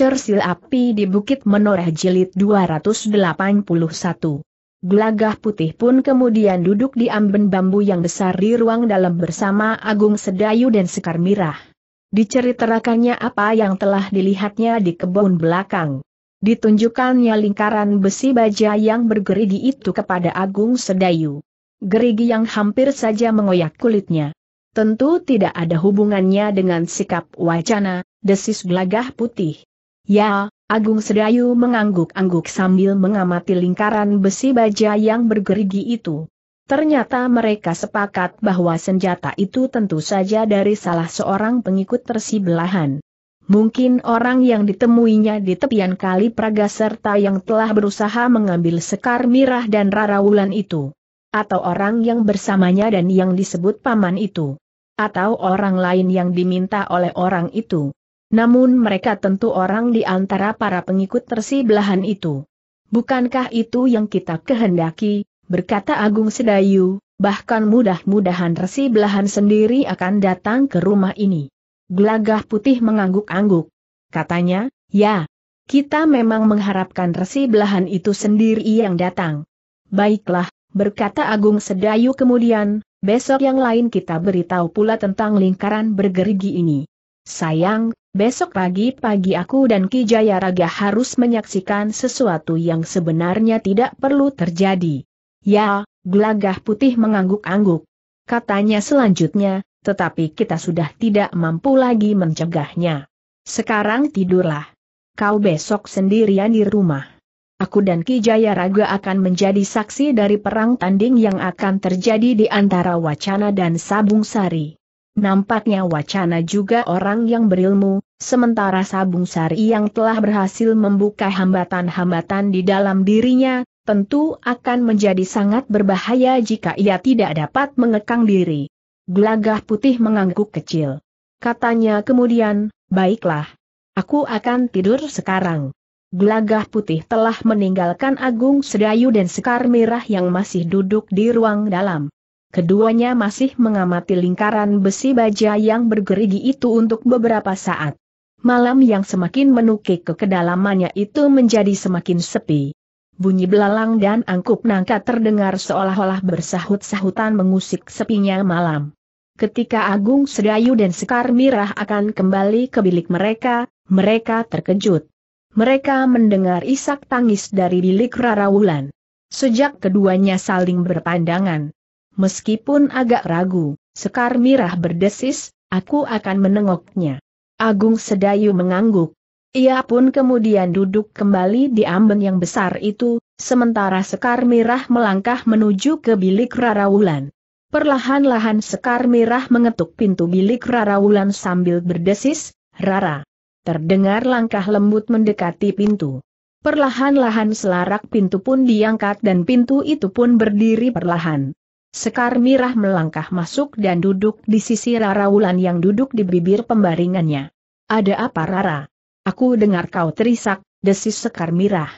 Cersil Api di Bukit Menoreh Jilid 281. Gelagah putih pun kemudian duduk di amben bambu yang besar di ruang dalam bersama Agung Sedayu dan Sekar Mirah. Diceritakannya apa yang telah dilihatnya di kebun belakang. Ditunjukkannya lingkaran besi baja yang bergerigi itu kepada Agung Sedayu. Gerigi yang hampir saja mengoyak kulitnya. Tentu tidak ada hubungannya dengan sikap wacana, desis gelagah putih. Ya, Agung Sedayu mengangguk-angguk sambil mengamati lingkaran besi baja yang bergerigi itu. Ternyata mereka sepakat bahwa senjata itu tentu saja dari salah seorang pengikut tersibelahan. Mungkin orang yang ditemuinya di tepian kali Praga serta yang telah berusaha mengambil Sekar Mirah dan Rarawulan itu. Atau orang yang bersamanya dan yang disebut paman itu. Atau orang lain yang diminta oleh orang itu. Namun mereka tentu orang di antara para pengikut belahan itu. Bukankah itu yang kita kehendaki, berkata Agung Sedayu, bahkan mudah-mudahan resi belahan sendiri akan datang ke rumah ini. Gelagah putih mengangguk-angguk. Katanya, ya, kita memang mengharapkan resi belahan itu sendiri yang datang. Baiklah, berkata Agung Sedayu kemudian, besok yang lain kita beritahu pula tentang lingkaran bergerigi ini. Sayang, Besok pagi-pagi aku dan Ki Jayaraga harus menyaksikan sesuatu yang sebenarnya tidak perlu terjadi. Ya, gelagah putih mengangguk-angguk. Katanya selanjutnya, tetapi kita sudah tidak mampu lagi mencegahnya. Sekarang tidurlah. Kau besok sendirian di rumah. Aku dan Ki Jayaraga akan menjadi saksi dari perang tanding yang akan terjadi di antara Wacana dan Sabung Sari. Nampaknya wacana juga orang yang berilmu, sementara Sabung Sari yang telah berhasil membuka hambatan-hambatan di dalam dirinya, tentu akan menjadi sangat berbahaya jika ia tidak dapat mengekang diri. Gelagah putih mengangguk kecil. Katanya kemudian, baiklah. Aku akan tidur sekarang. Gelagah putih telah meninggalkan Agung Sedayu dan Sekar Merah yang masih duduk di ruang dalam keduanya masih mengamati lingkaran besi baja yang bergerigi itu untuk beberapa saat. Malam yang semakin menukik ke kedalamannya itu menjadi semakin sepi. Bunyi belalang dan angkup nangka terdengar seolah-olah bersahut-sahutan mengusik sepinya malam. Ketika Agung Sedayu dan Sekar Mirah akan kembali ke bilik mereka, mereka terkejut. Mereka mendengar isak tangis dari bilik Rara Wulan. Sejak keduanya saling berpandangan, meskipun agak ragu, Sekar Mirah berdesis, aku akan menengoknya. Agung Sedayu mengangguk. Ia pun kemudian duduk kembali di amben yang besar itu, sementara Sekar Mirah melangkah menuju ke bilik Rara Wulan. Perlahan-lahan Sekar Mirah mengetuk pintu bilik Rara Wulan sambil berdesis, Rara. Terdengar langkah lembut mendekati pintu. Perlahan-lahan selarak pintu pun diangkat dan pintu itu pun berdiri perlahan. Sekar Mirah melangkah masuk dan duduk di sisi Rara Wulan yang duduk di bibir pembaringannya. Ada apa Rara? Aku dengar kau terisak, desis Sekar Mirah.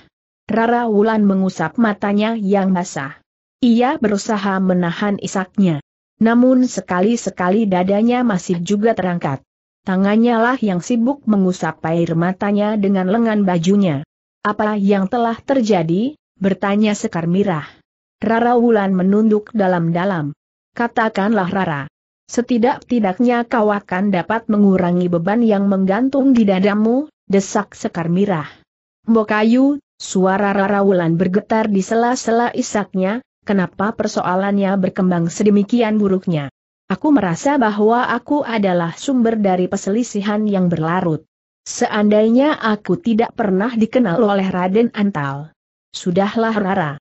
Rara Wulan mengusap matanya yang basah. Ia berusaha menahan isaknya. Namun sekali-sekali dadanya masih juga terangkat. Tangannya lah yang sibuk mengusap air matanya dengan lengan bajunya. Apa yang telah terjadi? Bertanya Sekar Mirah. Rara Wulan menunduk dalam-dalam. Katakanlah Rara. Setidak-tidaknya kau akan dapat mengurangi beban yang menggantung di dadamu, desak Sekar Mirah. Mbokayu, suara Rara Wulan bergetar di sela-sela isaknya, kenapa persoalannya berkembang sedemikian buruknya. Aku merasa bahwa aku adalah sumber dari perselisihan yang berlarut. Seandainya aku tidak pernah dikenal oleh Raden Antal. Sudahlah Rara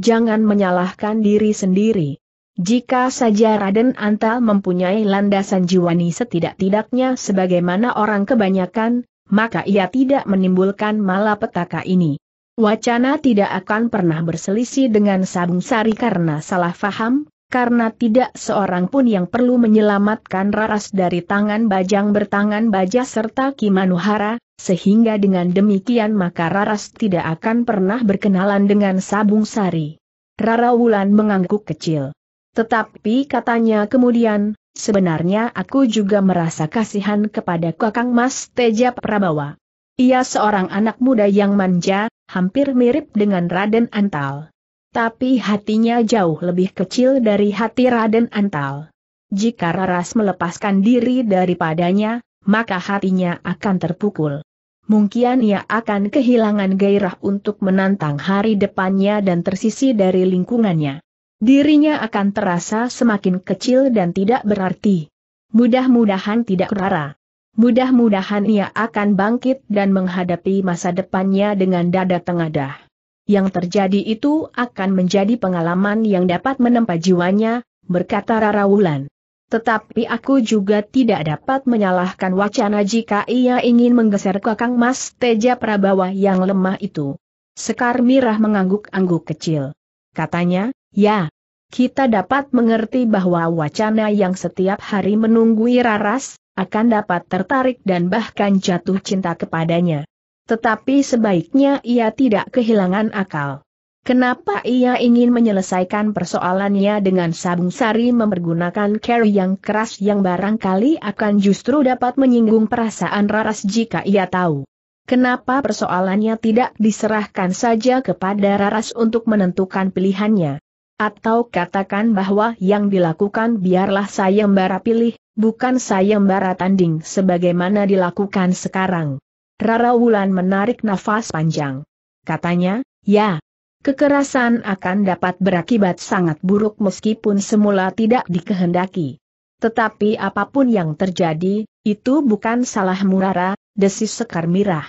jangan menyalahkan diri sendiri. Jika saja Raden Antal mempunyai landasan jiwani setidak-tidaknya sebagaimana orang kebanyakan, maka ia tidak menimbulkan malapetaka ini. Wacana tidak akan pernah berselisih dengan Sabung Sari karena salah faham, karena tidak seorang pun yang perlu menyelamatkan Raras dari tangan Bajang bertangan Baja serta Kimanuhara, sehingga dengan demikian maka Raras tidak akan pernah berkenalan dengan Sabung Sari. Rara Wulan mengangguk kecil. Tetapi katanya kemudian, sebenarnya aku juga merasa kasihan kepada Kakang Mas Teja Prabawa. Ia seorang anak muda yang manja, hampir mirip dengan Raden Antal. Tapi hatinya jauh lebih kecil dari hati Raden Antal. Jika Raras melepaskan diri daripadanya, maka hatinya akan terpukul. Mungkin ia akan kehilangan gairah untuk menantang hari depannya dan tersisi dari lingkungannya. Dirinya akan terasa semakin kecil dan tidak berarti. Mudah-mudahan tidak rara. Mudah-mudahan ia akan bangkit dan menghadapi masa depannya dengan dada tengadah yang terjadi itu akan menjadi pengalaman yang dapat menempa jiwanya, berkata Rara Wulan. Tetapi aku juga tidak dapat menyalahkan wacana jika ia ingin menggeser kakang Mas Teja Prabawa yang lemah itu. Sekar Mirah mengangguk-angguk kecil. Katanya, ya, kita dapat mengerti bahwa wacana yang setiap hari menunggui Raras, akan dapat tertarik dan bahkan jatuh cinta kepadanya. Tetapi sebaiknya ia tidak kehilangan akal. Kenapa ia ingin menyelesaikan persoalannya dengan sabung sari mempergunakan carry yang keras yang barangkali akan justru dapat menyinggung perasaan Raras jika ia tahu. Kenapa persoalannya tidak diserahkan saja kepada Raras untuk menentukan pilihannya? Atau katakan bahwa yang dilakukan biarlah sayembara pilih, bukan sayembara tanding sebagaimana dilakukan sekarang. Rara Wulan menarik nafas panjang. Katanya, ya, kekerasan akan dapat berakibat sangat buruk meskipun semula tidak dikehendaki. Tetapi apapun yang terjadi, itu bukan salah Murara," desis Sekar Mirah.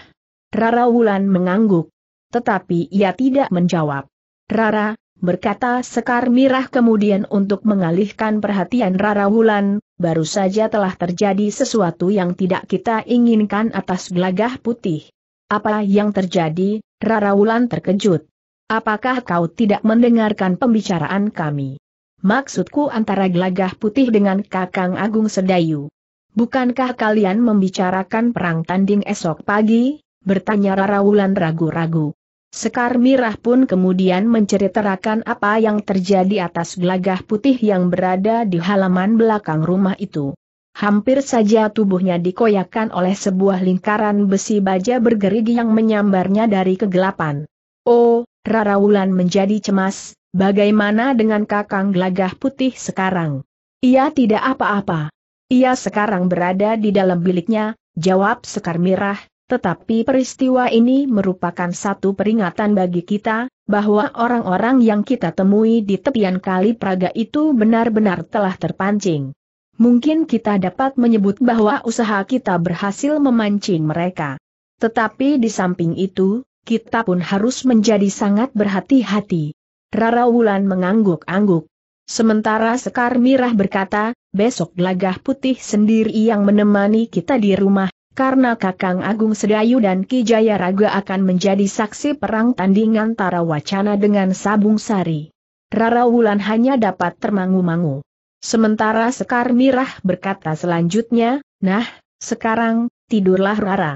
Rara Wulan mengangguk. Tetapi ia tidak menjawab. Rara, berkata Sekar Mirah kemudian untuk mengalihkan perhatian Rara Wulan, baru saja telah terjadi sesuatu yang tidak kita inginkan atas gelagah putih. Apa yang terjadi, Rara Wulan terkejut. Apakah kau tidak mendengarkan pembicaraan kami? Maksudku antara gelagah putih dengan Kakang Agung Sedayu. Bukankah kalian membicarakan perang tanding esok pagi? Bertanya Rara Wulan ragu-ragu. Sekar Mirah pun kemudian menceritakan apa yang terjadi atas gelagah putih yang berada di halaman belakang rumah itu. Hampir saja tubuhnya dikoyakkan oleh sebuah lingkaran besi baja bergerigi yang menyambarnya dari kegelapan. Oh, Rara Wulan menjadi cemas, bagaimana dengan kakang gelagah putih sekarang? Ia tidak apa-apa. Ia sekarang berada di dalam biliknya, jawab Sekar Mirah, tetapi peristiwa ini merupakan satu peringatan bagi kita, bahwa orang-orang yang kita temui di tepian kali Praga itu benar-benar telah terpancing. Mungkin kita dapat menyebut bahwa usaha kita berhasil memancing mereka. Tetapi di samping itu, kita pun harus menjadi sangat berhati-hati. Rara Wulan mengangguk-angguk. Sementara Sekar Mirah berkata, besok gelagah putih sendiri yang menemani kita di rumah, karena Kakang Agung Sedayu dan Ki Jaya Raga akan menjadi saksi perang tanding antara wacana dengan Sabung Sari. Rara Wulan hanya dapat termangu-mangu. Sementara Sekar Mirah berkata selanjutnya, nah, sekarang, tidurlah Rara.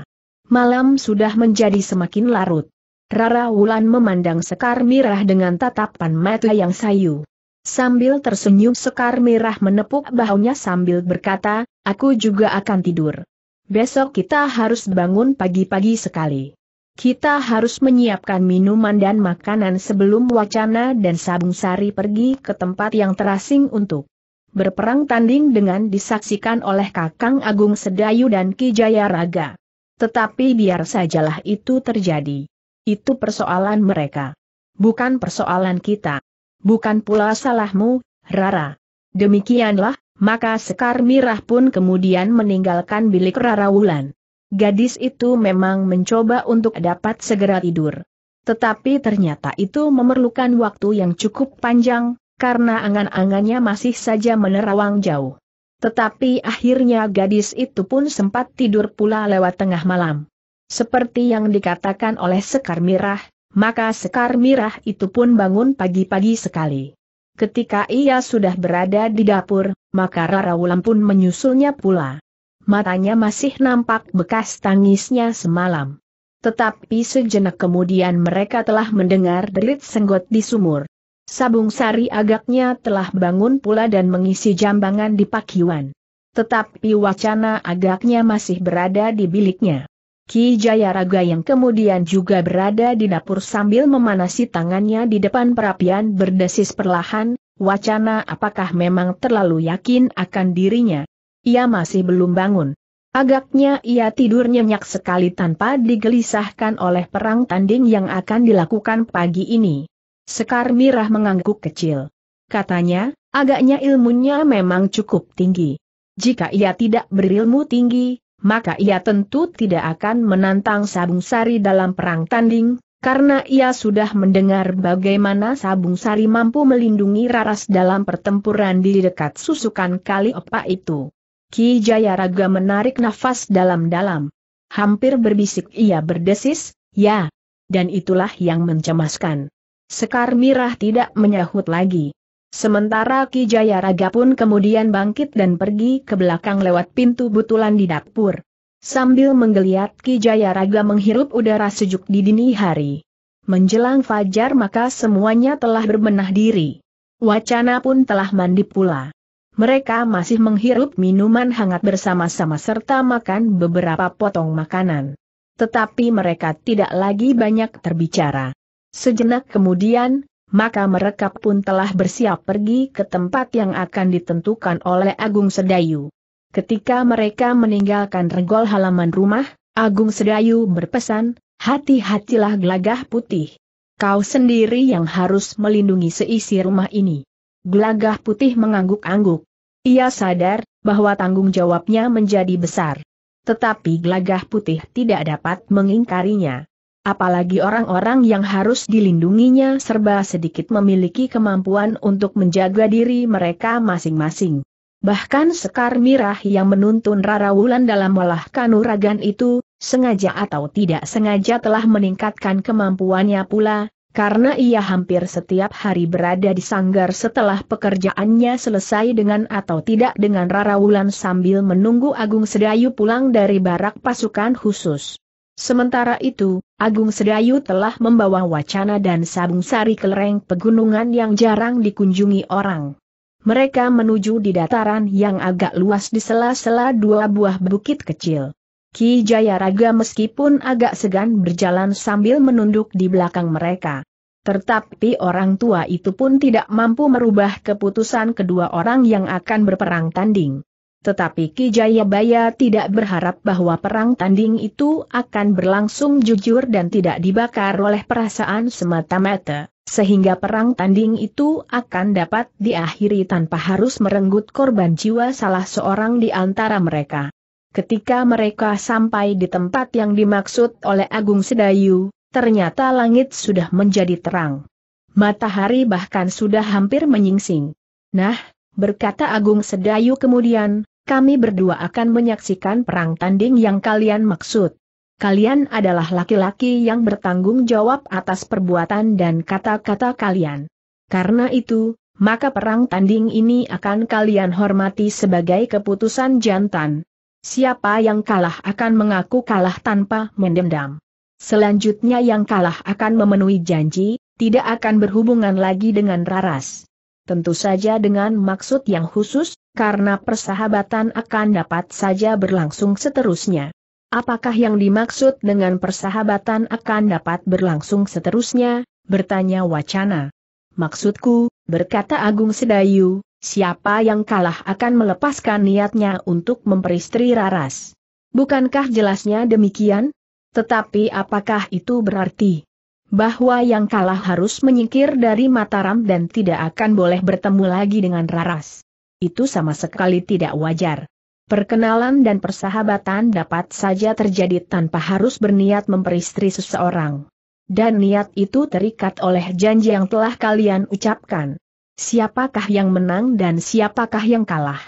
Malam sudah menjadi semakin larut. Rara Wulan memandang Sekar Mirah dengan tatapan mata yang sayu. Sambil tersenyum Sekar Mirah menepuk bahunya sambil berkata, aku juga akan tidur. Besok kita harus bangun pagi-pagi sekali. Kita harus menyiapkan minuman dan makanan sebelum wacana dan sabung sari pergi ke tempat yang terasing untuk berperang tanding dengan disaksikan oleh Kakang Agung Sedayu dan Ki Jaya Raga. Tetapi biar sajalah itu terjadi. Itu persoalan mereka. Bukan persoalan kita. Bukan pula salahmu, Rara. Demikianlah, maka Sekar Mirah pun kemudian meninggalkan bilik Rara Wulan. Gadis itu memang mencoba untuk dapat segera tidur. Tetapi ternyata itu memerlukan waktu yang cukup panjang, karena angan-angannya masih saja menerawang jauh. Tetapi akhirnya gadis itu pun sempat tidur pula lewat tengah malam. Seperti yang dikatakan oleh Sekar Mirah, maka Sekar Mirah itu pun bangun pagi-pagi sekali. Ketika ia sudah berada di dapur, maka Rarawulan pun menyusulnya pula. Matanya masih nampak bekas tangisnya semalam. Tetapi sejenak kemudian mereka telah mendengar derit senggot di sumur. Sabung Sari agaknya telah bangun pula dan mengisi jambangan di pakiwan. Tetapi wacana agaknya masih berada di biliknya. Ki Jayaraga yang kemudian juga berada di dapur sambil memanasi tangannya di depan perapian berdesis perlahan, wacana apakah memang terlalu yakin akan dirinya. Ia masih belum bangun. Agaknya ia tidur nyenyak sekali tanpa digelisahkan oleh perang tanding yang akan dilakukan pagi ini. Sekar Mirah mengangguk kecil. Katanya, agaknya ilmunya memang cukup tinggi. Jika ia tidak berilmu tinggi, maka ia tentu tidak akan menantang Sabung Sari dalam perang tanding, karena ia sudah mendengar bagaimana Sabung Sari mampu melindungi Raras dalam pertempuran di dekat susukan kali opa itu. Ki Jayaraga menarik nafas dalam-dalam. Hampir berbisik ia berdesis, ya. Dan itulah yang mencemaskan. Sekar Mirah tidak menyahut lagi. Sementara Ki Jayaraga pun kemudian bangkit dan pergi ke belakang lewat pintu butulan di dapur. Sambil menggeliat Ki Jayaraga menghirup udara sejuk di dini hari. Menjelang fajar maka semuanya telah berbenah diri. Wacana pun telah mandi pula. Mereka masih menghirup minuman hangat bersama-sama serta makan beberapa potong makanan. Tetapi mereka tidak lagi banyak terbicara. Sejenak kemudian, maka mereka pun telah bersiap pergi ke tempat yang akan ditentukan oleh Agung Sedayu. Ketika mereka meninggalkan regol halaman rumah, Agung Sedayu berpesan, hati-hatilah gelagah putih. Kau sendiri yang harus melindungi seisi rumah ini. Gelagah putih mengangguk-angguk. Ia sadar bahwa tanggung jawabnya menjadi besar. Tetapi gelagah putih tidak dapat mengingkarinya apalagi orang-orang yang harus dilindunginya serba sedikit memiliki kemampuan untuk menjaga diri mereka masing-masing. Bahkan Sekar Mirah yang menuntun Rara Wulan dalam olah kanuragan itu, sengaja atau tidak sengaja telah meningkatkan kemampuannya pula, karena ia hampir setiap hari berada di sanggar setelah pekerjaannya selesai dengan atau tidak dengan Rara Wulan sambil menunggu Agung Sedayu pulang dari barak pasukan khusus. Sementara itu, Agung Sedayu telah membawa wacana dan sabung sari ke lereng pegunungan yang jarang dikunjungi orang. Mereka menuju di dataran yang agak luas di sela-sela dua buah bukit kecil. Ki Jayaraga meskipun agak segan berjalan sambil menunduk di belakang mereka. Tetapi orang tua itu pun tidak mampu merubah keputusan kedua orang yang akan berperang tanding. Tetapi Ki Jayabaya tidak berharap bahwa perang tanding itu akan berlangsung jujur dan tidak dibakar oleh perasaan semata-mata, sehingga perang tanding itu akan dapat diakhiri tanpa harus merenggut korban jiwa salah seorang di antara mereka. Ketika mereka sampai di tempat yang dimaksud oleh Agung Sedayu, ternyata langit sudah menjadi terang. Matahari bahkan sudah hampir menyingsing. Nah, berkata Agung Sedayu kemudian, kami berdua akan menyaksikan perang tanding yang kalian maksud. Kalian adalah laki-laki yang bertanggung jawab atas perbuatan dan kata-kata kalian. Karena itu, maka perang tanding ini akan kalian hormati sebagai keputusan jantan. Siapa yang kalah akan mengaku kalah tanpa mendendam. Selanjutnya yang kalah akan memenuhi janji, tidak akan berhubungan lagi dengan Raras. Tentu saja dengan maksud yang khusus, karena persahabatan akan dapat saja berlangsung seterusnya. Apakah yang dimaksud dengan persahabatan akan dapat berlangsung seterusnya? bertanya wacana. Maksudku, berkata Agung Sedayu, siapa yang kalah akan melepaskan niatnya untuk memperistri Raras. Bukankah jelasnya demikian? Tetapi apakah itu berarti bahwa yang kalah harus menyingkir dari Mataram dan tidak akan boleh bertemu lagi dengan Raras? itu sama sekali tidak wajar. Perkenalan dan persahabatan dapat saja terjadi tanpa harus berniat memperistri seseorang. Dan niat itu terikat oleh janji yang telah kalian ucapkan. Siapakah yang menang dan siapakah yang kalah?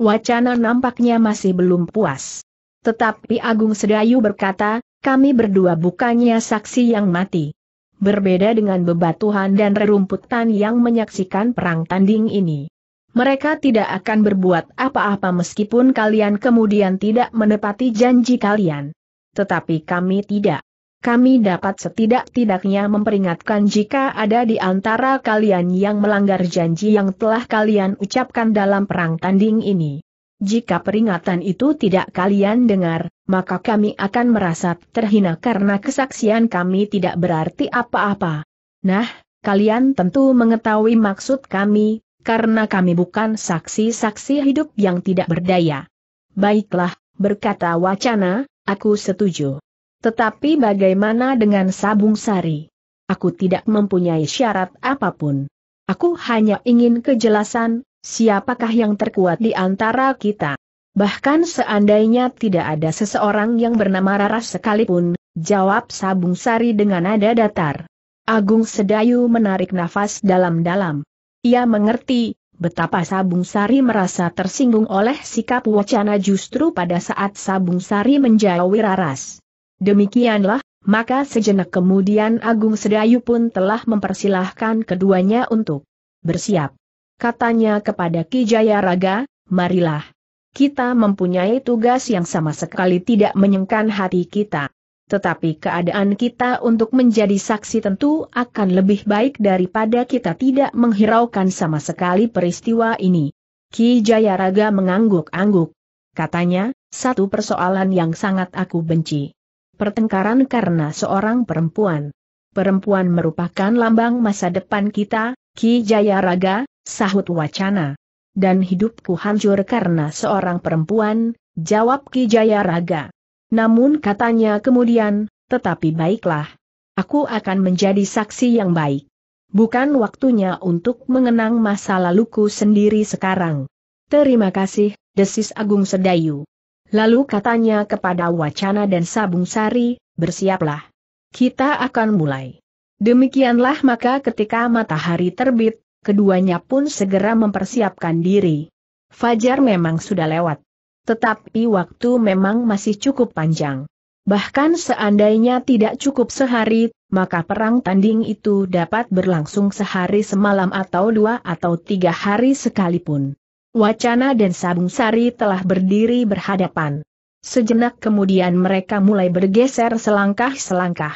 Wacana nampaknya masih belum puas. Tetapi Agung Sedayu berkata, kami berdua bukannya saksi yang mati. Berbeda dengan bebatuhan dan rerumputan yang menyaksikan perang tanding ini mereka tidak akan berbuat apa-apa meskipun kalian kemudian tidak menepati janji kalian. Tetapi kami tidak. Kami dapat setidak-tidaknya memperingatkan jika ada di antara kalian yang melanggar janji yang telah kalian ucapkan dalam perang tanding ini. Jika peringatan itu tidak kalian dengar, maka kami akan merasa terhina karena kesaksian kami tidak berarti apa-apa. Nah, kalian tentu mengetahui maksud kami, karena kami bukan saksi-saksi hidup yang tidak berdaya. Baiklah, berkata wacana, aku setuju. Tetapi bagaimana dengan sabung sari? Aku tidak mempunyai syarat apapun. Aku hanya ingin kejelasan, siapakah yang terkuat di antara kita. Bahkan seandainya tidak ada seseorang yang bernama Rara sekalipun, jawab Sabung Sari dengan nada datar. Agung Sedayu menarik nafas dalam-dalam. Ia mengerti betapa Sabung Sari merasa tersinggung oleh sikap wacana justru pada saat Sabung Sari menjauhi Raras. Demikianlah, maka sejenak kemudian Agung Sedayu pun telah mempersilahkan keduanya untuk bersiap. Katanya kepada Ki Jayaraga, marilah. Kita mempunyai tugas yang sama sekali tidak menyengkan hati kita. Tetapi keadaan kita untuk menjadi saksi tentu akan lebih baik daripada kita tidak menghiraukan sama sekali peristiwa ini. Ki Jayaraga mengangguk-angguk. Katanya, satu persoalan yang sangat aku benci. Pertengkaran karena seorang perempuan. Perempuan merupakan lambang masa depan kita, Ki Jayaraga, sahut wacana. Dan hidupku hancur karena seorang perempuan, jawab Ki Jayaraga. Namun katanya kemudian, tetapi baiklah. Aku akan menjadi saksi yang baik. Bukan waktunya untuk mengenang masa laluku sendiri sekarang. Terima kasih, desis Agung Sedayu. Lalu katanya kepada Wacana dan Sabung Sari, bersiaplah. Kita akan mulai. Demikianlah maka ketika matahari terbit, keduanya pun segera mempersiapkan diri. Fajar memang sudah lewat. Tetapi waktu memang masih cukup panjang. Bahkan seandainya tidak cukup sehari, maka perang tanding itu dapat berlangsung sehari semalam atau dua atau tiga hari sekalipun. Wacana dan Sabung Sari telah berdiri berhadapan. Sejenak kemudian mereka mulai bergeser selangkah-selangkah.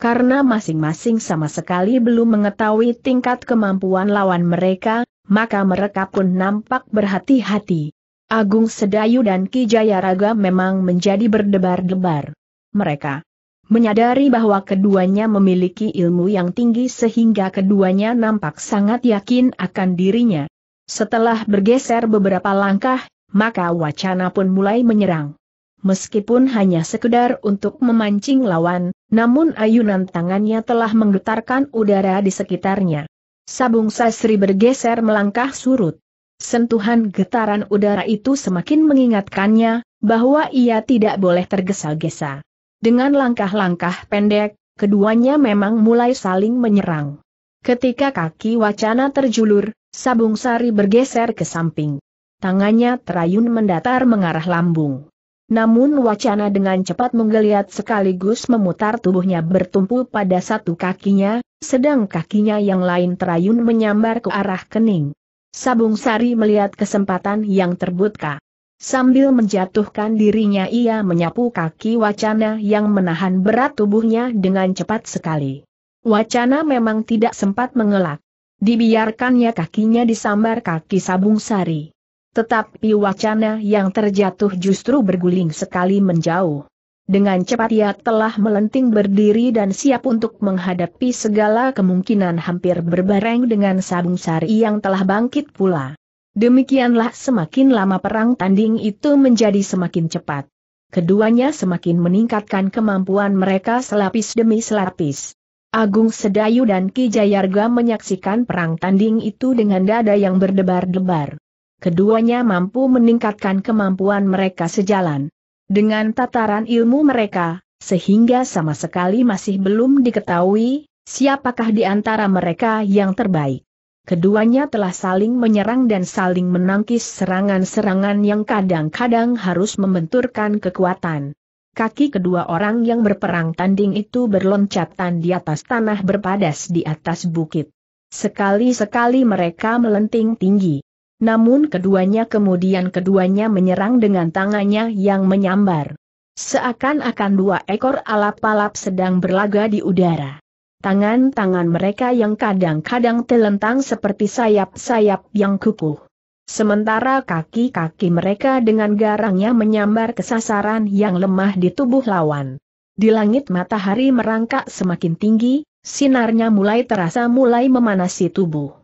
Karena masing-masing sama sekali belum mengetahui tingkat kemampuan lawan mereka, maka mereka pun nampak berhati-hati. Agung Sedayu dan Ki Jayaraga memang menjadi berdebar-debar. Mereka menyadari bahwa keduanya memiliki ilmu yang tinggi sehingga keduanya nampak sangat yakin akan dirinya. Setelah bergeser beberapa langkah, maka wacana pun mulai menyerang. Meskipun hanya sekedar untuk memancing lawan, namun ayunan tangannya telah menggetarkan udara di sekitarnya. Sabung Sasri bergeser melangkah surut. Sentuhan getaran udara itu semakin mengingatkannya, bahwa ia tidak boleh tergesa-gesa. Dengan langkah-langkah pendek, keduanya memang mulai saling menyerang. Ketika kaki wacana terjulur, sabung sari bergeser ke samping. Tangannya terayun mendatar mengarah lambung. Namun wacana dengan cepat menggeliat sekaligus memutar tubuhnya bertumpu pada satu kakinya, sedang kakinya yang lain terayun menyambar ke arah kening. Sabung Sari melihat kesempatan yang terbuka. Sambil menjatuhkan dirinya ia menyapu kaki wacana yang menahan berat tubuhnya dengan cepat sekali. Wacana memang tidak sempat mengelak. Dibiarkannya kakinya disambar kaki Sabung Sari. Tetapi wacana yang terjatuh justru berguling sekali menjauh. Dengan cepat ia telah melenting berdiri dan siap untuk menghadapi segala kemungkinan hampir berbareng dengan Sabung Sari yang telah bangkit pula. Demikianlah semakin lama perang tanding itu menjadi semakin cepat. Keduanya semakin meningkatkan kemampuan mereka selapis demi selapis. Agung Sedayu dan Ki Jayarga menyaksikan perang tanding itu dengan dada yang berdebar-debar. Keduanya mampu meningkatkan kemampuan mereka sejalan. Dengan tataran ilmu mereka, sehingga sama sekali masih belum diketahui, siapakah di antara mereka yang terbaik. Keduanya telah saling menyerang dan saling menangkis serangan-serangan yang kadang-kadang harus membenturkan kekuatan. Kaki kedua orang yang berperang tanding itu berloncatan di atas tanah berpadas di atas bukit. Sekali-sekali mereka melenting tinggi namun keduanya kemudian keduanya menyerang dengan tangannya yang menyambar. Seakan-akan dua ekor alap-alap sedang berlaga di udara. Tangan-tangan mereka yang kadang-kadang telentang seperti sayap-sayap yang kukuh. Sementara kaki-kaki mereka dengan garangnya menyambar kesasaran yang lemah di tubuh lawan. Di langit matahari merangkak semakin tinggi, sinarnya mulai terasa mulai memanasi tubuh.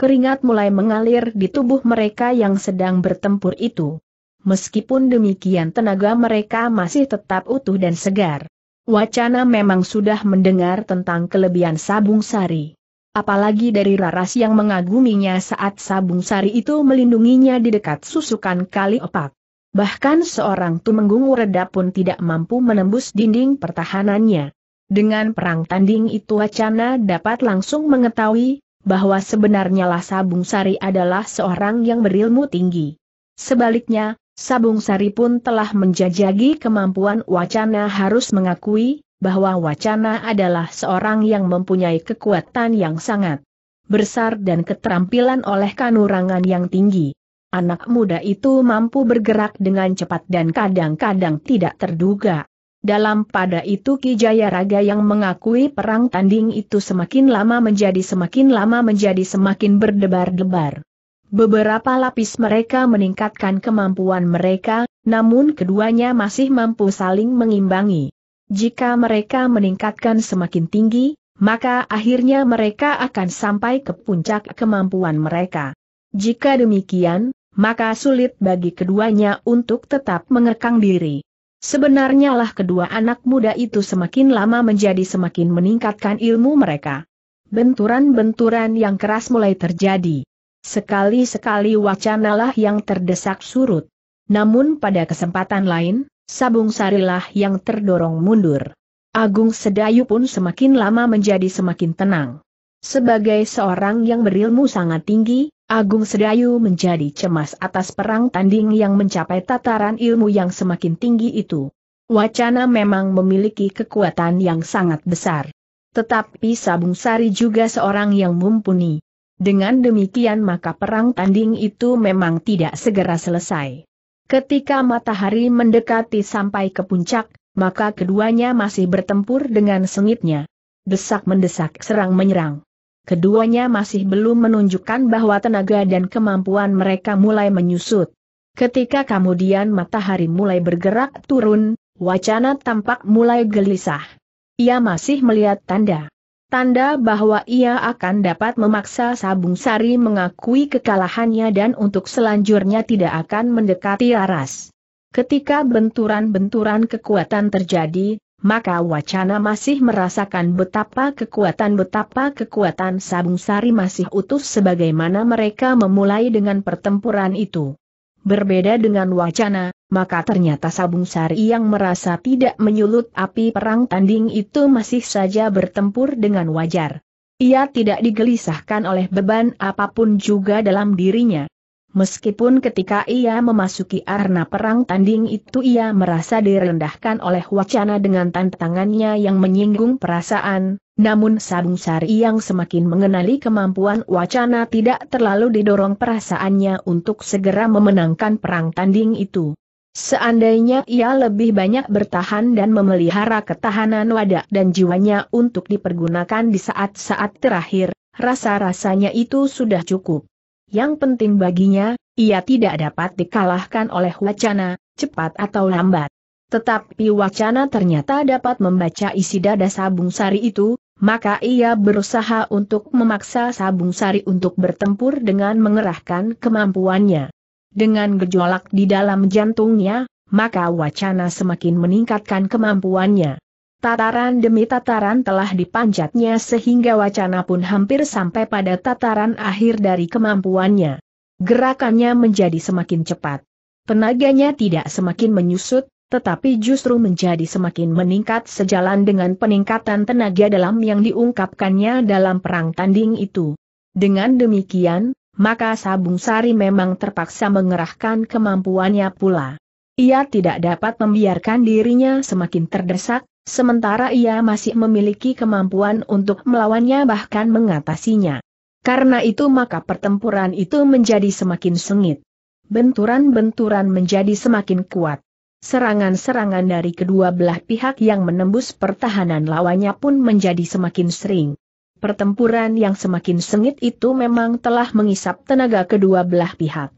Keringat mulai mengalir di tubuh mereka yang sedang bertempur itu. Meskipun demikian tenaga mereka masih tetap utuh dan segar. Wacana memang sudah mendengar tentang kelebihan Sabung Sari. Apalagi dari Raras yang mengaguminya saat Sabung Sari itu melindunginya di dekat susukan kali opak. Bahkan seorang Tumenggung reda pun tidak mampu menembus dinding pertahanannya. Dengan perang tanding itu wacana dapat langsung mengetahui, bahwa sebenarnya lah Sabung Sari adalah seorang yang berilmu tinggi. Sebaliknya, Sabung Sari pun telah menjajagi kemampuan wacana harus mengakui, bahwa wacana adalah seorang yang mempunyai kekuatan yang sangat besar dan keterampilan oleh kanurangan yang tinggi. Anak muda itu mampu bergerak dengan cepat dan kadang-kadang tidak terduga. Dalam pada itu Ki Jayaraga yang mengakui perang tanding itu semakin lama menjadi semakin lama menjadi semakin berdebar-debar. Beberapa lapis mereka meningkatkan kemampuan mereka, namun keduanya masih mampu saling mengimbangi. Jika mereka meningkatkan semakin tinggi, maka akhirnya mereka akan sampai ke puncak kemampuan mereka. Jika demikian, maka sulit bagi keduanya untuk tetap mengekang diri. Sebenarnya lah kedua anak muda itu semakin lama menjadi semakin meningkatkan ilmu mereka. Benturan-benturan yang keras mulai terjadi. Sekali-sekali wacanalah yang terdesak surut. Namun pada kesempatan lain, Sabung Sarilah yang terdorong mundur. Agung Sedayu pun semakin lama menjadi semakin tenang. Sebagai seorang yang berilmu sangat tinggi, Agung Sedayu menjadi cemas atas perang tanding yang mencapai tataran ilmu yang semakin tinggi itu. Wacana memang memiliki kekuatan yang sangat besar. Tetapi Sabung Sari juga seorang yang mumpuni. Dengan demikian maka perang tanding itu memang tidak segera selesai. Ketika matahari mendekati sampai ke puncak, maka keduanya masih bertempur dengan sengitnya. Desak mendesak serang menyerang keduanya masih belum menunjukkan bahwa tenaga dan kemampuan mereka mulai menyusut. Ketika kemudian matahari mulai bergerak turun, wacana tampak mulai gelisah. Ia masih melihat tanda. Tanda bahwa ia akan dapat memaksa Sabung Sari mengakui kekalahannya dan untuk selanjutnya tidak akan mendekati aras. Ketika benturan-benturan kekuatan terjadi, maka wacana masih merasakan betapa kekuatan betapa kekuatan Sabung Sari masih utuh sebagaimana mereka memulai dengan pertempuran itu. Berbeda dengan wacana, maka ternyata Sabung Sari yang merasa tidak menyulut api perang tanding itu masih saja bertempur dengan wajar. Ia tidak digelisahkan oleh beban apapun juga dalam dirinya. Meskipun ketika ia memasuki arena perang tanding itu ia merasa direndahkan oleh wacana dengan tantangannya yang menyinggung perasaan, namun Sabung Sari yang semakin mengenali kemampuan wacana tidak terlalu didorong perasaannya untuk segera memenangkan perang tanding itu. Seandainya ia lebih banyak bertahan dan memelihara ketahanan wadah dan jiwanya untuk dipergunakan di saat-saat terakhir, rasa-rasanya itu sudah cukup. Yang penting baginya, ia tidak dapat dikalahkan oleh wacana, cepat atau lambat. Tetapi wacana ternyata dapat membaca isi dada sabung sari itu, maka ia berusaha untuk memaksa sabung sari untuk bertempur dengan mengerahkan kemampuannya. Dengan gejolak di dalam jantungnya, maka wacana semakin meningkatkan kemampuannya. Tataran demi tataran telah dipanjatnya sehingga wacana pun hampir sampai pada tataran akhir dari kemampuannya. Gerakannya menjadi semakin cepat. Tenaganya tidak semakin menyusut, tetapi justru menjadi semakin meningkat sejalan dengan peningkatan tenaga dalam yang diungkapkannya dalam perang tanding itu. Dengan demikian, maka Sabung Sari memang terpaksa mengerahkan kemampuannya pula. Ia tidak dapat membiarkan dirinya semakin terdesak, sementara ia masih memiliki kemampuan untuk melawannya bahkan mengatasinya. Karena itu maka pertempuran itu menjadi semakin sengit. Benturan-benturan menjadi semakin kuat. Serangan-serangan dari kedua belah pihak yang menembus pertahanan lawannya pun menjadi semakin sering. Pertempuran yang semakin sengit itu memang telah mengisap tenaga kedua belah pihak.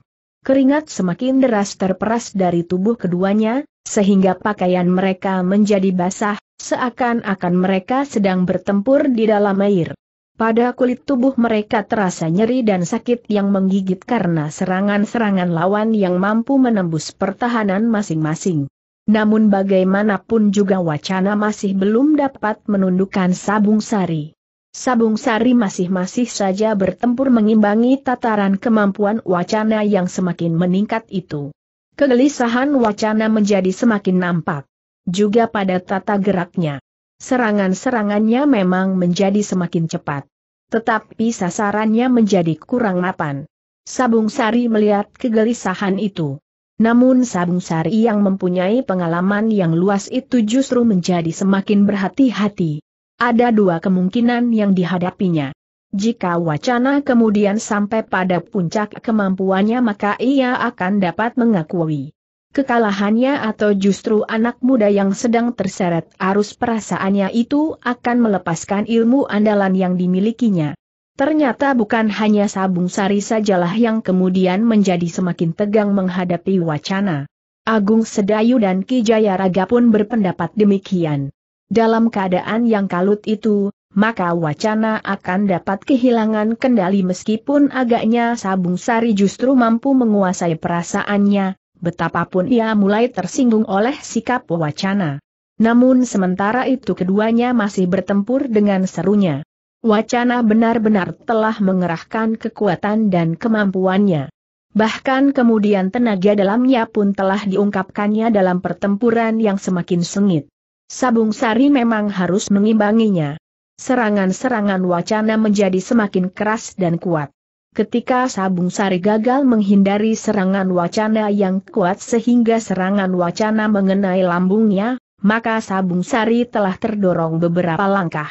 Keringat semakin deras terperas dari tubuh keduanya, sehingga pakaian mereka menjadi basah, seakan-akan mereka sedang bertempur di dalam air. Pada kulit tubuh mereka terasa nyeri dan sakit yang menggigit karena serangan-serangan lawan yang mampu menembus pertahanan masing-masing. Namun bagaimanapun juga wacana masih belum dapat menundukkan Sabung Sari. Sabung Sari masih-masih saja bertempur mengimbangi tataran kemampuan wacana yang semakin meningkat itu kegelisahan wacana menjadi semakin nampak. Juga pada tata geraknya. Serangan-serangannya memang menjadi semakin cepat. Tetapi sasarannya menjadi kurang mapan. Sabung Sari melihat kegelisahan itu. Namun Sabung Sari yang mempunyai pengalaman yang luas itu justru menjadi semakin berhati-hati. Ada dua kemungkinan yang dihadapinya. Jika wacana kemudian sampai pada puncak kemampuannya maka ia akan dapat mengakui kekalahannya atau justru anak muda yang sedang terseret arus perasaannya itu akan melepaskan ilmu andalan yang dimilikinya. Ternyata bukan hanya Sabung Sari sajalah yang kemudian menjadi semakin tegang menghadapi wacana. Agung Sedayu dan Ki Raga pun berpendapat demikian. Dalam keadaan yang kalut itu, maka wacana akan dapat kehilangan kendali meskipun agaknya Sabung Sari justru mampu menguasai perasaannya, betapapun ia mulai tersinggung oleh sikap wacana. Namun sementara itu keduanya masih bertempur dengan serunya. Wacana benar-benar telah mengerahkan kekuatan dan kemampuannya. Bahkan kemudian tenaga dalamnya pun telah diungkapkannya dalam pertempuran yang semakin sengit. Sabung Sari memang harus mengimbanginya serangan-serangan wacana menjadi semakin keras dan kuat. Ketika Sabung Sari gagal menghindari serangan wacana yang kuat sehingga serangan wacana mengenai lambungnya, maka Sabung Sari telah terdorong beberapa langkah.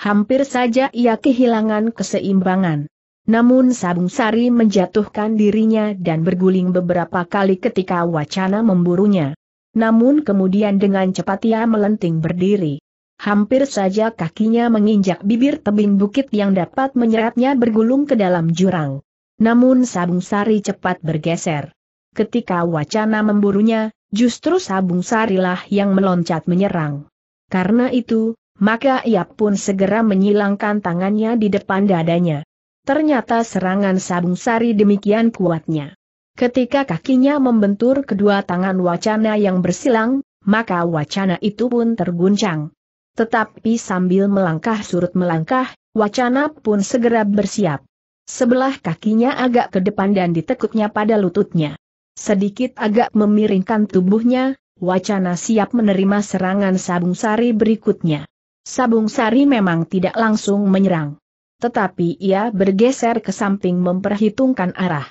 Hampir saja ia kehilangan keseimbangan. Namun Sabung Sari menjatuhkan dirinya dan berguling beberapa kali ketika wacana memburunya. Namun kemudian dengan cepat ia melenting berdiri. Hampir saja kakinya menginjak bibir tebing bukit yang dapat menyeretnya bergulung ke dalam jurang. Namun Sabung Sari cepat bergeser. Ketika wacana memburunya, justru Sabung Sarilah yang meloncat menyerang. Karena itu, maka ia pun segera menyilangkan tangannya di depan dadanya. Ternyata serangan Sabung Sari demikian kuatnya. Ketika kakinya membentur kedua tangan wacana yang bersilang, maka wacana itu pun terguncang. Tetapi sambil melangkah surut melangkah, wacana pun segera bersiap. Sebelah kakinya agak ke depan dan ditekuknya pada lututnya. Sedikit agak memiringkan tubuhnya, wacana siap menerima serangan Sabung Sari berikutnya. Sabung Sari memang tidak langsung menyerang. Tetapi ia bergeser ke samping memperhitungkan arah.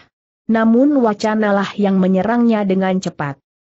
Namun wacanalah yang menyerangnya dengan cepat.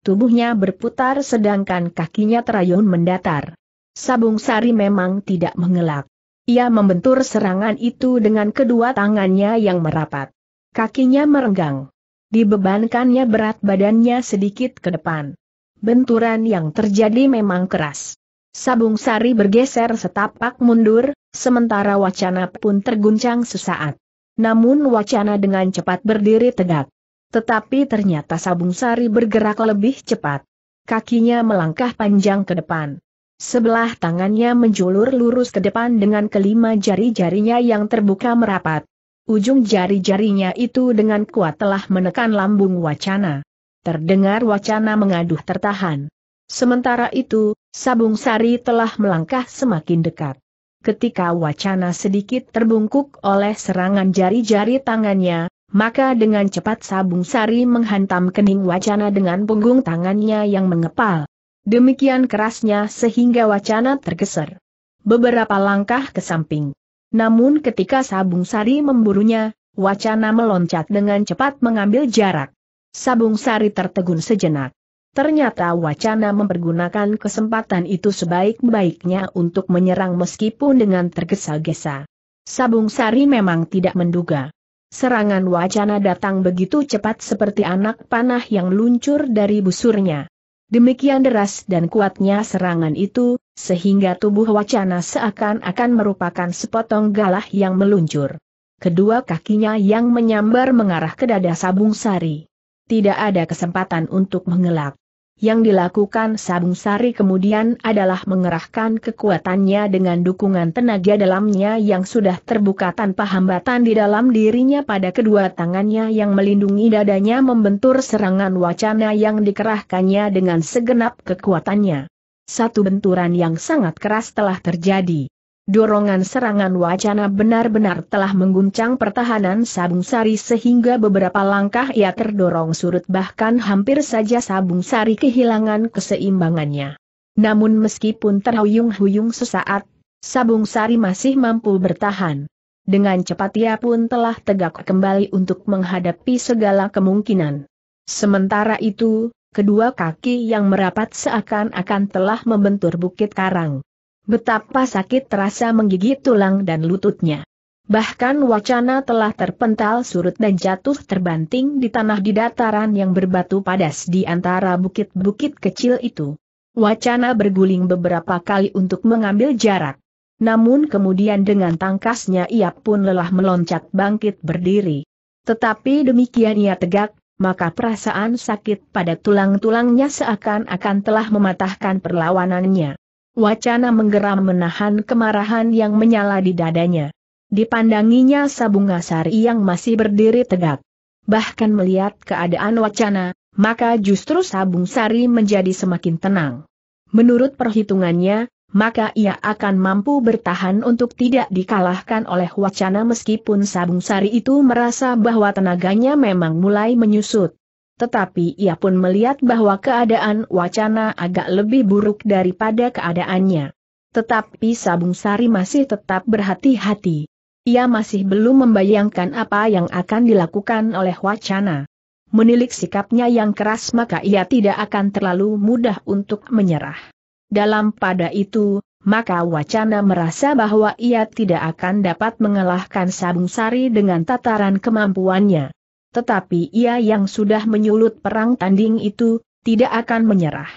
Tubuhnya berputar sedangkan kakinya terayun mendatar. Sabung Sari memang tidak mengelak. Ia membentur serangan itu dengan kedua tangannya yang merapat. Kakinya merenggang. Dibebankannya berat badannya sedikit ke depan. Benturan yang terjadi memang keras. Sabung Sari bergeser setapak mundur, sementara wacana pun terguncang sesaat. Namun wacana dengan cepat berdiri tegak. Tetapi ternyata Sabung Sari bergerak lebih cepat. Kakinya melangkah panjang ke depan. Sebelah tangannya menjulur lurus ke depan dengan kelima jari-jarinya yang terbuka merapat. Ujung jari-jarinya itu dengan kuat telah menekan lambung wacana. Terdengar wacana mengaduh tertahan. Sementara itu, Sabung Sari telah melangkah semakin dekat. Ketika wacana sedikit terbungkuk oleh serangan jari-jari tangannya, maka dengan cepat Sabung Sari menghantam kening wacana dengan punggung tangannya yang mengepal. Demikian kerasnya sehingga wacana tergeser. Beberapa langkah ke samping. Namun ketika Sabung Sari memburunya, wacana meloncat dengan cepat mengambil jarak. Sabung Sari tertegun sejenak. Ternyata wacana mempergunakan kesempatan itu sebaik-baiknya untuk menyerang meskipun dengan tergesa-gesa. Sabung Sari memang tidak menduga. Serangan wacana datang begitu cepat seperti anak panah yang luncur dari busurnya. Demikian deras dan kuatnya serangan itu, sehingga tubuh wacana seakan-akan merupakan sepotong galah yang meluncur. Kedua kakinya yang menyambar mengarah ke dada Sabung Sari. Tidak ada kesempatan untuk mengelak. Yang dilakukan Sabung Sari kemudian adalah mengerahkan kekuatannya dengan dukungan tenaga dalamnya yang sudah terbuka tanpa hambatan di dalam dirinya pada kedua tangannya yang melindungi dadanya membentur serangan wacana yang dikerahkannya dengan segenap kekuatannya. Satu benturan yang sangat keras telah terjadi. Dorongan serangan wacana benar-benar telah mengguncang pertahanan Sabung Sari sehingga beberapa langkah ia terdorong surut bahkan hampir saja Sabung Sari kehilangan keseimbangannya. Namun meskipun terhuyung-huyung sesaat, Sabung Sari masih mampu bertahan. Dengan cepat ia pun telah tegak kembali untuk menghadapi segala kemungkinan. Sementara itu, kedua kaki yang merapat seakan-akan telah membentur bukit karang. Betapa sakit terasa menggigit tulang dan lututnya. Bahkan wacana telah terpental surut dan jatuh terbanting di tanah di dataran yang berbatu padas di antara bukit-bukit kecil itu. Wacana berguling beberapa kali untuk mengambil jarak. Namun kemudian dengan tangkasnya ia pun lelah meloncat bangkit berdiri. Tetapi demikian ia tegak, maka perasaan sakit pada tulang-tulangnya seakan-akan telah mematahkan perlawanannya. Wacana menggeram menahan kemarahan yang menyala di dadanya. Dipandanginya Sabung ngasari yang masih berdiri tegak. Bahkan melihat keadaan wacana, maka justru Sabung Sari menjadi semakin tenang. Menurut perhitungannya, maka ia akan mampu bertahan untuk tidak dikalahkan oleh wacana meskipun Sabung Sari itu merasa bahwa tenaganya memang mulai menyusut. Tetapi ia pun melihat bahwa keadaan wacana agak lebih buruk daripada keadaannya. Tetapi Sabung Sari masih tetap berhati-hati. Ia masih belum membayangkan apa yang akan dilakukan oleh wacana. Menilik sikapnya yang keras maka ia tidak akan terlalu mudah untuk menyerah. Dalam pada itu, maka wacana merasa bahwa ia tidak akan dapat mengalahkan Sabung Sari dengan tataran kemampuannya tetapi ia yang sudah menyulut perang tanding itu, tidak akan menyerah.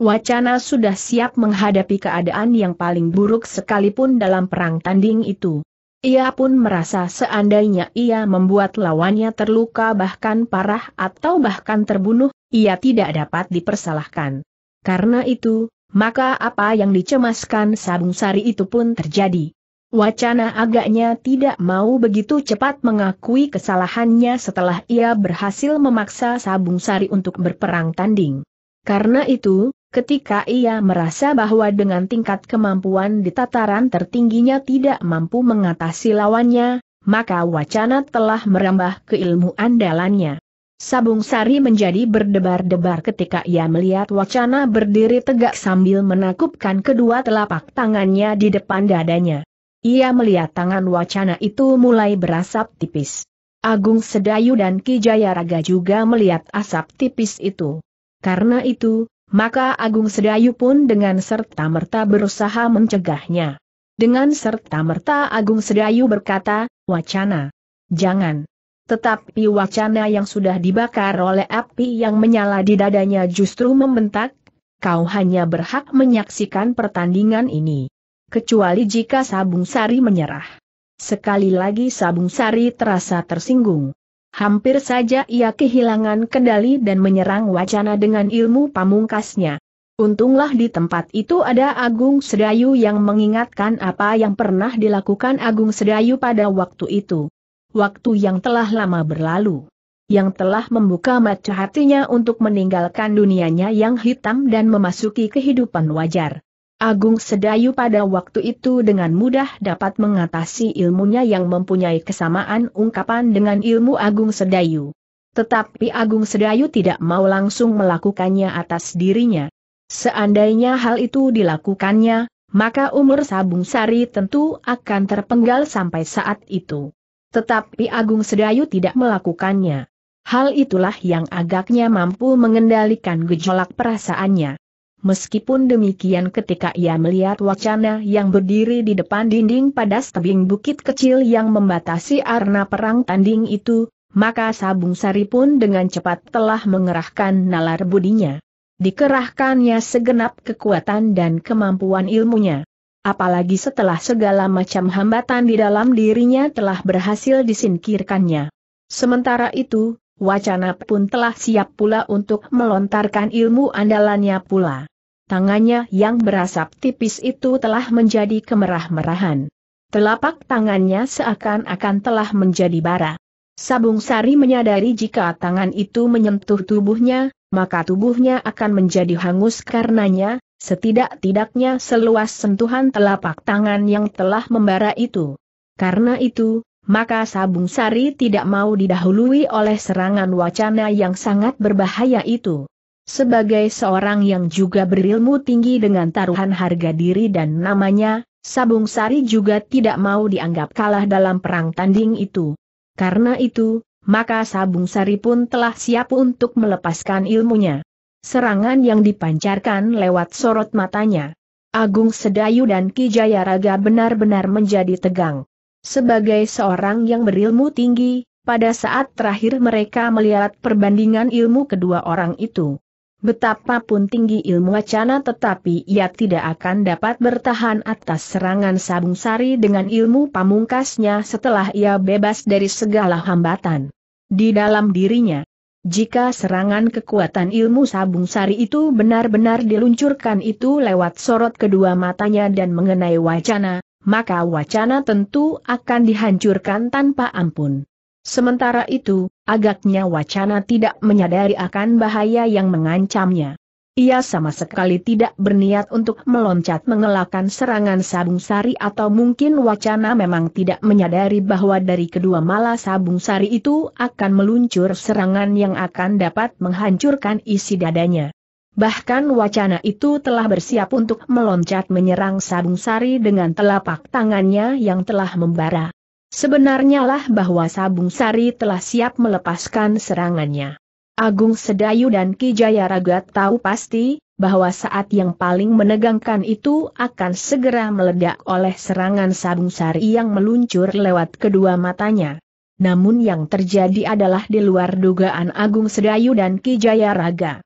Wacana sudah siap menghadapi keadaan yang paling buruk sekalipun dalam perang tanding itu. Ia pun merasa seandainya ia membuat lawannya terluka bahkan parah atau bahkan terbunuh, ia tidak dapat dipersalahkan. Karena itu, maka apa yang dicemaskan Sabung Sari itu pun terjadi. Wacana agaknya tidak mau begitu cepat mengakui kesalahannya setelah ia berhasil memaksa Sabung Sari untuk berperang tanding. Karena itu, ketika ia merasa bahwa dengan tingkat kemampuan di tataran tertingginya tidak mampu mengatasi lawannya, maka wacana telah merambah ke ilmu andalannya. Sabung Sari menjadi berdebar-debar ketika ia melihat wacana berdiri tegak sambil menakupkan kedua telapak tangannya di depan dadanya. Ia melihat tangan wacana itu mulai berasap tipis. Agung Sedayu dan Ki Jayaraga juga melihat asap tipis itu. Karena itu, maka Agung Sedayu pun dengan serta-merta berusaha mencegahnya. Dengan serta-merta Agung Sedayu berkata, wacana. Jangan. Tetapi wacana yang sudah dibakar oleh api yang menyala di dadanya justru membentak, kau hanya berhak menyaksikan pertandingan ini kecuali jika Sabung Sari menyerah. Sekali lagi Sabung Sari terasa tersinggung. Hampir saja ia kehilangan kendali dan menyerang wacana dengan ilmu pamungkasnya. Untunglah di tempat itu ada Agung Sedayu yang mengingatkan apa yang pernah dilakukan Agung Sedayu pada waktu itu. Waktu yang telah lama berlalu. Yang telah membuka mata hatinya untuk meninggalkan dunianya yang hitam dan memasuki kehidupan wajar. Agung Sedayu pada waktu itu dengan mudah dapat mengatasi ilmunya yang mempunyai kesamaan ungkapan dengan ilmu Agung Sedayu. Tetapi Agung Sedayu tidak mau langsung melakukannya atas dirinya. Seandainya hal itu dilakukannya, maka umur Sabung Sari tentu akan terpenggal sampai saat itu. Tetapi Agung Sedayu tidak melakukannya. Hal itulah yang agaknya mampu mengendalikan gejolak perasaannya. Meskipun demikian ketika ia melihat wacana yang berdiri di depan dinding pada tebing bukit kecil yang membatasi arena perang tanding itu, maka Sabung Sari pun dengan cepat telah mengerahkan nalar budinya. Dikerahkannya segenap kekuatan dan kemampuan ilmunya. Apalagi setelah segala macam hambatan di dalam dirinya telah berhasil disingkirkannya. Sementara itu, wacana pun telah siap pula untuk melontarkan ilmu andalannya pula. Tangannya yang berasap tipis itu telah menjadi kemerah-merahan. Telapak tangannya seakan-akan telah menjadi bara. Sabung Sari menyadari jika tangan itu menyentuh tubuhnya, maka tubuhnya akan menjadi hangus karenanya, setidak-tidaknya seluas sentuhan telapak tangan yang telah membara itu. Karena itu, maka Sabung Sari tidak mau didahului oleh serangan wacana yang sangat berbahaya itu. Sebagai seorang yang juga berilmu tinggi dengan taruhan harga diri dan namanya, Sabung Sari juga tidak mau dianggap kalah dalam perang tanding itu. Karena itu, maka Sabung Sari pun telah siap untuk melepaskan ilmunya. Serangan yang dipancarkan lewat sorot matanya. Agung Sedayu dan Ki Jayaraga benar-benar menjadi tegang. Sebagai seorang yang berilmu tinggi, pada saat terakhir mereka melihat perbandingan ilmu kedua orang itu. Betapapun tinggi ilmu wacana tetapi ia tidak akan dapat bertahan atas serangan Sabung Sari dengan ilmu pamungkasnya setelah ia bebas dari segala hambatan. Di dalam dirinya, jika serangan kekuatan ilmu Sabung Sari itu benar-benar diluncurkan itu lewat sorot kedua matanya dan mengenai wacana, maka wacana tentu akan dihancurkan tanpa ampun. Sementara itu, agaknya wacana tidak menyadari akan bahaya yang mengancamnya. Ia sama sekali tidak berniat untuk meloncat mengelakkan serangan Sabung Sari atau mungkin wacana memang tidak menyadari bahwa dari kedua mala Sabung Sari itu akan meluncur serangan yang akan dapat menghancurkan isi dadanya. Bahkan wacana itu telah bersiap untuk meloncat menyerang Sabung Sari dengan telapak tangannya yang telah membara. Sebenarnya lah bahwa Sabung Sari telah siap melepaskan serangannya. Agung Sedayu dan Ki Jayaraga tahu pasti, bahwa saat yang paling menegangkan itu akan segera meledak oleh serangan Sabung Sari yang meluncur lewat kedua matanya. Namun yang terjadi adalah di luar dugaan Agung Sedayu dan Ki Jayaraga.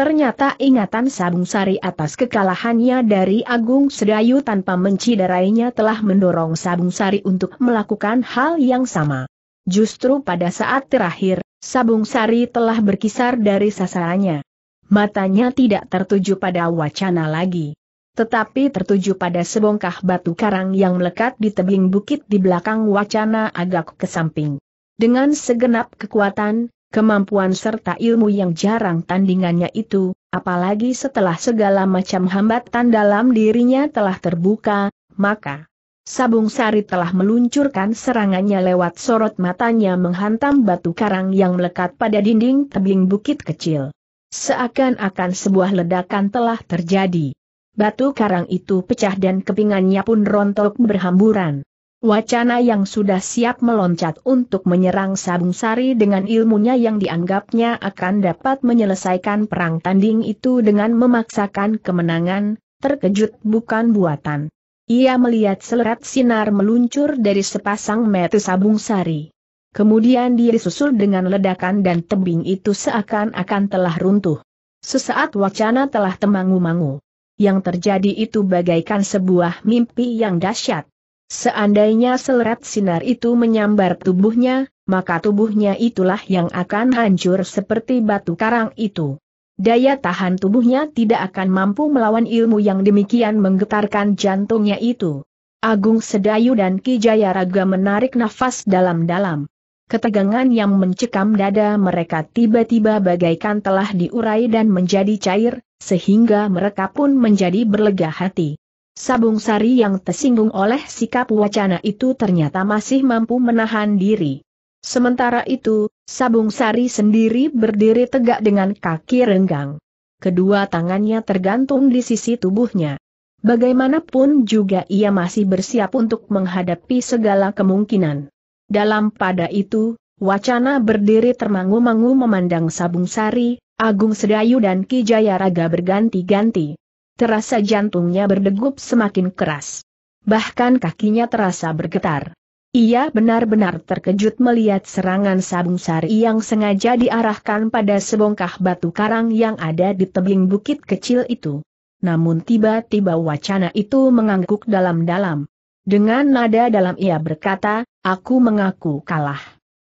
Ternyata ingatan Sabung Sari atas kekalahannya dari Agung Sedayu tanpa menciderainya telah mendorong Sabung Sari untuk melakukan hal yang sama. Justru pada saat terakhir, Sabung Sari telah berkisar dari sasarannya. Matanya tidak tertuju pada wacana lagi. Tetapi tertuju pada sebongkah batu karang yang melekat di tebing bukit di belakang wacana agak ke samping. Dengan segenap kekuatan, kemampuan serta ilmu yang jarang tandingannya itu, apalagi setelah segala macam hambatan dalam dirinya telah terbuka, maka Sabung Sari telah meluncurkan serangannya lewat sorot matanya menghantam batu karang yang melekat pada dinding tebing bukit kecil. Seakan-akan sebuah ledakan telah terjadi. Batu karang itu pecah dan kepingannya pun rontok berhamburan. Wacana yang sudah siap meloncat untuk menyerang Sabung Sari dengan ilmunya yang dianggapnya akan dapat menyelesaikan perang tanding itu dengan memaksakan kemenangan, terkejut bukan buatan. Ia melihat selerat sinar meluncur dari sepasang mata Sabung Sari. Kemudian dia disusul dengan ledakan dan tebing itu seakan-akan telah runtuh. Sesaat wacana telah temangu-mangu. Yang terjadi itu bagaikan sebuah mimpi yang dahsyat. Seandainya selerat sinar itu menyambar tubuhnya, maka tubuhnya itulah yang akan hancur seperti batu karang itu. Daya tahan tubuhnya tidak akan mampu melawan ilmu yang demikian menggetarkan jantungnya itu. Agung Sedayu dan Ki Jayaraga menarik nafas dalam-dalam. Ketegangan yang mencekam dada mereka tiba-tiba bagaikan telah diurai dan menjadi cair, sehingga mereka pun menjadi berlega hati. Sabung Sari yang tersinggung oleh sikap wacana itu ternyata masih mampu menahan diri. Sementara itu, Sabung Sari sendiri berdiri tegak dengan kaki renggang. Kedua tangannya tergantung di sisi tubuhnya. Bagaimanapun juga ia masih bersiap untuk menghadapi segala kemungkinan. Dalam pada itu, wacana berdiri termangu-mangu memandang Sabung Sari, Agung Sedayu dan Ki Jayaraga berganti-ganti terasa jantungnya berdegup semakin keras. Bahkan kakinya terasa bergetar. Ia benar-benar terkejut melihat serangan sabung sari yang sengaja diarahkan pada sebongkah batu karang yang ada di tebing bukit kecil itu. Namun tiba-tiba wacana itu mengangguk dalam-dalam. Dengan nada dalam ia berkata, aku mengaku kalah.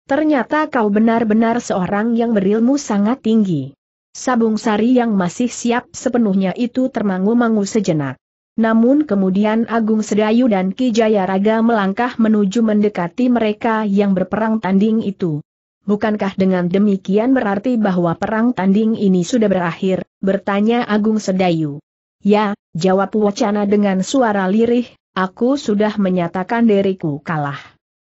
Ternyata kau benar-benar seorang yang berilmu sangat tinggi. Sabung Sari yang masih siap sepenuhnya itu termangu-mangu sejenak. Namun kemudian Agung Sedayu dan Ki Jayaraga melangkah menuju mendekati mereka yang berperang tanding itu. Bukankah dengan demikian berarti bahwa perang tanding ini sudah berakhir, bertanya Agung Sedayu. Ya, jawab Wacana dengan suara lirih, aku sudah menyatakan diriku kalah.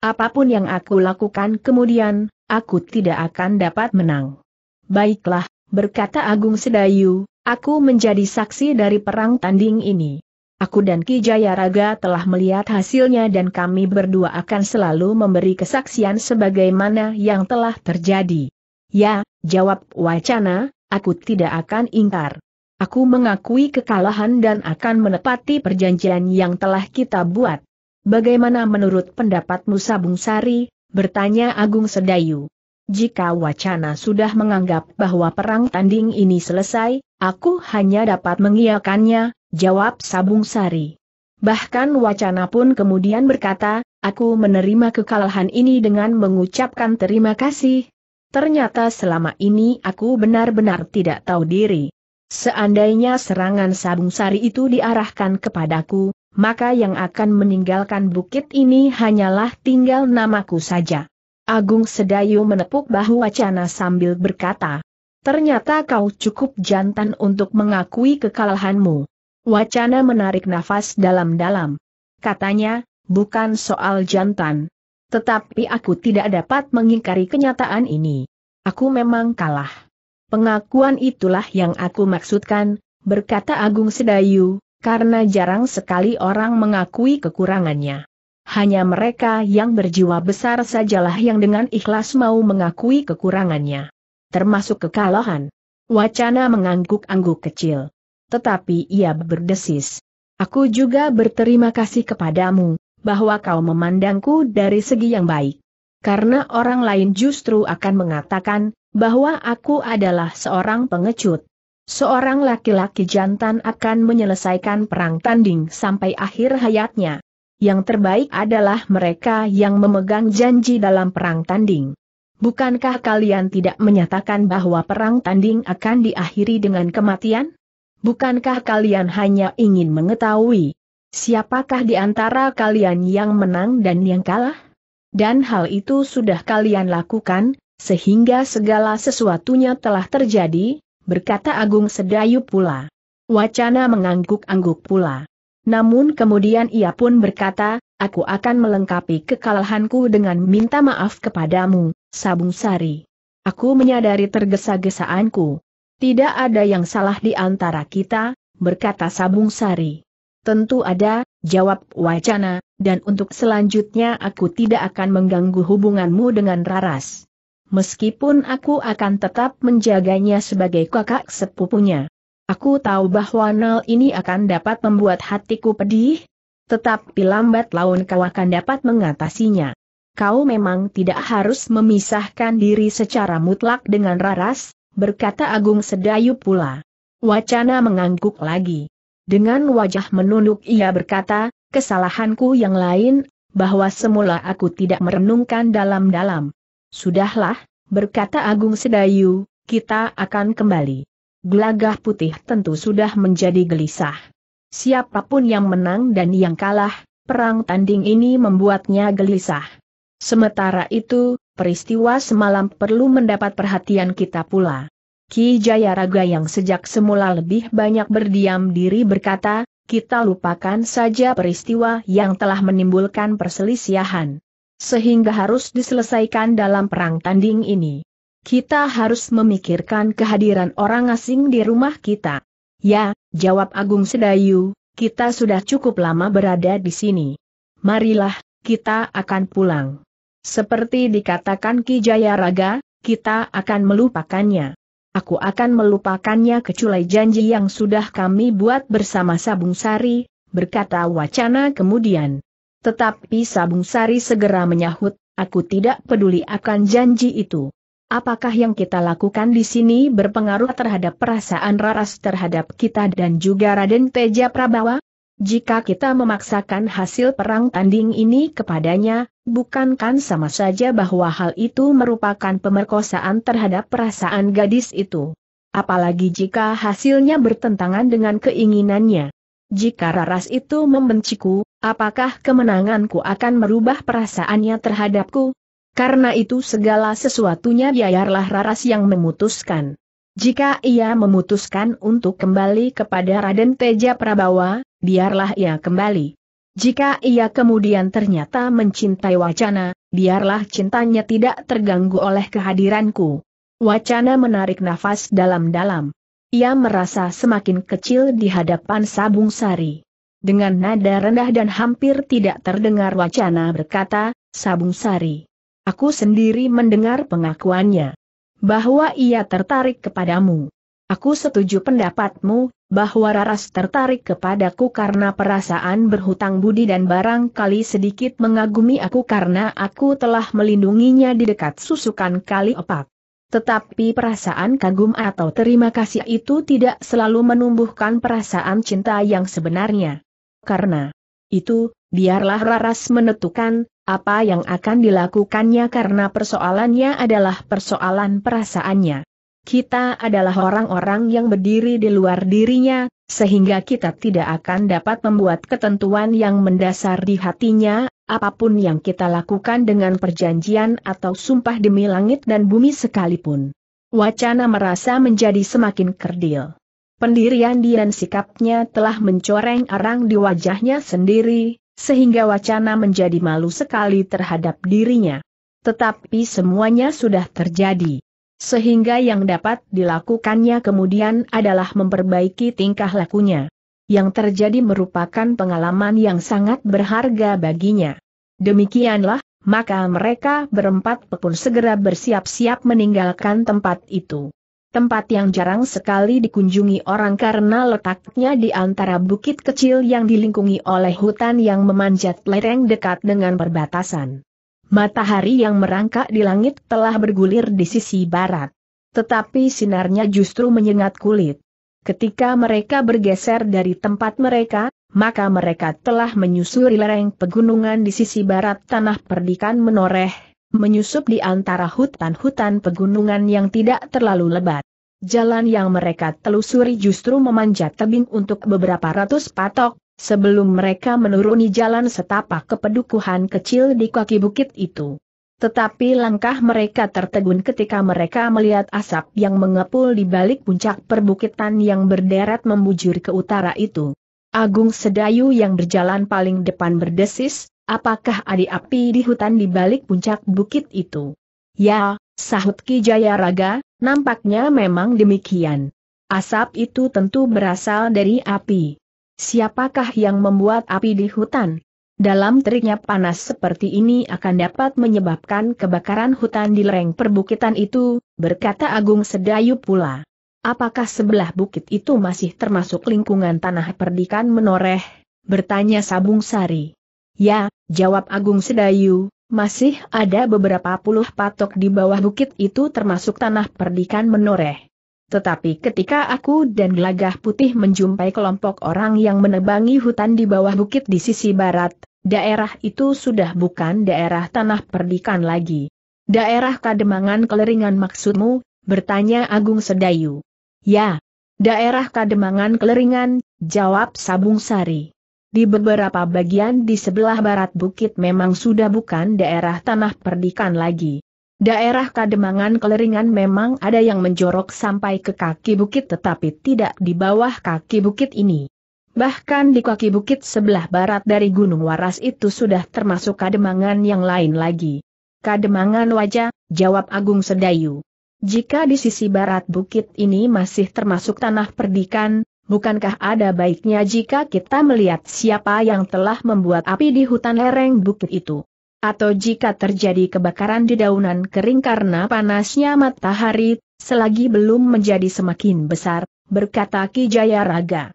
Apapun yang aku lakukan kemudian, aku tidak akan dapat menang. Baiklah, berkata Agung Sedayu, aku menjadi saksi dari perang tanding ini. Aku dan Ki Jayaraga telah melihat hasilnya dan kami berdua akan selalu memberi kesaksian sebagaimana yang telah terjadi. Ya, jawab Wacana, aku tidak akan ingkar. Aku mengakui kekalahan dan akan menepati perjanjian yang telah kita buat. Bagaimana menurut pendapatmu Sabung Sari? bertanya Agung Sedayu jika wacana sudah menganggap bahwa perang tanding ini selesai, aku hanya dapat mengiyakannya, jawab Sabung Sari. Bahkan wacana pun kemudian berkata, aku menerima kekalahan ini dengan mengucapkan terima kasih. Ternyata selama ini aku benar-benar tidak tahu diri. Seandainya serangan Sabung Sari itu diarahkan kepadaku, maka yang akan meninggalkan bukit ini hanyalah tinggal namaku saja. Agung Sedayu menepuk bahu wacana sambil berkata, Ternyata kau cukup jantan untuk mengakui kekalahanmu. Wacana menarik nafas dalam-dalam. Katanya, bukan soal jantan. Tetapi aku tidak dapat mengingkari kenyataan ini. Aku memang kalah. Pengakuan itulah yang aku maksudkan, berkata Agung Sedayu, karena jarang sekali orang mengakui kekurangannya hanya mereka yang berjiwa besar sajalah yang dengan ikhlas mau mengakui kekurangannya. Termasuk kekalahan. Wacana mengangguk-angguk kecil. Tetapi ia berdesis. Aku juga berterima kasih kepadamu, bahwa kau memandangku dari segi yang baik. Karena orang lain justru akan mengatakan, bahwa aku adalah seorang pengecut. Seorang laki-laki jantan akan menyelesaikan perang tanding sampai akhir hayatnya yang terbaik adalah mereka yang memegang janji dalam perang tanding. Bukankah kalian tidak menyatakan bahwa perang tanding akan diakhiri dengan kematian? Bukankah kalian hanya ingin mengetahui siapakah di antara kalian yang menang dan yang kalah? Dan hal itu sudah kalian lakukan, sehingga segala sesuatunya telah terjadi, berkata Agung Sedayu pula. Wacana mengangguk-angguk pula. Namun kemudian ia pun berkata, aku akan melengkapi kekalahanku dengan minta maaf kepadamu, Sabung Sari. Aku menyadari tergesa-gesaanku. Tidak ada yang salah di antara kita, berkata Sabung Sari. Tentu ada, jawab Wacana, dan untuk selanjutnya aku tidak akan mengganggu hubunganmu dengan Raras. Meskipun aku akan tetap menjaganya sebagai kakak sepupunya. Aku tahu bahwa nal ini akan dapat membuat hatiku pedih, tetapi lambat laun kau akan dapat mengatasinya. Kau memang tidak harus memisahkan diri secara mutlak dengan Raras, berkata Agung Sedayu pula. Wacana mengangguk lagi. Dengan wajah menunduk ia berkata, kesalahanku yang lain, bahwa semula aku tidak merenungkan dalam-dalam. Sudahlah, berkata Agung Sedayu, kita akan kembali gelagah putih tentu sudah menjadi gelisah. Siapapun yang menang dan yang kalah, perang tanding ini membuatnya gelisah. Sementara itu, peristiwa semalam perlu mendapat perhatian kita pula. Ki Jayaraga yang sejak semula lebih banyak berdiam diri berkata, kita lupakan saja peristiwa yang telah menimbulkan perselisihan. Sehingga harus diselesaikan dalam perang tanding ini. Kita harus memikirkan kehadiran orang asing di rumah kita. Ya, jawab Agung Sedayu, kita sudah cukup lama berada di sini. Marilah, kita akan pulang. Seperti dikatakan Ki Jayaraga, kita akan melupakannya. Aku akan melupakannya kecuali janji yang sudah kami buat bersama Sabung Sari, berkata wacana kemudian. Tetapi Sabung Sari segera menyahut, aku tidak peduli akan janji itu. Apakah yang kita lakukan di sini berpengaruh terhadap perasaan Raras terhadap kita dan juga Raden Teja Prabawa? Jika kita memaksakan hasil perang tanding ini kepadanya, bukankan sama saja bahwa hal itu merupakan pemerkosaan terhadap perasaan gadis itu. Apalagi jika hasilnya bertentangan dengan keinginannya. Jika Raras itu membenciku, apakah kemenanganku akan merubah perasaannya terhadapku? Karena itu segala sesuatunya biarlah Raras yang memutuskan. Jika ia memutuskan untuk kembali kepada Raden Teja Prabawa, biarlah ia kembali. Jika ia kemudian ternyata mencintai wacana, biarlah cintanya tidak terganggu oleh kehadiranku. Wacana menarik nafas dalam-dalam. Ia merasa semakin kecil di hadapan Sabung Sari. Dengan nada rendah dan hampir tidak terdengar wacana berkata, Sabung Sari. Aku sendiri mendengar pengakuannya. Bahwa ia tertarik kepadamu. Aku setuju pendapatmu, bahwa Raras tertarik kepadaku karena perasaan berhutang budi dan barangkali sedikit mengagumi aku karena aku telah melindunginya di dekat susukan kali opak. Tetapi perasaan kagum atau terima kasih itu tidak selalu menumbuhkan perasaan cinta yang sebenarnya. Karena itu, biarlah Raras menentukan, apa yang akan dilakukannya karena persoalannya adalah persoalan perasaannya. Kita adalah orang-orang yang berdiri di luar dirinya, sehingga kita tidak akan dapat membuat ketentuan yang mendasar di hatinya, apapun yang kita lakukan dengan perjanjian atau sumpah demi langit dan bumi sekalipun. Wacana merasa menjadi semakin kerdil. Pendirian dan sikapnya telah mencoreng arang di wajahnya sendiri, sehingga wacana menjadi malu sekali terhadap dirinya. Tetapi semuanya sudah terjadi. Sehingga yang dapat dilakukannya kemudian adalah memperbaiki tingkah lakunya. Yang terjadi merupakan pengalaman yang sangat berharga baginya. Demikianlah, maka mereka berempat pun segera bersiap-siap meninggalkan tempat itu tempat yang jarang sekali dikunjungi orang karena letaknya di antara bukit kecil yang dilingkungi oleh hutan yang memanjat lereng dekat dengan perbatasan. Matahari yang merangkak di langit telah bergulir di sisi barat. Tetapi sinarnya justru menyengat kulit. Ketika mereka bergeser dari tempat mereka, maka mereka telah menyusuri lereng pegunungan di sisi barat tanah perdikan menoreh, menyusup di antara hutan-hutan pegunungan yang tidak terlalu lebat. Jalan yang mereka telusuri justru memanjat tebing untuk beberapa ratus patok, sebelum mereka menuruni jalan setapak ke pedukuhan kecil di kaki bukit itu. Tetapi langkah mereka tertegun ketika mereka melihat asap yang mengepul di balik puncak perbukitan yang berderet membujur ke utara itu. Agung Sedayu yang berjalan paling depan berdesis, Apakah ada api di hutan di balik puncak bukit itu? Ya, sahut Ki Jayaraga, nampaknya memang demikian. Asap itu tentu berasal dari api. Siapakah yang membuat api di hutan? Dalam teriknya panas seperti ini akan dapat menyebabkan kebakaran hutan di lereng perbukitan itu, berkata Agung Sedayu pula. Apakah sebelah bukit itu masih termasuk lingkungan tanah perdikan menoreh? Bertanya Sabung Sari. Ya, jawab Agung Sedayu, masih ada beberapa puluh patok di bawah bukit itu termasuk tanah perdikan menoreh. Tetapi ketika aku dan Gelagah Putih menjumpai kelompok orang yang menebangi hutan di bawah bukit di sisi barat, daerah itu sudah bukan daerah tanah perdikan lagi. Daerah Kademangan Keleringan maksudmu, bertanya Agung Sedayu. Ya, daerah Kademangan Keleringan, jawab Sabung Sari. Di beberapa bagian di sebelah barat bukit memang sudah bukan daerah tanah perdikan lagi. Daerah kademangan keleringan memang ada yang menjorok sampai ke kaki bukit tetapi tidak di bawah kaki bukit ini. Bahkan di kaki bukit sebelah barat dari Gunung Waras itu sudah termasuk kademangan yang lain lagi. Kademangan wajah, jawab Agung Sedayu. Jika di sisi barat bukit ini masih termasuk tanah perdikan, bukankah ada baiknya jika kita melihat siapa yang telah membuat api di hutan lereng bukit itu? Atau jika terjadi kebakaran di daunan kering karena panasnya matahari, selagi belum menjadi semakin besar, berkata Ki Jaya Raga.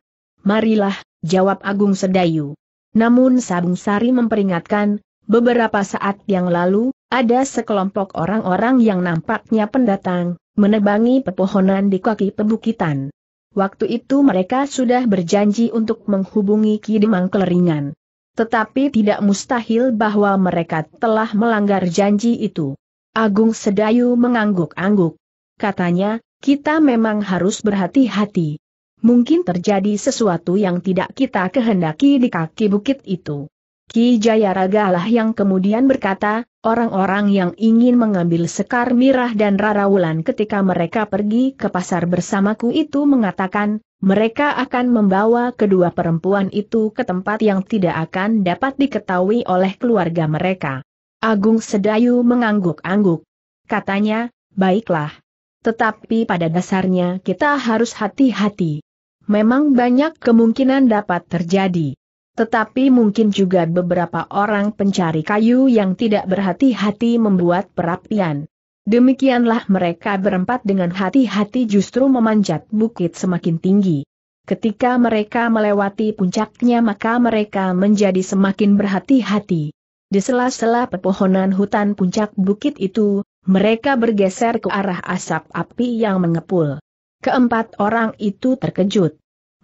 Marilah, jawab Agung Sedayu. Namun Sabung Sari memperingatkan, beberapa saat yang lalu, ada sekelompok orang-orang yang nampaknya pendatang, menebangi pepohonan di kaki pebukitan. Waktu itu mereka sudah berjanji untuk menghubungi Kidemang Keleringan. Tetapi tidak mustahil bahwa mereka telah melanggar janji itu. Agung Sedayu mengangguk-angguk. Katanya, kita memang harus berhati-hati. Mungkin terjadi sesuatu yang tidak kita kehendaki di kaki bukit itu. Ki Jayaraga lah yang kemudian berkata, orang-orang yang ingin mengambil Sekar Mirah dan Wulan ketika mereka pergi ke pasar bersamaku itu mengatakan, mereka akan membawa kedua perempuan itu ke tempat yang tidak akan dapat diketahui oleh keluarga mereka. Agung Sedayu mengangguk-angguk. Katanya, baiklah. Tetapi pada dasarnya kita harus hati-hati. Memang banyak kemungkinan dapat terjadi. Tetapi mungkin juga beberapa orang pencari kayu yang tidak berhati-hati membuat perapian. Demikianlah mereka berempat dengan hati-hati justru memanjat bukit semakin tinggi. Ketika mereka melewati puncaknya maka mereka menjadi semakin berhati-hati. Di sela-sela pepohonan hutan puncak bukit itu, mereka bergeser ke arah asap api yang mengepul. Keempat orang itu terkejut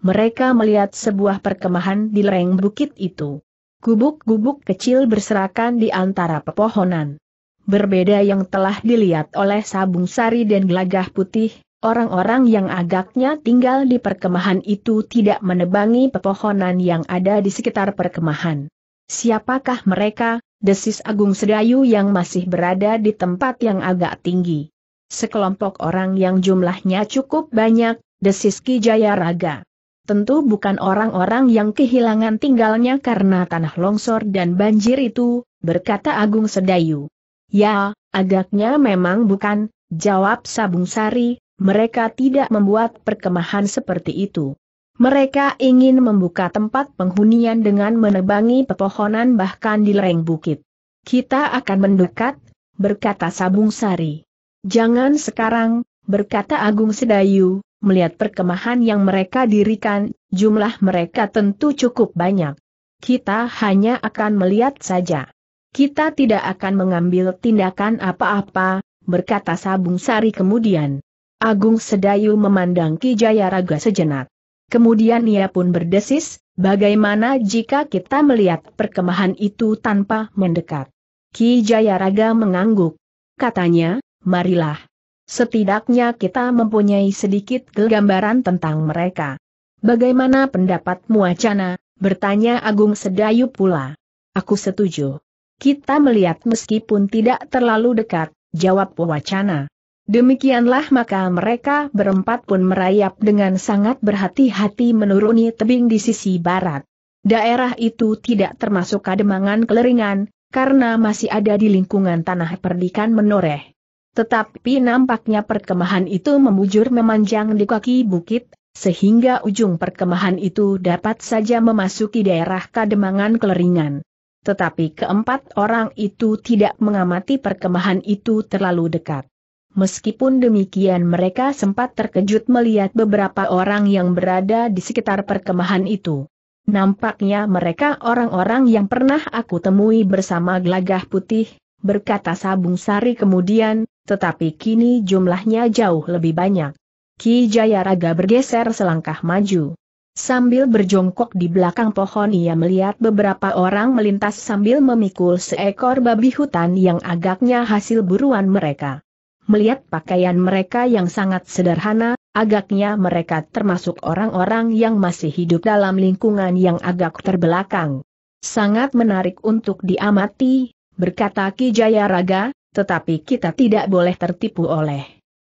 mereka melihat sebuah perkemahan di lereng bukit itu. Gubuk-gubuk kecil berserakan di antara pepohonan. Berbeda yang telah dilihat oleh Sabung Sari dan Gelagah Putih, orang-orang yang agaknya tinggal di perkemahan itu tidak menebangi pepohonan yang ada di sekitar perkemahan. Siapakah mereka? Desis Agung Sedayu yang masih berada di tempat yang agak tinggi. Sekelompok orang yang jumlahnya cukup banyak, desis Ki Jaya Raga. Tentu bukan orang-orang yang kehilangan tinggalnya karena tanah longsor dan banjir itu, berkata Agung Sedayu. Ya, agaknya memang bukan, jawab Sabung Sari, mereka tidak membuat perkemahan seperti itu. Mereka ingin membuka tempat penghunian dengan menebangi pepohonan bahkan di lereng bukit. Kita akan mendekat, berkata Sabung Sari. Jangan sekarang, berkata Agung Sedayu, melihat perkemahan yang mereka dirikan, jumlah mereka tentu cukup banyak. Kita hanya akan melihat saja. Kita tidak akan mengambil tindakan apa-apa, berkata Sabung Sari kemudian. Agung Sedayu memandang Ki Jayaraga sejenak. Kemudian ia pun berdesis, bagaimana jika kita melihat perkemahan itu tanpa mendekat? Ki Jayaraga mengangguk. Katanya, marilah. Setidaknya kita mempunyai sedikit kegambaran tentang mereka. Bagaimana pendapatmu Acana? Bertanya Agung Sedayu pula. Aku setuju. Kita melihat meskipun tidak terlalu dekat, jawab Wacana. Demikianlah maka mereka berempat pun merayap dengan sangat berhati-hati menuruni tebing di sisi barat. Daerah itu tidak termasuk kademangan keleringan, karena masih ada di lingkungan tanah perdikan menoreh. Tetapi nampaknya perkemahan itu memujur memanjang di kaki bukit, sehingga ujung perkemahan itu dapat saja memasuki daerah kademangan keleringan. Tetapi keempat orang itu tidak mengamati perkemahan itu terlalu dekat. Meskipun demikian mereka sempat terkejut melihat beberapa orang yang berada di sekitar perkemahan itu. Nampaknya mereka orang-orang yang pernah aku temui bersama gelagah putih, berkata Sabung Sari kemudian, tetapi kini jumlahnya jauh lebih banyak. Ki Jayaraga bergeser selangkah maju. Sambil berjongkok di belakang pohon ia melihat beberapa orang melintas sambil memikul seekor babi hutan yang agaknya hasil buruan mereka. Melihat pakaian mereka yang sangat sederhana, agaknya mereka termasuk orang-orang yang masih hidup dalam lingkungan yang agak terbelakang. Sangat menarik untuk diamati, berkata Ki Jayaraga, tetapi kita tidak boleh tertipu oleh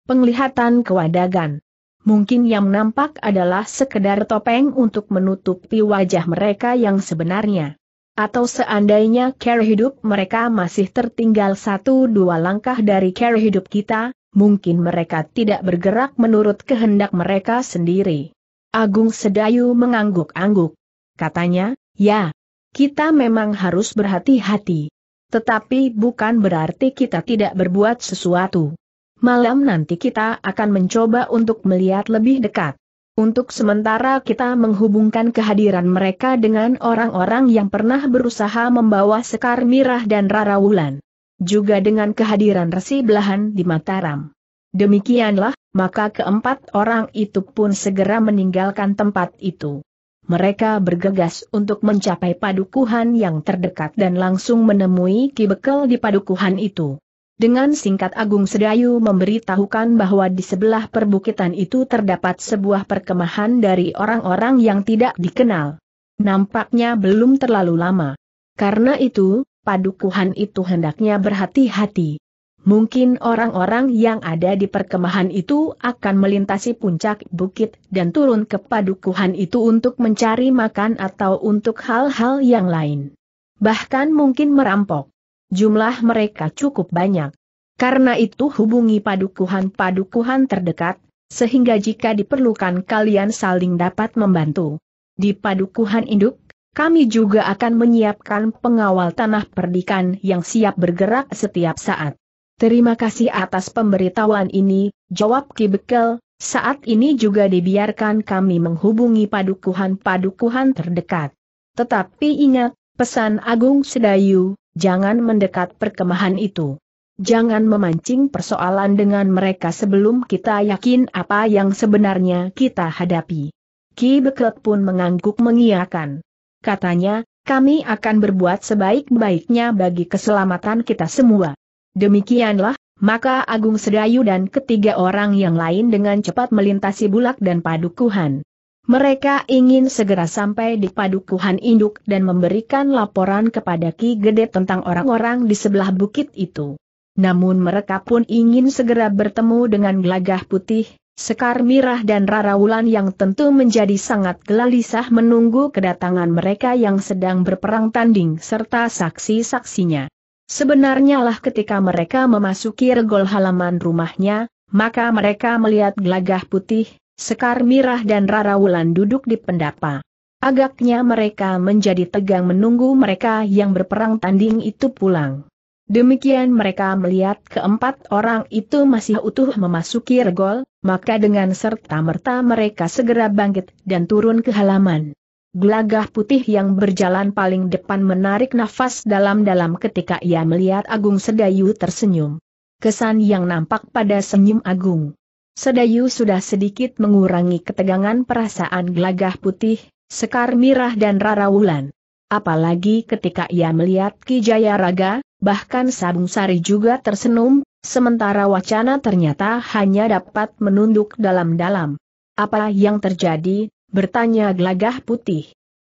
penglihatan kewadagan. Mungkin yang nampak adalah sekedar topeng untuk menutupi wajah mereka yang sebenarnya. Atau seandainya care hidup mereka masih tertinggal satu dua langkah dari care hidup kita, mungkin mereka tidak bergerak menurut kehendak mereka sendiri. Agung Sedayu mengangguk-angguk. Katanya, ya, kita memang harus berhati-hati. Tetapi bukan berarti kita tidak berbuat sesuatu. Malam nanti kita akan mencoba untuk melihat lebih dekat. Untuk sementara kita menghubungkan kehadiran mereka dengan orang-orang yang pernah berusaha membawa Sekar Mirah dan Rara Wulan, Juga dengan kehadiran Resi Belahan di Mataram. Demikianlah, maka keempat orang itu pun segera meninggalkan tempat itu mereka bergegas untuk mencapai padukuhan yang terdekat dan langsung menemui Ki Bekel di padukuhan itu. Dengan singkat Agung Sedayu memberitahukan bahwa di sebelah perbukitan itu terdapat sebuah perkemahan dari orang-orang yang tidak dikenal. Nampaknya belum terlalu lama. Karena itu, padukuhan itu hendaknya berhati-hati. Mungkin orang-orang yang ada di perkemahan itu akan melintasi puncak bukit dan turun ke padukuhan itu untuk mencari makan atau untuk hal-hal yang lain. Bahkan mungkin merampok. Jumlah mereka cukup banyak. Karena itu hubungi padukuhan-padukuhan terdekat, sehingga jika diperlukan kalian saling dapat membantu. Di padukuhan induk, kami juga akan menyiapkan pengawal tanah perdikan yang siap bergerak setiap saat. Terima kasih atas pemberitahuan ini, jawab Ki Bekel, saat ini juga dibiarkan kami menghubungi padukuhan-padukuhan terdekat. Tetapi ingat, pesan Agung Sedayu, jangan mendekat perkemahan itu. Jangan memancing persoalan dengan mereka sebelum kita yakin apa yang sebenarnya kita hadapi. Ki Beklet pun mengangguk mengiakan. Katanya, kami akan berbuat sebaik-baiknya bagi keselamatan kita semua. Demikianlah, maka Agung Sedayu dan ketiga orang yang lain dengan cepat melintasi Bulak dan Padukuhan. Mereka ingin segera sampai di Padukuhan Induk dan memberikan laporan kepada Ki Gede tentang orang-orang di sebelah bukit itu. Namun mereka pun ingin segera bertemu dengan Gelagah Putih, Sekar Mirah dan Rara Wulan yang tentu menjadi sangat gelisah menunggu kedatangan mereka yang sedang berperang tanding serta saksi-saksinya. Sebenarnya lah ketika mereka memasuki regol halaman rumahnya, maka mereka melihat gelagah putih, Sekar Mirah dan Rara Wulan duduk di pendapa. Agaknya mereka menjadi tegang menunggu mereka yang berperang tanding itu pulang. Demikian mereka melihat keempat orang itu masih utuh memasuki regol, maka dengan serta-merta mereka segera bangkit dan turun ke halaman. Gelagah putih yang berjalan paling depan menarik nafas dalam-dalam ketika ia melihat Agung Sedayu tersenyum. Kesan yang nampak pada senyum Agung. Sedayu sudah sedikit mengurangi ketegangan perasaan gelagah putih, Sekar Mirah dan Rara Wulan. Apalagi ketika ia melihat Ki Raga, bahkan Sabung Sari juga tersenyum, sementara wacana ternyata hanya dapat menunduk dalam-dalam. Apa yang terjadi, bertanya gelagah putih.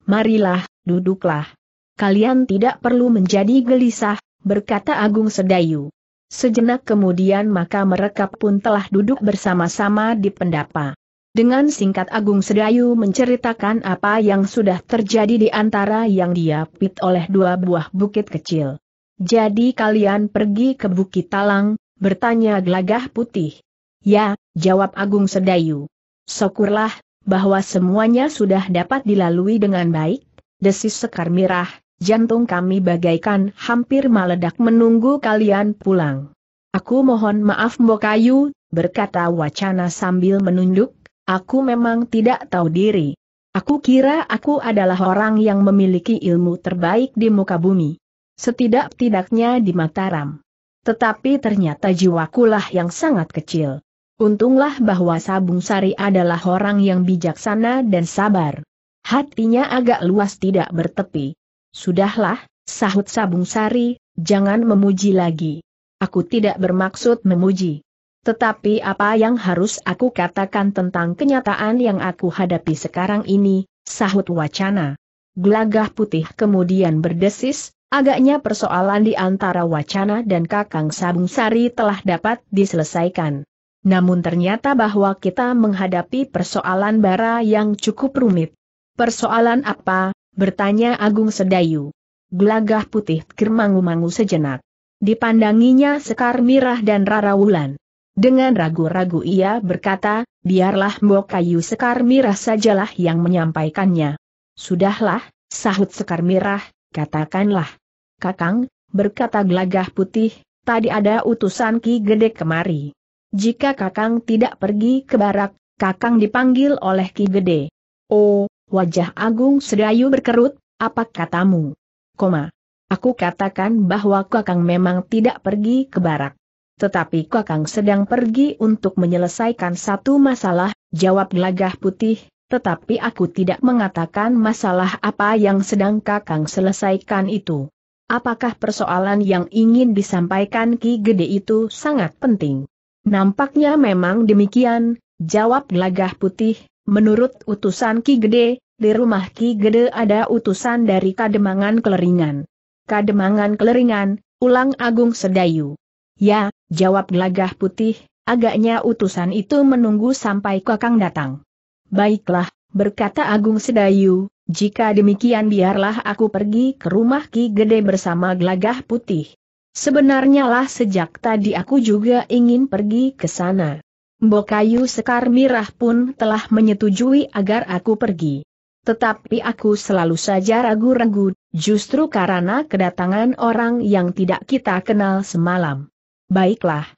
Marilah, duduklah. Kalian tidak perlu menjadi gelisah, berkata Agung Sedayu. Sejenak kemudian maka mereka pun telah duduk bersama-sama di pendapa. Dengan singkat Agung Sedayu menceritakan apa yang sudah terjadi di antara yang diapit oleh dua buah bukit kecil. Jadi kalian pergi ke Bukit Talang, bertanya gelagah putih. Ya, jawab Agung Sedayu. Syukurlah, bahwa semuanya sudah dapat dilalui dengan baik, desis sekar mirah, jantung kami bagaikan hampir meledak menunggu kalian pulang. Aku mohon maaf Mbokayu, berkata wacana sambil menunduk, aku memang tidak tahu diri. Aku kira aku adalah orang yang memiliki ilmu terbaik di muka bumi. Setidak-tidaknya di Mataram. Tetapi ternyata jiwakulah yang sangat kecil. Untunglah bahwa Sabung Sari adalah orang yang bijaksana dan sabar. Hatinya agak luas tidak bertepi. Sudahlah, sahut Sabung Sari, jangan memuji lagi. Aku tidak bermaksud memuji. Tetapi apa yang harus aku katakan tentang kenyataan yang aku hadapi sekarang ini, sahut wacana. Gelagah putih kemudian berdesis, agaknya persoalan di antara wacana dan kakang Sabung Sari telah dapat diselesaikan namun ternyata bahwa kita menghadapi persoalan bara yang cukup rumit. Persoalan apa? bertanya Agung Sedayu. Gelagah putih kermangu-mangu sejenak. Dipandanginya Sekar Mirah dan Rara Wulan. Dengan ragu-ragu ia berkata, biarlah Mbok Kayu Sekar Mirah sajalah yang menyampaikannya. Sudahlah, sahut Sekar Mirah, katakanlah. Kakang, berkata gelagah putih, tadi ada utusan Ki Gede kemari jika Kakang tidak pergi ke barak, Kakang dipanggil oleh Ki Gede. Oh, wajah Agung Sedayu berkerut, apa katamu? Koma. Aku katakan bahwa Kakang memang tidak pergi ke barak. Tetapi Kakang sedang pergi untuk menyelesaikan satu masalah, jawab gelagah putih, tetapi aku tidak mengatakan masalah apa yang sedang Kakang selesaikan itu. Apakah persoalan yang ingin disampaikan Ki Gede itu sangat penting? Nampaknya memang demikian, jawab Gelagah Putih, menurut utusan Ki Gede, di rumah Ki Gede ada utusan dari Kademangan Keleringan. Kademangan Keleringan, ulang Agung Sedayu. Ya, jawab Gelagah Putih, agaknya utusan itu menunggu sampai Kakang datang. Baiklah, berkata Agung Sedayu, jika demikian biarlah aku pergi ke rumah Ki Gede bersama Gelagah Putih. Sebenarnya lah sejak tadi aku juga ingin pergi ke sana. Bokayu Sekar Mirah pun telah menyetujui agar aku pergi. Tetapi aku selalu saja ragu-ragu, justru karena kedatangan orang yang tidak kita kenal semalam. Baiklah.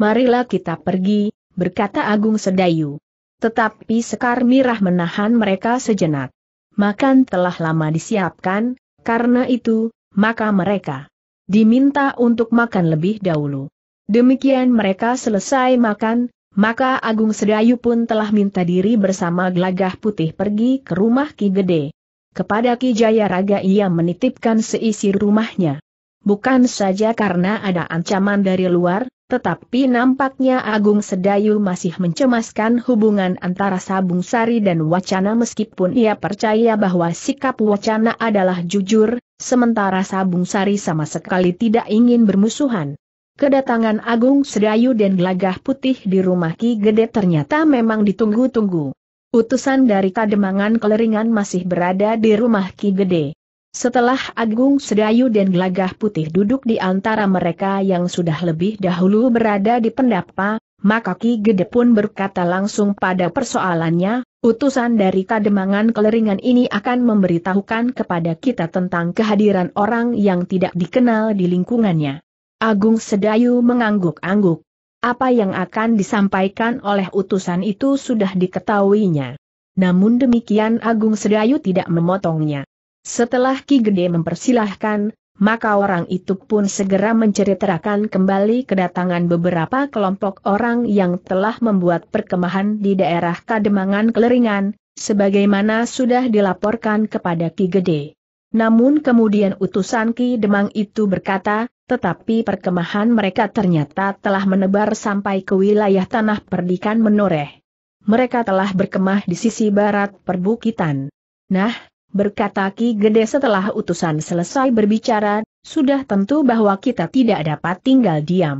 Marilah kita pergi, berkata Agung Sedayu. Tetapi Sekar Mirah menahan mereka sejenak. Makan telah lama disiapkan, karena itu, maka mereka diminta untuk makan lebih dahulu. Demikian mereka selesai makan, maka Agung Sedayu pun telah minta diri bersama Glagah Putih pergi ke rumah Ki Gede. Kepada Ki Jayaraga ia menitipkan seisi rumahnya. Bukan saja karena ada ancaman dari luar, tetapi nampaknya Agung Sedayu masih mencemaskan hubungan antara Sabung Sari dan Wacana meskipun ia percaya bahwa sikap Wacana adalah jujur, sementara Sabung Sari sama sekali tidak ingin bermusuhan. Kedatangan Agung Sedayu dan Gelagah Putih di rumah Ki Gede ternyata memang ditunggu-tunggu. Utusan dari Kademangan Keleringan masih berada di rumah Ki Gede. Setelah Agung Sedayu dan Gelagah Putih duduk di antara mereka yang sudah lebih dahulu berada di pendapa, maka Ki Gede pun berkata langsung pada persoalannya, utusan dari Kademangan Keleringan ini akan memberitahukan kepada kita tentang kehadiran orang yang tidak dikenal di lingkungannya. Agung Sedayu mengangguk-angguk. Apa yang akan disampaikan oleh utusan itu sudah diketahuinya. Namun demikian Agung Sedayu tidak memotongnya. Setelah Ki Gede mempersilahkan, maka orang itu pun segera menceritakan kembali kedatangan beberapa kelompok orang yang telah membuat perkemahan di daerah Kademangan Keleringan, sebagaimana sudah dilaporkan kepada Ki Gede. Namun kemudian utusan Ki Demang itu berkata, tetapi perkemahan mereka ternyata telah menebar sampai ke wilayah tanah perdikan menoreh. Mereka telah berkemah di sisi barat perbukitan. Nah, berkata Ki Gede setelah utusan selesai berbicara, sudah tentu bahwa kita tidak dapat tinggal diam.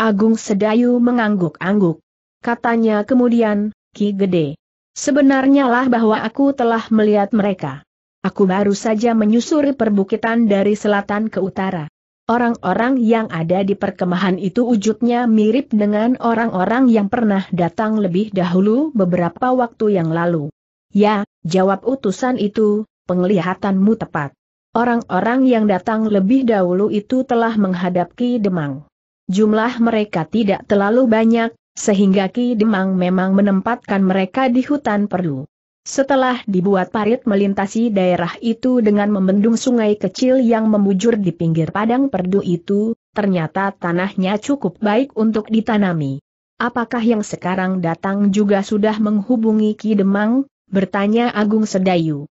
Agung Sedayu mengangguk-angguk. Katanya kemudian, Ki Gede. Sebenarnya lah bahwa aku telah melihat mereka. Aku baru saja menyusuri perbukitan dari selatan ke utara. Orang-orang yang ada di perkemahan itu wujudnya mirip dengan orang-orang yang pernah datang lebih dahulu beberapa waktu yang lalu. Ya, jawab utusan itu, penglihatanmu tepat. Orang-orang yang datang lebih dahulu itu telah menghadap Ki Demang. Jumlah mereka tidak terlalu banyak, sehingga Ki Demang memang menempatkan mereka di hutan perlu. Setelah dibuat parit melintasi daerah itu dengan membendung sungai kecil yang membujur di pinggir padang perdu itu, ternyata tanahnya cukup baik untuk ditanami. Apakah yang sekarang datang juga sudah menghubungi Ki Demang? Bertanya Agung Sedayu.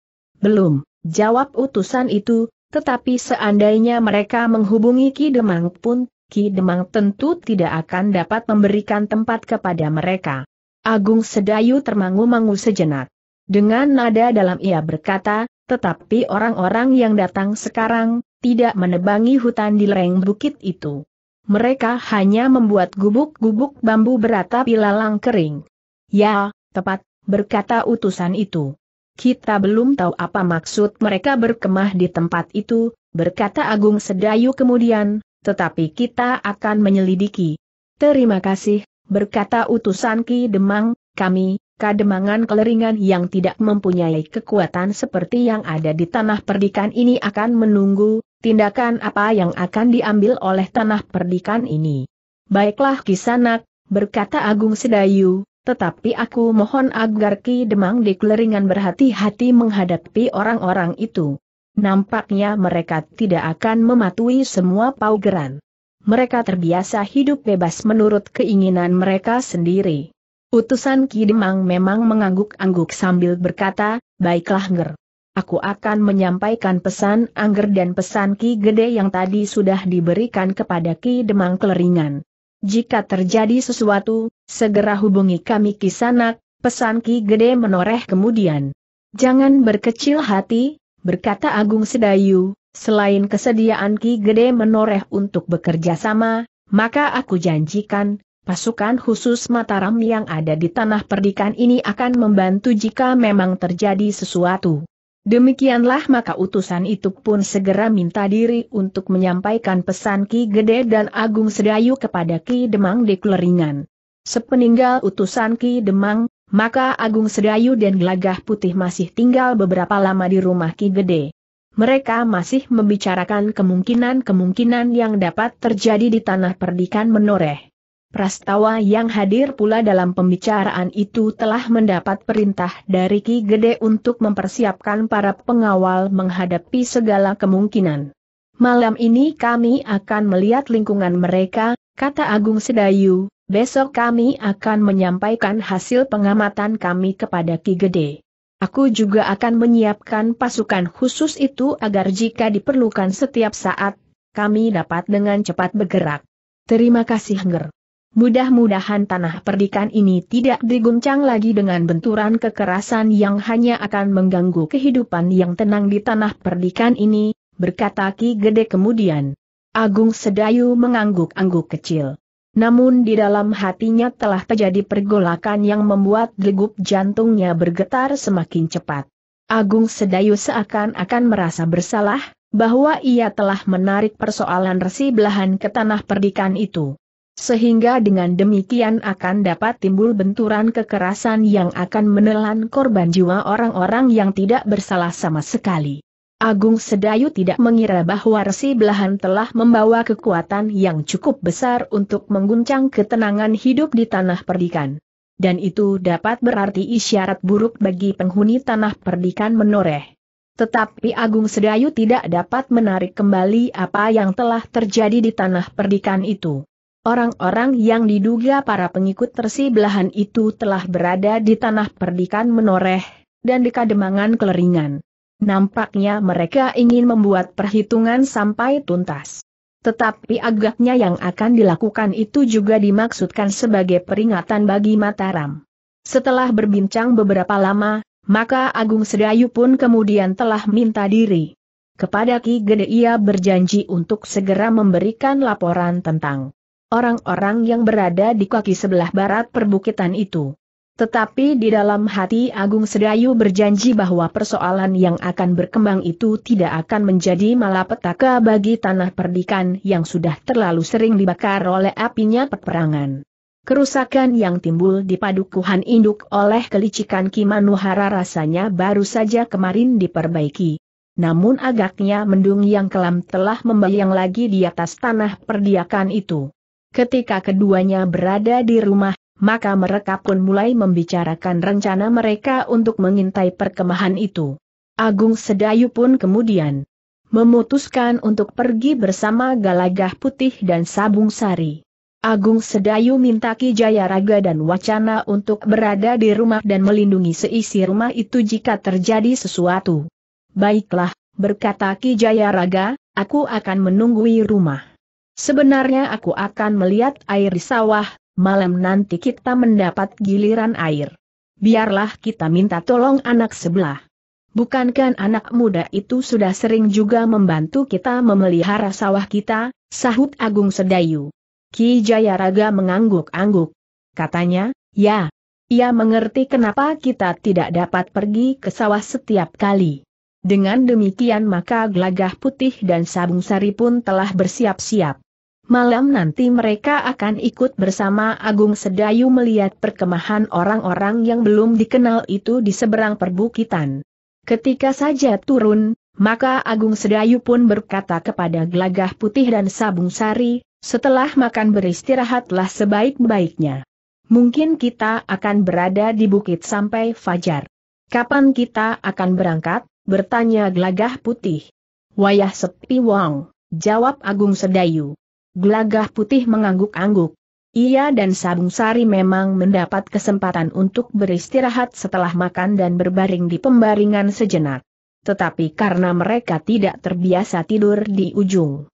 Belum, jawab utusan itu, tetapi seandainya mereka menghubungi Ki Demang pun, Ki Demang tentu tidak akan dapat memberikan tempat kepada mereka. Agung Sedayu termangu-mangu sejenak. Dengan nada dalam ia berkata, tetapi orang-orang yang datang sekarang, tidak menebangi hutan di lereng bukit itu. Mereka hanya membuat gubuk-gubuk bambu beratap ilalang kering. Ya, tepat, berkata utusan itu. Kita belum tahu apa maksud mereka berkemah di tempat itu, berkata Agung Sedayu kemudian, tetapi kita akan menyelidiki. Terima kasih, berkata utusan Ki Demang, kami, kademangan keleringan yang tidak mempunyai kekuatan seperti yang ada di tanah perdikan ini akan menunggu, tindakan apa yang akan diambil oleh tanah perdikan ini. Baiklah kisanak, berkata Agung Sedayu, tetapi aku mohon agar Ki Demang di Keleringan berhati-hati menghadapi orang-orang itu. Nampaknya mereka tidak akan mematuhi semua paugeran. Mereka terbiasa hidup bebas menurut keinginan mereka sendiri. Utusan Ki Demang memang mengangguk-angguk sambil berkata, Baiklah Nger. Aku akan menyampaikan pesan Angger dan pesan Ki Gede yang tadi sudah diberikan kepada Ki Demang Keleringan. Jika terjadi sesuatu, segera hubungi kami kisanak, pesan Ki Gede menoreh kemudian. Jangan berkecil hati, berkata Agung Sedayu, selain kesediaan Ki Gede menoreh untuk bekerja sama, maka aku janjikan, pasukan khusus Mataram yang ada di tanah perdikan ini akan membantu jika memang terjadi sesuatu. Demikianlah maka utusan itu pun segera minta diri untuk menyampaikan pesan Ki Gede dan Agung Sedayu kepada Ki Demang di Keleringan. Sepeninggal utusan Ki Demang, maka Agung Sedayu dan Gelagah Putih masih tinggal beberapa lama di rumah Ki Gede. Mereka masih membicarakan kemungkinan-kemungkinan yang dapat terjadi di tanah perdikan menoreh. Prastawa yang hadir pula dalam pembicaraan itu telah mendapat perintah dari Ki Gede untuk mempersiapkan para pengawal menghadapi segala kemungkinan. Malam ini kami akan melihat lingkungan mereka, kata Agung Sedayu, besok kami akan menyampaikan hasil pengamatan kami kepada Ki Gede. Aku juga akan menyiapkan pasukan khusus itu agar jika diperlukan setiap saat, kami dapat dengan cepat bergerak. Terima kasih Nger. Mudah-mudahan tanah perdikan ini tidak diguncang lagi dengan benturan kekerasan yang hanya akan mengganggu kehidupan yang tenang di tanah perdikan ini, berkata Ki Gede kemudian. Agung Sedayu mengangguk-angguk kecil. Namun di dalam hatinya telah terjadi pergolakan yang membuat degup jantungnya bergetar semakin cepat. Agung Sedayu seakan-akan merasa bersalah, bahwa ia telah menarik persoalan resi belahan ke tanah perdikan itu sehingga dengan demikian akan dapat timbul benturan kekerasan yang akan menelan korban jiwa orang-orang yang tidak bersalah sama sekali. Agung Sedayu tidak mengira bahwa Resi Belahan telah membawa kekuatan yang cukup besar untuk mengguncang ketenangan hidup di tanah perdikan. Dan itu dapat berarti isyarat buruk bagi penghuni tanah perdikan menoreh. Tetapi Agung Sedayu tidak dapat menarik kembali apa yang telah terjadi di tanah perdikan itu. Orang-orang yang diduga para pengikut belahan itu telah berada di tanah perdikan menoreh, dan di kademangan keleringan. Nampaknya mereka ingin membuat perhitungan sampai tuntas. Tetapi agaknya yang akan dilakukan itu juga dimaksudkan sebagai peringatan bagi Mataram. Setelah berbincang beberapa lama, maka Agung Sedayu pun kemudian telah minta diri. Kepada Ki Gede ia berjanji untuk segera memberikan laporan tentang orang-orang yang berada di kaki sebelah barat perbukitan itu. Tetapi di dalam hati Agung Sedayu berjanji bahwa persoalan yang akan berkembang itu tidak akan menjadi malapetaka bagi tanah perdikan yang sudah terlalu sering dibakar oleh apinya peperangan. Kerusakan yang timbul di padukuhan induk oleh kelicikan Kimanuhara rasanya baru saja kemarin diperbaiki. Namun agaknya mendung yang kelam telah membayang lagi di atas tanah perdiakan itu. Ketika keduanya berada di rumah, maka mereka pun mulai membicarakan rencana mereka untuk mengintai perkemahan itu. Agung Sedayu pun kemudian memutuskan untuk pergi bersama Galagah Putih dan Sabung Sari. Agung Sedayu minta Ki Jayaraga dan Wacana untuk berada di rumah dan melindungi seisi rumah itu jika terjadi sesuatu. Baiklah, berkata Ki Jayaraga, aku akan menunggui rumah. Sebenarnya aku akan melihat air di sawah, malam nanti kita mendapat giliran air. Biarlah kita minta tolong anak sebelah. Bukankan anak muda itu sudah sering juga membantu kita memelihara sawah kita, sahut Agung Sedayu. Ki Jayaraga mengangguk-angguk. Katanya, ya. Ia mengerti kenapa kita tidak dapat pergi ke sawah setiap kali. Dengan demikian maka gelagah putih dan sabung sari pun telah bersiap-siap. Malam nanti mereka akan ikut bersama Agung Sedayu melihat perkemahan orang-orang yang belum dikenal itu di seberang perbukitan. Ketika saja turun, maka Agung Sedayu pun berkata kepada Gelagah Putih dan Sabung Sari, setelah makan beristirahatlah sebaik-baiknya. Mungkin kita akan berada di bukit sampai fajar. Kapan kita akan berangkat? bertanya Gelagah Putih. Wayah sepi wong, jawab Agung Sedayu. Gelagah putih mengangguk-angguk. Ia dan Sabung Sari memang mendapat kesempatan untuk beristirahat setelah makan dan berbaring di pembaringan sejenak. Tetapi karena mereka tidak terbiasa tidur di ujung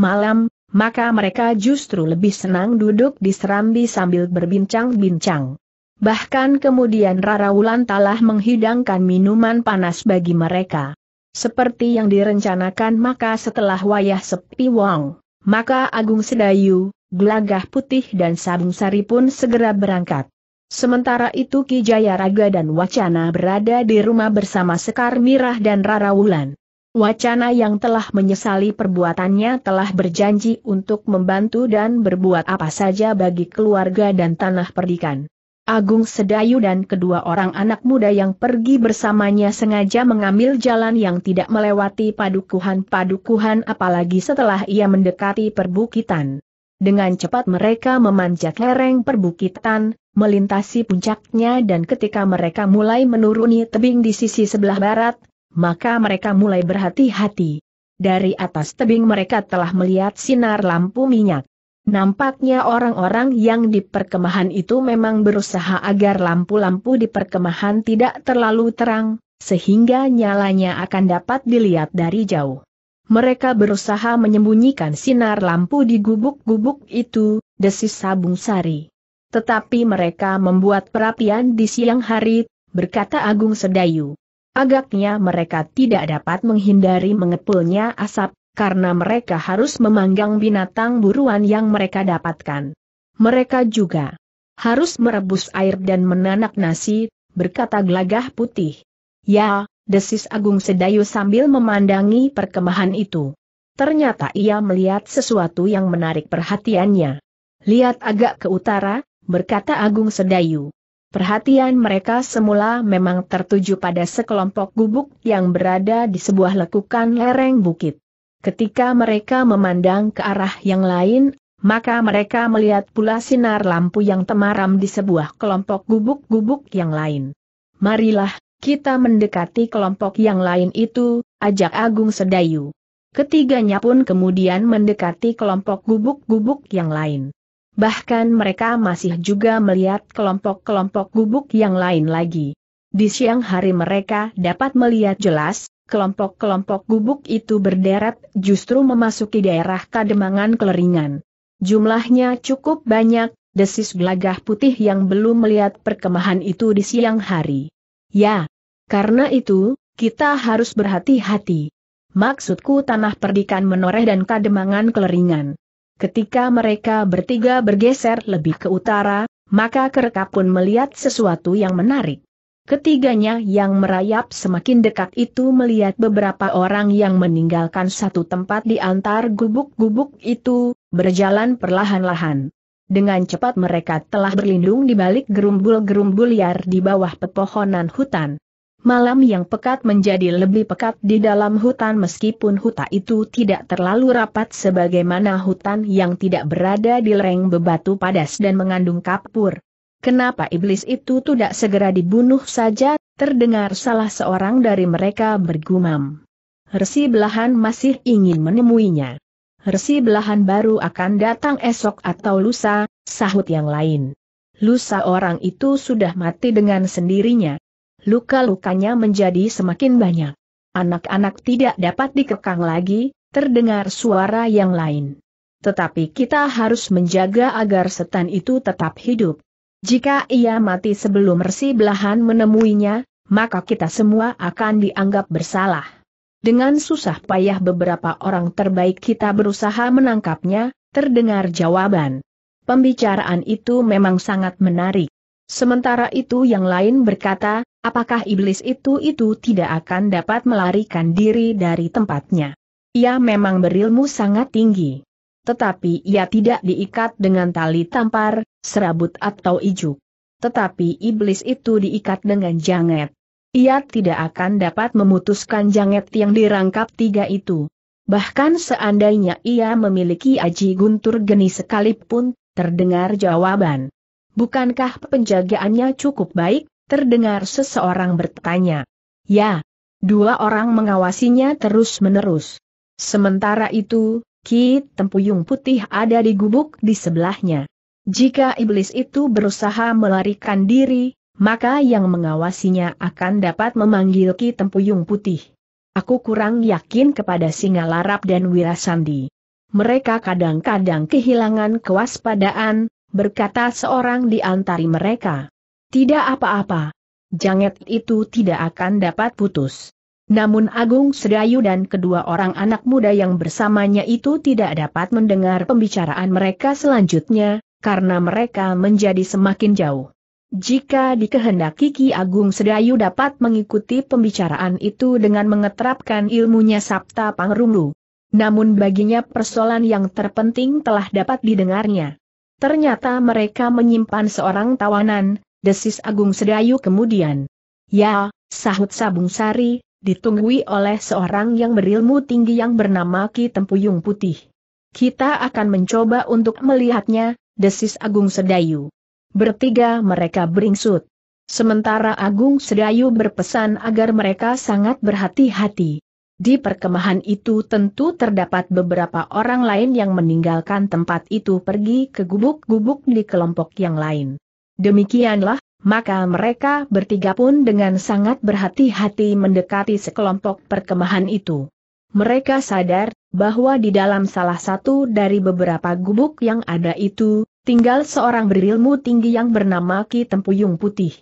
malam, maka mereka justru lebih senang duduk di serambi sambil berbincang-bincang. Bahkan kemudian Rara Wulan telah menghidangkan minuman panas bagi mereka. Seperti yang direncanakan maka setelah wayah sepi Wong maka Agung Sedayu, Glagah Putih dan Sabung Sari pun segera berangkat. Sementara itu Ki Jayaraga dan Wacana berada di rumah bersama Sekar Mirah dan Rara Wulan. Wacana yang telah menyesali perbuatannya telah berjanji untuk membantu dan berbuat apa saja bagi keluarga dan tanah perdikan. Agung Sedayu dan kedua orang anak muda yang pergi bersamanya sengaja mengambil jalan yang tidak melewati padukuhan-padukuhan apalagi setelah ia mendekati perbukitan. Dengan cepat mereka memanjat lereng perbukitan, melintasi puncaknya dan ketika mereka mulai menuruni tebing di sisi sebelah barat, maka mereka mulai berhati-hati. Dari atas tebing mereka telah melihat sinar lampu minyak. Nampaknya orang-orang yang di perkemahan itu memang berusaha agar lampu-lampu di perkemahan tidak terlalu terang, sehingga nyalanya akan dapat dilihat dari jauh. Mereka berusaha menyembunyikan sinar lampu di gubuk-gubuk itu, desis Sabung Sari. Tetapi mereka membuat perapian di siang hari, berkata Agung Sedayu. Agaknya mereka tidak dapat menghindari mengepulnya asap, karena mereka harus memanggang binatang buruan yang mereka dapatkan. Mereka juga harus merebus air dan menanak nasi, berkata gelagah putih. Ya, desis Agung Sedayu sambil memandangi perkemahan itu. Ternyata ia melihat sesuatu yang menarik perhatiannya. Lihat agak ke utara, berkata Agung Sedayu. Perhatian mereka semula memang tertuju pada sekelompok gubuk yang berada di sebuah lekukan lereng bukit. Ketika mereka memandang ke arah yang lain, maka mereka melihat pula sinar lampu yang temaram di sebuah kelompok gubuk-gubuk yang lain. Marilah, kita mendekati kelompok yang lain itu, ajak Agung Sedayu. Ketiganya pun kemudian mendekati kelompok gubuk-gubuk yang lain. Bahkan mereka masih juga melihat kelompok-kelompok gubuk yang lain lagi. Di siang hari mereka dapat melihat jelas, kelompok-kelompok gubuk itu berderet justru memasuki daerah Kademangan Keleringan. Jumlahnya cukup banyak, desis belagah putih yang belum melihat perkemahan itu di siang hari. Ya, karena itu, kita harus berhati-hati. Maksudku tanah perdikan menoreh dan Kademangan Keleringan. Ketika mereka bertiga bergeser lebih ke utara, maka kereka pun melihat sesuatu yang menarik. Ketiganya yang merayap semakin dekat itu melihat beberapa orang yang meninggalkan satu tempat di antar gubuk-gubuk itu, berjalan perlahan-lahan. Dengan cepat mereka telah berlindung di balik gerumbul-gerumbul liar di bawah pepohonan hutan. Malam yang pekat menjadi lebih pekat di dalam hutan meskipun hutan itu tidak terlalu rapat sebagaimana hutan yang tidak berada di lereng bebatu padas dan mengandung kapur. Kenapa iblis itu tidak segera dibunuh saja, terdengar salah seorang dari mereka bergumam. Resi belahan masih ingin menemuinya. Resi belahan baru akan datang esok atau lusa, sahut yang lain. Lusa orang itu sudah mati dengan sendirinya. Luka-lukanya menjadi semakin banyak. Anak-anak tidak dapat dikekang lagi, terdengar suara yang lain. Tetapi kita harus menjaga agar setan itu tetap hidup. Jika ia mati sebelum resi belahan menemuinya, maka kita semua akan dianggap bersalah. Dengan susah payah beberapa orang terbaik kita berusaha menangkapnya, terdengar jawaban. Pembicaraan itu memang sangat menarik. Sementara itu yang lain berkata, apakah iblis itu-itu tidak akan dapat melarikan diri dari tempatnya. Ia memang berilmu sangat tinggi tetapi ia tidak diikat dengan tali tampar, serabut atau ijuk. Tetapi iblis itu diikat dengan janget. Ia tidak akan dapat memutuskan janget yang dirangkap tiga itu. Bahkan seandainya ia memiliki aji guntur geni sekalipun, terdengar jawaban. Bukankah penjagaannya cukup baik, terdengar seseorang bertanya. Ya, dua orang mengawasinya terus-menerus. Sementara itu, Ki Tempuyung Putih ada di gubuk di sebelahnya. Jika iblis itu berusaha melarikan diri, maka yang mengawasinya akan dapat memanggil Ki Tempuyung Putih. Aku kurang yakin kepada singa larap dan Wirasandi. Mereka kadang-kadang kehilangan kewaspadaan, berkata seorang di antari mereka. Tidak apa-apa. Janget itu tidak akan dapat putus. Namun Agung Sedayu dan kedua orang anak muda yang bersamanya itu tidak dapat mendengar pembicaraan mereka selanjutnya, karena mereka menjadi semakin jauh. Jika dikehendaki Ki Agung Sedayu dapat mengikuti pembicaraan itu dengan mengeterapkan ilmunya Sabta Pangrumlu. Namun baginya persoalan yang terpenting telah dapat didengarnya. Ternyata mereka menyimpan seorang tawanan, desis Agung Sedayu kemudian. Ya, sahut Sabung Sari, Ditunggui oleh seorang yang berilmu tinggi yang bernama Ki Tempuyung Putih. Kita akan mencoba untuk melihatnya, desis Agung Sedayu. Bertiga mereka beringsut. Sementara Agung Sedayu berpesan agar mereka sangat berhati-hati. Di perkemahan itu tentu terdapat beberapa orang lain yang meninggalkan tempat itu pergi ke gubuk-gubuk di kelompok yang lain. Demikianlah, maka mereka bertiga pun dengan sangat berhati-hati mendekati sekelompok perkemahan itu. Mereka sadar bahwa di dalam salah satu dari beberapa gubuk yang ada itu, tinggal seorang berilmu tinggi yang bernama Ki Tempuyung Putih.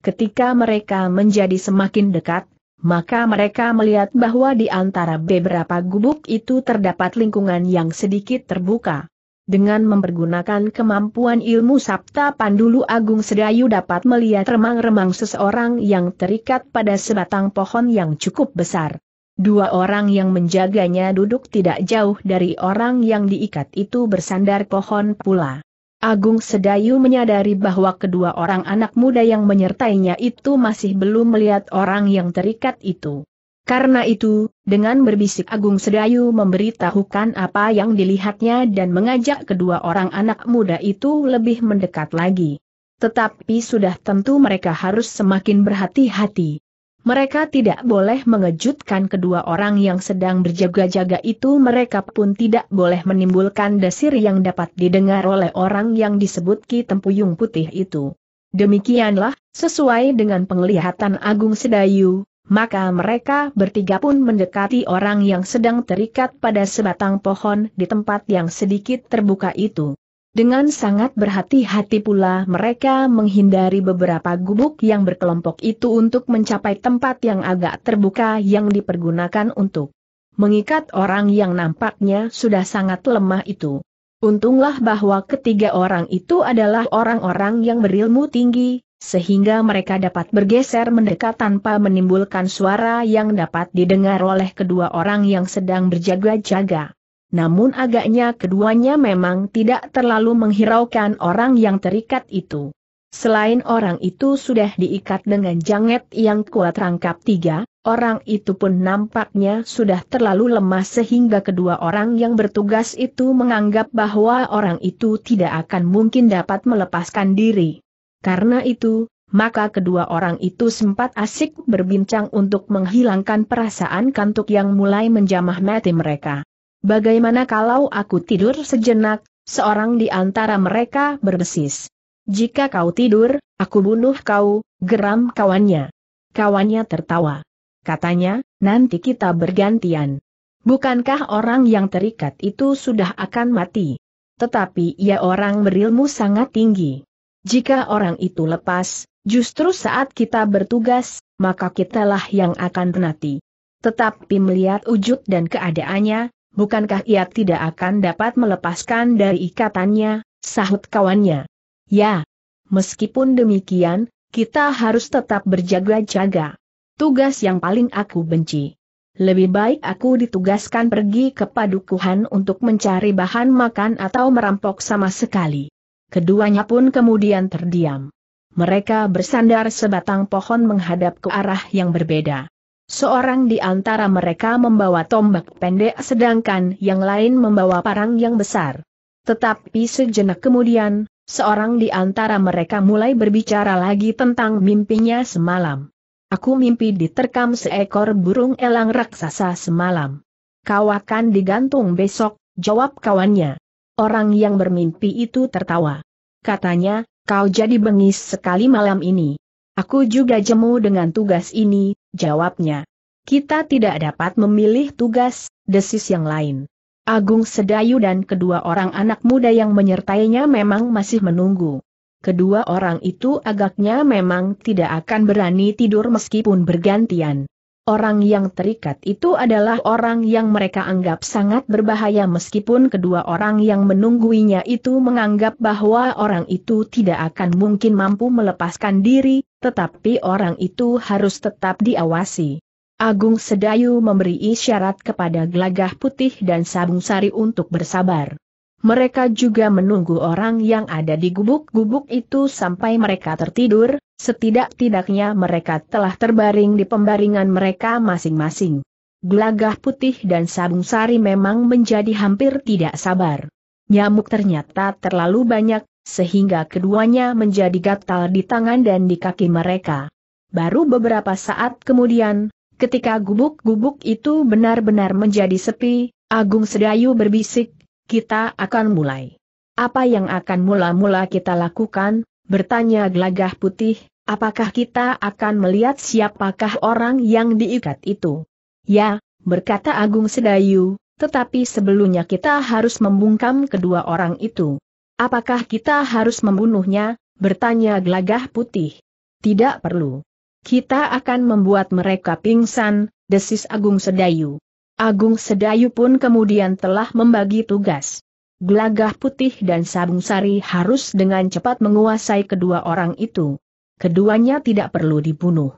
Ketika mereka menjadi semakin dekat, maka mereka melihat bahwa di antara beberapa gubuk itu terdapat lingkungan yang sedikit terbuka. Dengan mempergunakan kemampuan ilmu Sabta Pandulu Agung Sedayu dapat melihat remang-remang seseorang yang terikat pada sebatang pohon yang cukup besar. Dua orang yang menjaganya duduk tidak jauh dari orang yang diikat itu bersandar pohon pula. Agung Sedayu menyadari bahwa kedua orang anak muda yang menyertainya itu masih belum melihat orang yang terikat itu. Karena itu, dengan berbisik Agung Sedayu memberitahukan apa yang dilihatnya dan mengajak kedua orang anak muda itu lebih mendekat lagi. Tetapi sudah tentu mereka harus semakin berhati-hati. Mereka tidak boleh mengejutkan kedua orang yang sedang berjaga-jaga itu mereka pun tidak boleh menimbulkan desir yang dapat didengar oleh orang yang disebut Ki Tempuyung Putih itu. Demikianlah, sesuai dengan penglihatan Agung Sedayu, maka mereka bertiga pun mendekati orang yang sedang terikat pada sebatang pohon di tempat yang sedikit terbuka itu. Dengan sangat berhati-hati pula mereka menghindari beberapa gubuk yang berkelompok itu untuk mencapai tempat yang agak terbuka yang dipergunakan untuk mengikat orang yang nampaknya sudah sangat lemah itu. Untunglah bahwa ketiga orang itu adalah orang-orang yang berilmu tinggi, sehingga mereka dapat bergeser mendekat tanpa menimbulkan suara yang dapat didengar oleh kedua orang yang sedang berjaga-jaga. Namun agaknya keduanya memang tidak terlalu menghiraukan orang yang terikat itu. Selain orang itu sudah diikat dengan janget yang kuat rangkap tiga, orang itu pun nampaknya sudah terlalu lemah sehingga kedua orang yang bertugas itu menganggap bahwa orang itu tidak akan mungkin dapat melepaskan diri. Karena itu, maka kedua orang itu sempat asik berbincang untuk menghilangkan perasaan kantuk yang mulai menjamah mati mereka. Bagaimana kalau aku tidur sejenak, seorang di antara mereka berdesis. Jika kau tidur, aku bunuh kau, geram kawannya. Kawannya tertawa. Katanya, nanti kita bergantian. Bukankah orang yang terikat itu sudah akan mati? Tetapi ia ya orang berilmu sangat tinggi. Jika orang itu lepas, justru saat kita bertugas, maka kitalah yang akan menati. Tetapi melihat wujud dan keadaannya, bukankah ia tidak akan dapat melepaskan dari ikatannya, sahut kawannya. Ya, meskipun demikian, kita harus tetap berjaga-jaga. Tugas yang paling aku benci. Lebih baik aku ditugaskan pergi ke padukuhan untuk mencari bahan makan atau merampok sama sekali keduanya pun kemudian terdiam. Mereka bersandar sebatang pohon menghadap ke arah yang berbeda. Seorang di antara mereka membawa tombak pendek sedangkan yang lain membawa parang yang besar. Tetapi sejenak kemudian, seorang di antara mereka mulai berbicara lagi tentang mimpinya semalam. Aku mimpi diterkam seekor burung elang raksasa semalam. Kau akan digantung besok, jawab kawannya. Orang yang bermimpi itu tertawa. Katanya, kau jadi bengis sekali malam ini. Aku juga jemu dengan tugas ini, jawabnya. Kita tidak dapat memilih tugas, desis yang lain. Agung Sedayu dan kedua orang anak muda yang menyertainya memang masih menunggu. Kedua orang itu agaknya memang tidak akan berani tidur meskipun bergantian. Orang yang terikat itu adalah orang yang mereka anggap sangat berbahaya meskipun kedua orang yang menungguinya itu menganggap bahwa orang itu tidak akan mungkin mampu melepaskan diri, tetapi orang itu harus tetap diawasi. Agung Sedayu memberi isyarat kepada Glagah Putih dan Sabung Sari untuk bersabar. Mereka juga menunggu orang yang ada di gubuk-gubuk itu sampai mereka tertidur, Setidak-tidaknya mereka telah terbaring di pembaringan mereka masing-masing. Gelagah putih dan sabung sari memang menjadi hampir tidak sabar. Nyamuk ternyata terlalu banyak, sehingga keduanya menjadi gatal di tangan dan di kaki mereka. Baru beberapa saat kemudian, ketika gubuk-gubuk itu benar-benar menjadi sepi, Agung Sedayu berbisik, kita akan mulai. Apa yang akan mula-mula kita lakukan, bertanya gelagah putih, apakah kita akan melihat siapakah orang yang diikat itu? Ya, berkata Agung Sedayu, tetapi sebelumnya kita harus membungkam kedua orang itu. Apakah kita harus membunuhnya? bertanya gelagah putih. Tidak perlu. Kita akan membuat mereka pingsan, desis Agung Sedayu. Agung Sedayu pun kemudian telah membagi tugas. Gelagah putih dan sabung sari harus dengan cepat menguasai kedua orang itu. Keduanya tidak perlu dibunuh.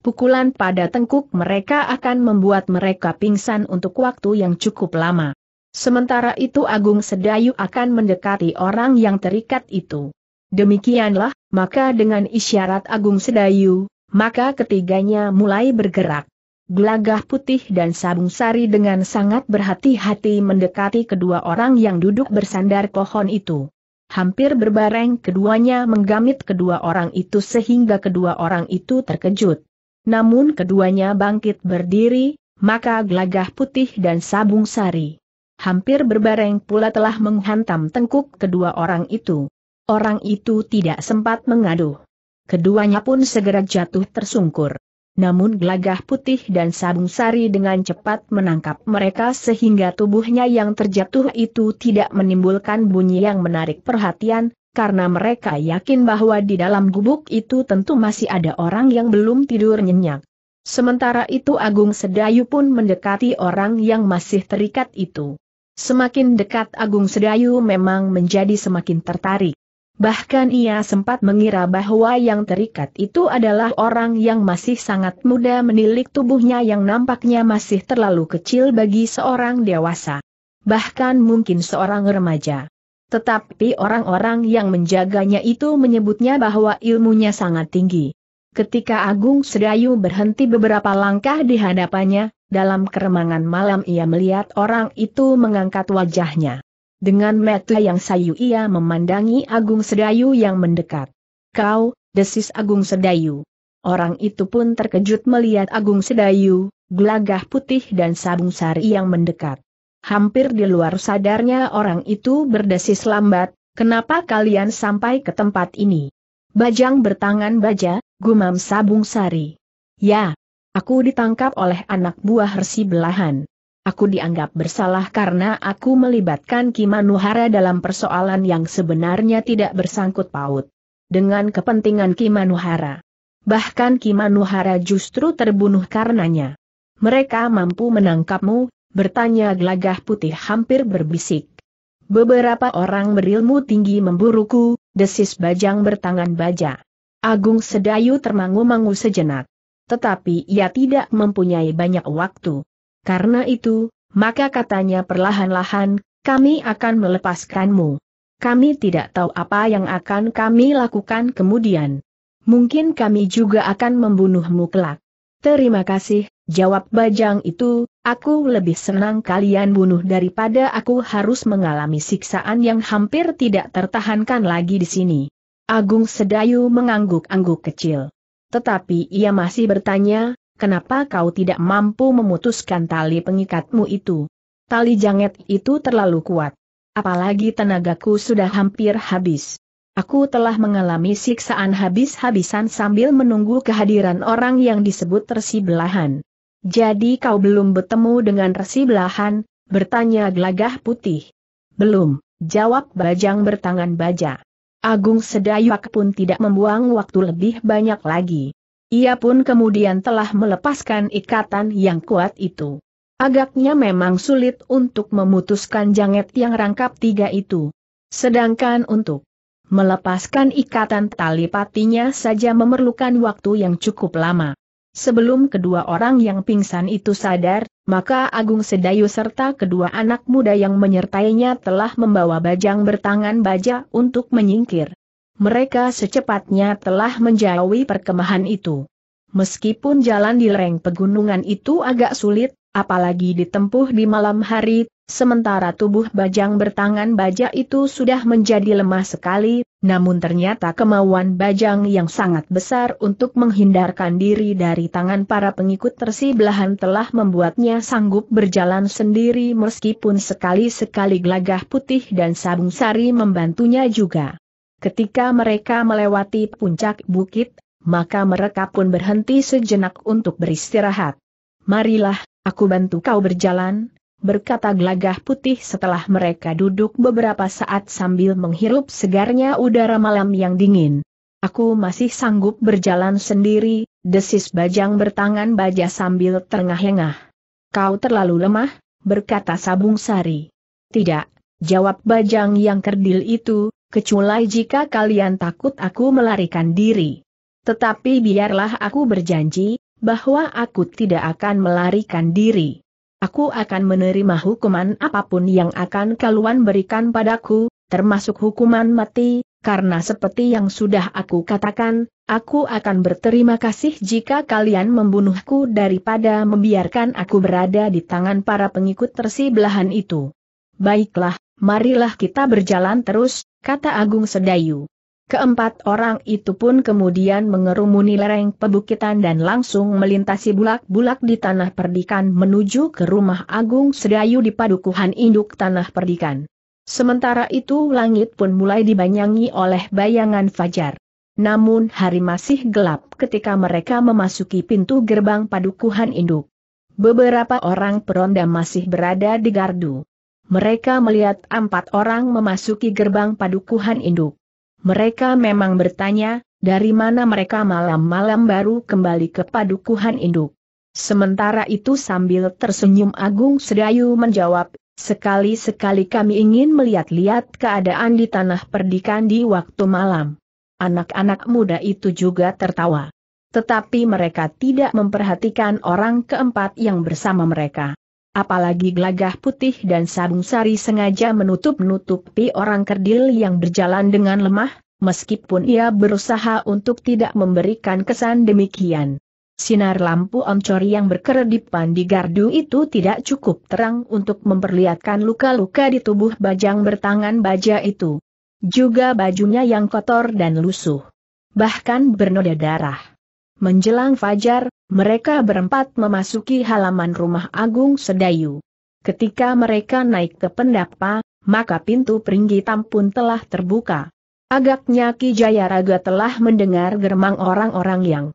Pukulan pada tengkuk mereka akan membuat mereka pingsan untuk waktu yang cukup lama. Sementara itu Agung Sedayu akan mendekati orang yang terikat itu. Demikianlah, maka dengan isyarat Agung Sedayu, maka ketiganya mulai bergerak. Gelagah putih dan sabung sari dengan sangat berhati-hati mendekati kedua orang yang duduk bersandar pohon itu. Hampir berbareng keduanya menggamit kedua orang itu sehingga kedua orang itu terkejut. Namun keduanya bangkit berdiri, maka gelagah putih dan sabung sari. Hampir berbareng pula telah menghantam tengkuk kedua orang itu. Orang itu tidak sempat mengaduh. Keduanya pun segera jatuh tersungkur. Namun gelagah putih dan sabung sari dengan cepat menangkap mereka sehingga tubuhnya yang terjatuh itu tidak menimbulkan bunyi yang menarik perhatian, karena mereka yakin bahwa di dalam gubuk itu tentu masih ada orang yang belum tidur nyenyak. Sementara itu Agung Sedayu pun mendekati orang yang masih terikat itu. Semakin dekat Agung Sedayu memang menjadi semakin tertarik. Bahkan ia sempat mengira bahwa yang terikat itu adalah orang yang masih sangat muda menilik tubuhnya yang nampaknya masih terlalu kecil bagi seorang dewasa. Bahkan mungkin seorang remaja. Tetapi orang-orang yang menjaganya itu menyebutnya bahwa ilmunya sangat tinggi. Ketika Agung Sedayu berhenti beberapa langkah di hadapannya, dalam keremangan malam ia melihat orang itu mengangkat wajahnya. Dengan mata yang sayu ia memandangi Agung Sedayu yang mendekat. Kau, desis Agung Sedayu. Orang itu pun terkejut melihat Agung Sedayu, gelagah putih dan sabung sari yang mendekat. Hampir di luar sadarnya orang itu berdesis lambat, kenapa kalian sampai ke tempat ini? Bajang bertangan baja, gumam sabung sari. Ya, aku ditangkap oleh anak buah resi belahan. Aku dianggap bersalah karena aku melibatkan Kimanuhara dalam persoalan yang sebenarnya tidak bersangkut paut dengan kepentingan Kimanuhara. Bahkan Kimanuhara justru terbunuh karenanya. Mereka mampu menangkapmu, bertanya gelagah putih hampir berbisik. Beberapa orang berilmu tinggi memburuku, desis bajang bertangan baja. Agung Sedayu termangu-mangu sejenak. Tetapi ia tidak mempunyai banyak waktu. Karena itu, maka katanya perlahan-lahan, kami akan melepaskanmu. Kami tidak tahu apa yang akan kami lakukan kemudian. Mungkin kami juga akan membunuhmu kelak. Terima kasih, jawab bajang itu, aku lebih senang kalian bunuh daripada aku harus mengalami siksaan yang hampir tidak tertahankan lagi di sini. Agung Sedayu mengangguk-angguk kecil. Tetapi ia masih bertanya, kenapa kau tidak mampu memutuskan tali pengikatmu itu? Tali janget itu terlalu kuat. Apalagi tenagaku sudah hampir habis. Aku telah mengalami siksaan habis-habisan sambil menunggu kehadiran orang yang disebut resi belahan. Jadi kau belum bertemu dengan resi belahan, bertanya gelagah putih. Belum, jawab bajang bertangan baja. Agung Sedayu pun tidak membuang waktu lebih banyak lagi. Ia pun kemudian telah melepaskan ikatan yang kuat itu. Agaknya memang sulit untuk memutuskan janget yang rangkap tiga itu. Sedangkan untuk melepaskan ikatan tali patinya saja memerlukan waktu yang cukup lama. Sebelum kedua orang yang pingsan itu sadar, maka Agung Sedayu serta kedua anak muda yang menyertainya telah membawa bajang bertangan baja untuk menyingkir mereka secepatnya telah menjauhi perkemahan itu. Meskipun jalan di lereng pegunungan itu agak sulit, apalagi ditempuh di malam hari, sementara tubuh bajang bertangan baja itu sudah menjadi lemah sekali, namun ternyata kemauan bajang yang sangat besar untuk menghindarkan diri dari tangan para pengikut belahan telah membuatnya sanggup berjalan sendiri meskipun sekali-sekali gelagah putih dan sabung sari membantunya juga. Ketika mereka melewati puncak bukit, maka mereka pun berhenti sejenak untuk beristirahat. Marilah, aku bantu kau berjalan, berkata glagah putih setelah mereka duduk beberapa saat sambil menghirup segarnya udara malam yang dingin. Aku masih sanggup berjalan sendiri, desis bajang bertangan baja sambil terengah-engah. Kau terlalu lemah, berkata Sabung Sari. Tidak, jawab bajang yang kerdil itu, Kecuali jika kalian takut aku melarikan diri. Tetapi biarlah aku berjanji, bahwa aku tidak akan melarikan diri. Aku akan menerima hukuman apapun yang akan kalian berikan padaku, termasuk hukuman mati, karena seperti yang sudah aku katakan, aku akan berterima kasih jika kalian membunuhku daripada membiarkan aku berada di tangan para pengikut belahan itu. Baiklah, marilah kita berjalan terus, kata Agung Sedayu. Keempat orang itu pun kemudian mengerumuni lereng pebukitan dan langsung melintasi bulak-bulak di tanah perdikan menuju ke rumah Agung Sedayu di padukuhan induk tanah perdikan. Sementara itu langit pun mulai dibanyangi oleh bayangan fajar. Namun hari masih gelap ketika mereka memasuki pintu gerbang padukuhan induk. Beberapa orang peronda masih berada di gardu. Mereka melihat empat orang memasuki gerbang padukuhan induk. Mereka memang bertanya, dari mana mereka malam-malam baru kembali ke padukuhan induk. Sementara itu sambil tersenyum Agung Sedayu menjawab, sekali-sekali kami ingin melihat-lihat keadaan di tanah perdikan di waktu malam. Anak-anak muda itu juga tertawa. Tetapi mereka tidak memperhatikan orang keempat yang bersama mereka. Apalagi gelagah putih dan sarung sari sengaja menutup-nutupi orang kerdil yang berjalan dengan lemah, meskipun ia berusaha untuk tidak memberikan kesan demikian. Sinar lampu oncor yang berkeredipan di gardu itu tidak cukup terang untuk memperlihatkan luka-luka di tubuh bajang bertangan baja itu. Juga bajunya yang kotor dan lusuh. Bahkan bernoda darah. Menjelang fajar, mereka berempat memasuki halaman rumah Agung Sedayu. Ketika mereka naik ke pendapa, maka pintu peringgitan pun telah terbuka. Agaknya Ki Jayaraga telah mendengar germang orang-orang yang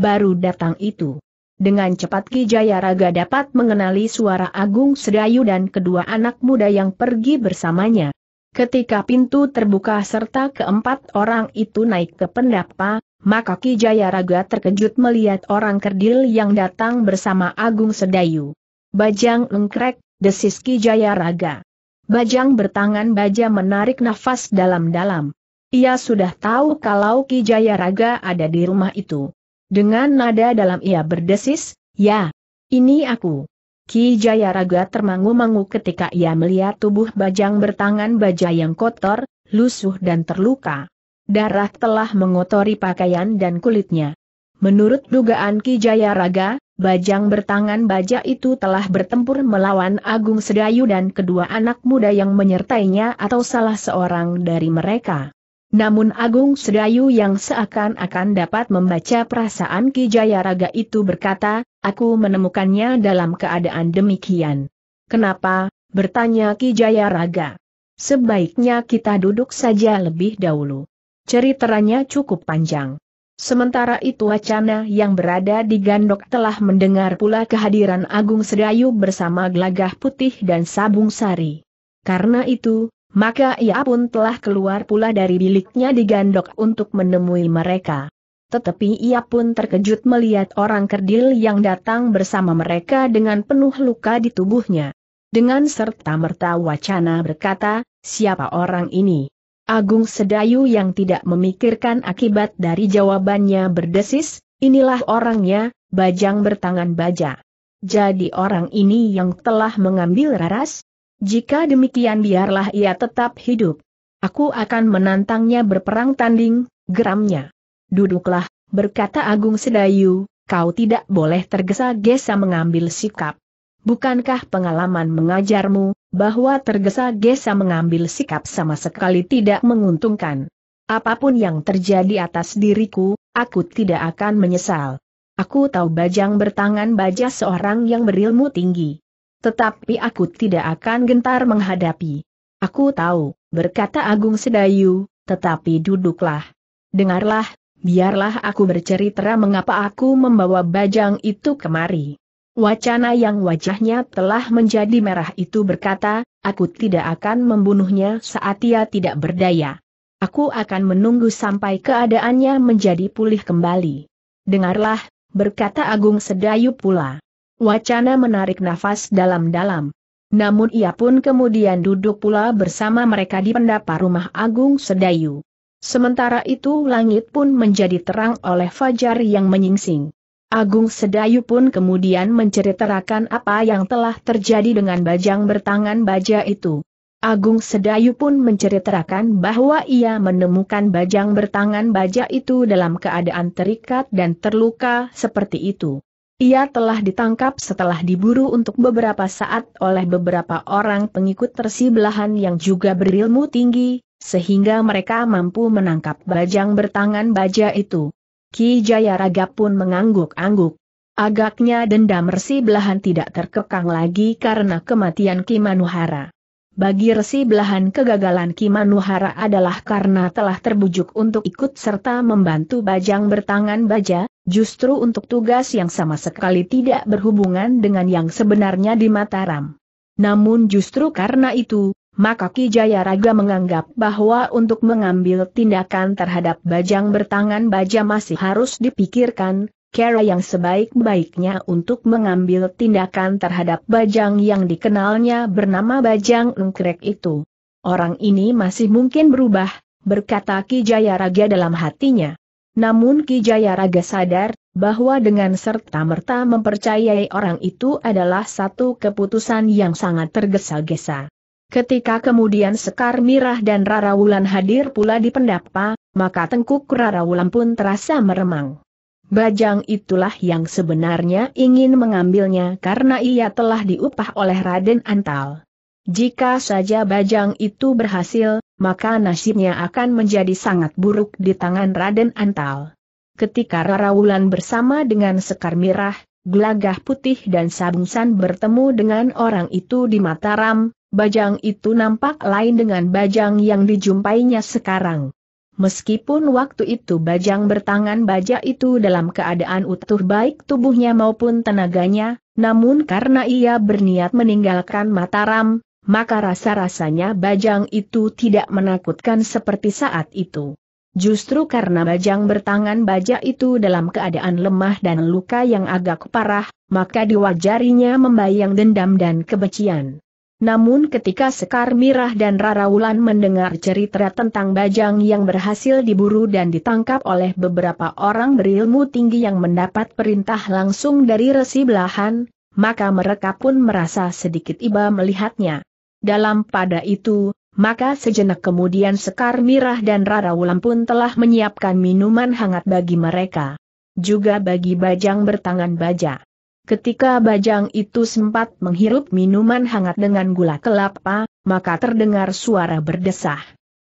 baru datang itu. Dengan cepat Ki Jayaraga dapat mengenali suara Agung Sedayu dan kedua anak muda yang pergi bersamanya. Ketika pintu terbuka serta keempat orang itu naik ke pendapa, maka Ki Jayaraga terkejut melihat orang kerdil yang datang bersama Agung Sedayu. Bajang lengkrek desis Ki Jayaraga. Bajang bertangan baja menarik nafas dalam-dalam. Ia sudah tahu kalau Ki Jayaraga ada di rumah itu. Dengan nada dalam ia berdesis, ya, ini aku. Ki Jayaraga termangu-mangu ketika ia melihat tubuh bajang bertangan baja yang kotor, lusuh dan terluka. Darah telah mengotori pakaian dan kulitnya. Menurut dugaan Ki Jayaraga, bajang bertangan baja itu telah bertempur melawan Agung Sedayu dan kedua anak muda yang menyertainya atau salah seorang dari mereka. Namun Agung Sedayu yang seakan-akan dapat membaca perasaan Ki Jayaraga itu berkata, aku menemukannya dalam keadaan demikian. Kenapa? bertanya Ki Jayaraga. Sebaiknya kita duduk saja lebih dahulu. Ceritanya cukup panjang. Sementara itu wacana yang berada di Gandok telah mendengar pula kehadiran Agung Sedayu bersama Gelagah Putih dan Sabung Sari. Karena itu, maka ia pun telah keluar pula dari biliknya di Gandok untuk menemui mereka. Tetapi ia pun terkejut melihat orang kerdil yang datang bersama mereka dengan penuh luka di tubuhnya. Dengan serta merta wacana berkata, siapa orang ini? Agung Sedayu yang tidak memikirkan akibat dari jawabannya berdesis, inilah orangnya, bajang bertangan baja. Jadi orang ini yang telah mengambil Raras? Jika demikian biarlah ia tetap hidup. Aku akan menantangnya berperang tanding, geramnya. Duduklah, berkata Agung Sedayu, kau tidak boleh tergesa-gesa mengambil sikap bukankah pengalaman mengajarmu, bahwa tergesa-gesa mengambil sikap sama sekali tidak menguntungkan? Apapun yang terjadi atas diriku, aku tidak akan menyesal. Aku tahu bajang bertangan baja seorang yang berilmu tinggi. Tetapi aku tidak akan gentar menghadapi. Aku tahu, berkata Agung Sedayu, tetapi duduklah. Dengarlah, biarlah aku bercerita mengapa aku membawa bajang itu kemari. Wacana yang wajahnya telah menjadi merah itu berkata, aku tidak akan membunuhnya saat ia tidak berdaya. Aku akan menunggu sampai keadaannya menjadi pulih kembali. Dengarlah, berkata Agung Sedayu pula. Wacana menarik nafas dalam-dalam. Namun ia pun kemudian duduk pula bersama mereka di pendapa rumah Agung Sedayu. Sementara itu langit pun menjadi terang oleh fajar yang menyingsing. Agung Sedayu pun kemudian menceritakan apa yang telah terjadi dengan bajang bertangan baja itu. Agung Sedayu pun menceritakan bahwa ia menemukan bajang bertangan baja itu dalam keadaan terikat dan terluka seperti itu. Ia telah ditangkap setelah diburu untuk beberapa saat oleh beberapa orang pengikut tersibelahan yang juga berilmu tinggi, sehingga mereka mampu menangkap bajang bertangan baja itu. Ki Jayaraga pun mengangguk-angguk. Agaknya dendam Resi Belahan tidak terkekang lagi karena kematian Ki Manuhara. Bagi Resi Belahan kegagalan Ki Manuhara adalah karena telah terbujuk untuk ikut serta membantu Bajang bertangan baja, justru untuk tugas yang sama sekali tidak berhubungan dengan yang sebenarnya di Mataram. Namun justru karena itu, maka Ki Jayaraga menganggap bahwa untuk mengambil tindakan terhadap bajang bertangan baja masih harus dipikirkan, cara yang sebaik-baiknya untuk mengambil tindakan terhadap bajang yang dikenalnya bernama Bajang Engkrek itu. Orang ini masih mungkin berubah, berkata Ki Jayaraga dalam hatinya. Namun Ki Jayaraga sadar, bahwa dengan serta-merta mempercayai orang itu adalah satu keputusan yang sangat tergesa-gesa. Ketika kemudian Sekar Mirah dan Rara Wulan hadir pula di pendapa, maka tengkuk Rara Wulan pun terasa meremang. Bajang itulah yang sebenarnya ingin mengambilnya karena ia telah diupah oleh Raden Antal. Jika saja bajang itu berhasil, maka nasibnya akan menjadi sangat buruk di tangan Raden Antal. Ketika Rara Wulan bersama dengan Sekar Mirah, Gelagah putih dan sabungsan bertemu dengan orang itu di Mataram, bajang itu nampak lain dengan bajang yang dijumpainya sekarang. Meskipun waktu itu bajang bertangan baja itu dalam keadaan utuh baik tubuhnya maupun tenaganya, namun karena ia berniat meninggalkan Mataram, maka rasa-rasanya bajang itu tidak menakutkan seperti saat itu. Justru karena bajang bertangan baja itu dalam keadaan lemah dan luka yang agak parah, maka diwajarinya membayang dendam dan kebencian. Namun ketika Sekar Mirah dan Raraulan mendengar cerita tentang Bajang yang berhasil diburu dan ditangkap oleh beberapa orang berilmu tinggi yang mendapat perintah langsung dari Resi Belahan, maka mereka pun merasa sedikit iba melihatnya. Dalam pada itu, maka sejenak kemudian Sekar Mirah dan Rara Wulan pun telah menyiapkan minuman hangat bagi mereka. Juga bagi Bajang bertangan baja. Ketika Bajang itu sempat menghirup minuman hangat dengan gula kelapa, maka terdengar suara berdesah.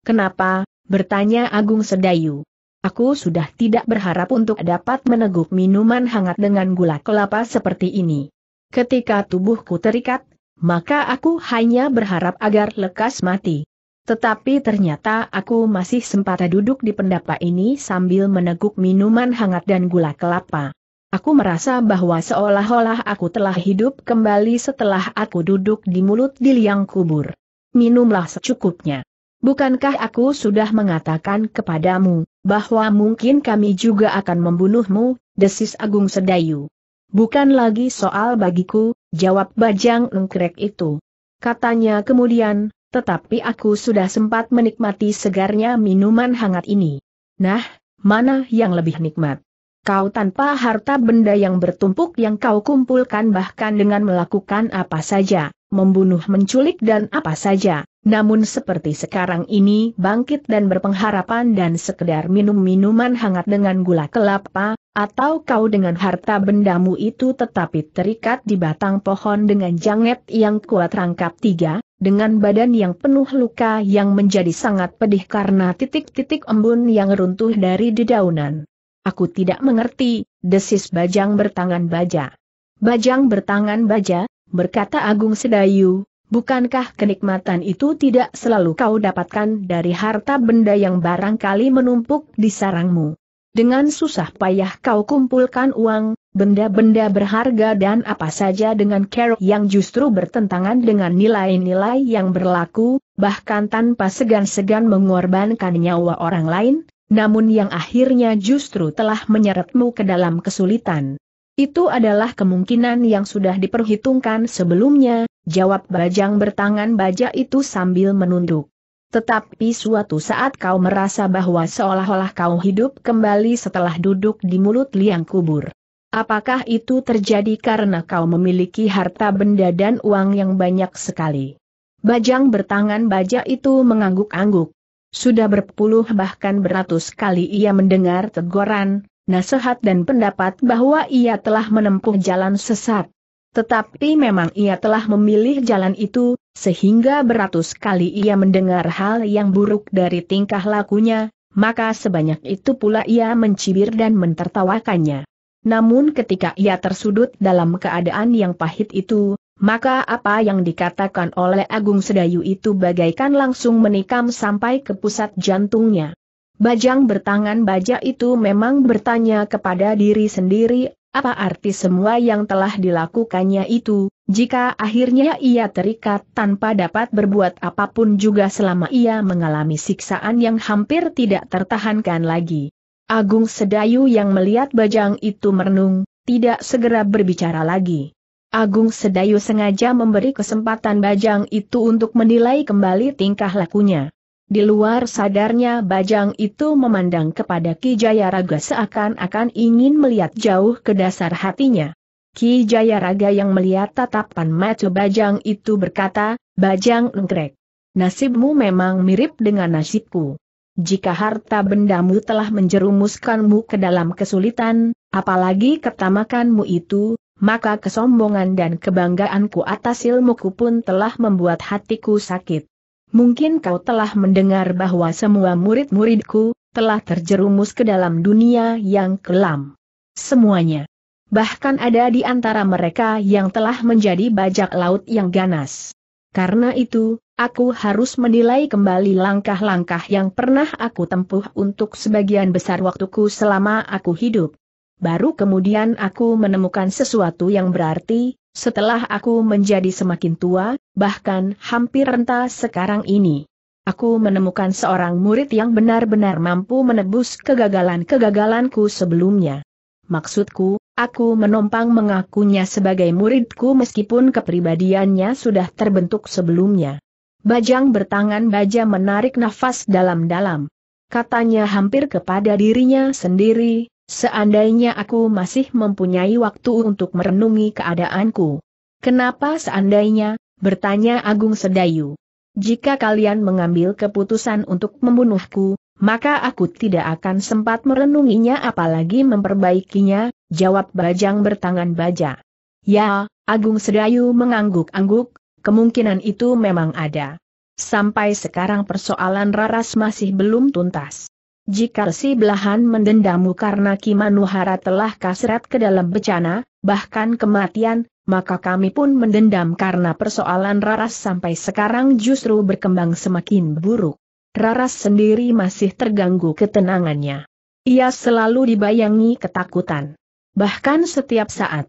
Kenapa? bertanya Agung Sedayu. Aku sudah tidak berharap untuk dapat meneguk minuman hangat dengan gula kelapa seperti ini. Ketika tubuhku terikat, maka aku hanya berharap agar lekas mati. Tetapi ternyata aku masih sempat duduk di pendapa ini sambil meneguk minuman hangat dan gula kelapa. Aku merasa bahwa seolah-olah aku telah hidup kembali setelah aku duduk di mulut di liang kubur. Minumlah secukupnya. Bukankah aku sudah mengatakan kepadamu, bahwa mungkin kami juga akan membunuhmu, desis Agung Sedayu. Bukan lagi soal bagiku, jawab bajang engkrek itu. Katanya kemudian, tetapi aku sudah sempat menikmati segarnya minuman hangat ini. Nah, mana yang lebih nikmat? Kau tanpa harta benda yang bertumpuk yang kau kumpulkan bahkan dengan melakukan apa saja, membunuh menculik dan apa saja, namun seperti sekarang ini bangkit dan berpengharapan dan sekedar minum minuman hangat dengan gula kelapa, atau kau dengan harta bendamu itu tetapi terikat di batang pohon dengan janget yang kuat rangkap tiga, dengan badan yang penuh luka yang menjadi sangat pedih karena titik-titik embun yang runtuh dari dedaunan. Aku tidak mengerti, desis bajang bertangan baja. Bajang bertangan baja, berkata Agung Sedayu, bukankah kenikmatan itu tidak selalu kau dapatkan dari harta benda yang barangkali menumpuk di sarangmu? Dengan susah payah kau kumpulkan uang, benda-benda berharga dan apa saja dengan cara yang justru bertentangan dengan nilai-nilai yang berlaku, bahkan tanpa segan-segan mengorbankan nyawa orang lain, namun yang akhirnya justru telah menyeretmu ke dalam kesulitan. Itu adalah kemungkinan yang sudah diperhitungkan sebelumnya, jawab Bajang bertangan baja itu sambil menunduk. Tetapi suatu saat kau merasa bahwa seolah-olah kau hidup kembali setelah duduk di mulut liang kubur. Apakah itu terjadi karena kau memiliki harta benda dan uang yang banyak sekali? Bajang bertangan baja itu mengangguk-angguk. Sudah berpuluh bahkan beratus kali ia mendengar teguran, nasihat dan pendapat bahwa ia telah menempuh jalan sesat. Tetapi memang ia telah memilih jalan itu, sehingga beratus kali ia mendengar hal yang buruk dari tingkah lakunya, maka sebanyak itu pula ia mencibir dan mentertawakannya. Namun ketika ia tersudut dalam keadaan yang pahit itu, maka apa yang dikatakan oleh Agung Sedayu itu bagaikan langsung menikam sampai ke pusat jantungnya. Bajang bertangan baja itu memang bertanya kepada diri sendiri apa arti semua yang telah dilakukannya itu, jika akhirnya ia terikat tanpa dapat berbuat apapun juga selama ia mengalami siksaan yang hampir tidak tertahankan lagi. Agung Sedayu yang melihat bajang itu merenung, tidak segera berbicara lagi. Agung Sedayu sengaja memberi kesempatan bajang itu untuk menilai kembali tingkah lakunya. Di luar sadarnya bajang itu memandang kepada Ki Jayaraga seakan-akan ingin melihat jauh ke dasar hatinya. Ki Jayaraga yang melihat tatapan mata bajang itu berkata, Bajang Nengkrek, nasibmu memang mirip dengan nasibku. Jika harta bendamu telah menjerumuskanmu ke dalam kesulitan, apalagi ketamakanmu itu, maka kesombongan dan kebanggaanku atas ilmuku pun telah membuat hatiku sakit. Mungkin kau telah mendengar bahwa semua murid-muridku telah terjerumus ke dalam dunia yang kelam. Semuanya. Bahkan ada di antara mereka yang telah menjadi bajak laut yang ganas. Karena itu, aku harus menilai kembali langkah-langkah yang pernah aku tempuh untuk sebagian besar waktuku selama aku hidup. Baru kemudian aku menemukan sesuatu yang berarti, setelah aku menjadi semakin tua, bahkan hampir renta sekarang ini. Aku menemukan seorang murid yang benar-benar mampu menebus kegagalan-kegagalanku sebelumnya. Maksudku, aku menompang mengakunya sebagai muridku meskipun kepribadiannya sudah terbentuk sebelumnya. Bajang bertangan baja menarik nafas dalam-dalam. Katanya hampir kepada dirinya sendiri, seandainya aku masih mempunyai waktu untuk merenungi keadaanku. Kenapa seandainya, Bertanya Agung Sedayu. Jika kalian mengambil keputusan untuk membunuhku, maka aku tidak akan sempat merenunginya apalagi memperbaikinya, jawab Bajang bertangan baja. Ya, Agung Sedayu mengangguk-angguk, kemungkinan itu memang ada. Sampai sekarang persoalan Raras masih belum tuntas. Jika si belahan mendendamu karena Kimanuhara telah kasrat ke dalam bencana, bahkan kematian, maka kami pun mendendam karena persoalan Raras sampai sekarang justru berkembang semakin buruk. Raras sendiri masih terganggu ketenangannya. Ia selalu dibayangi ketakutan. Bahkan setiap saat.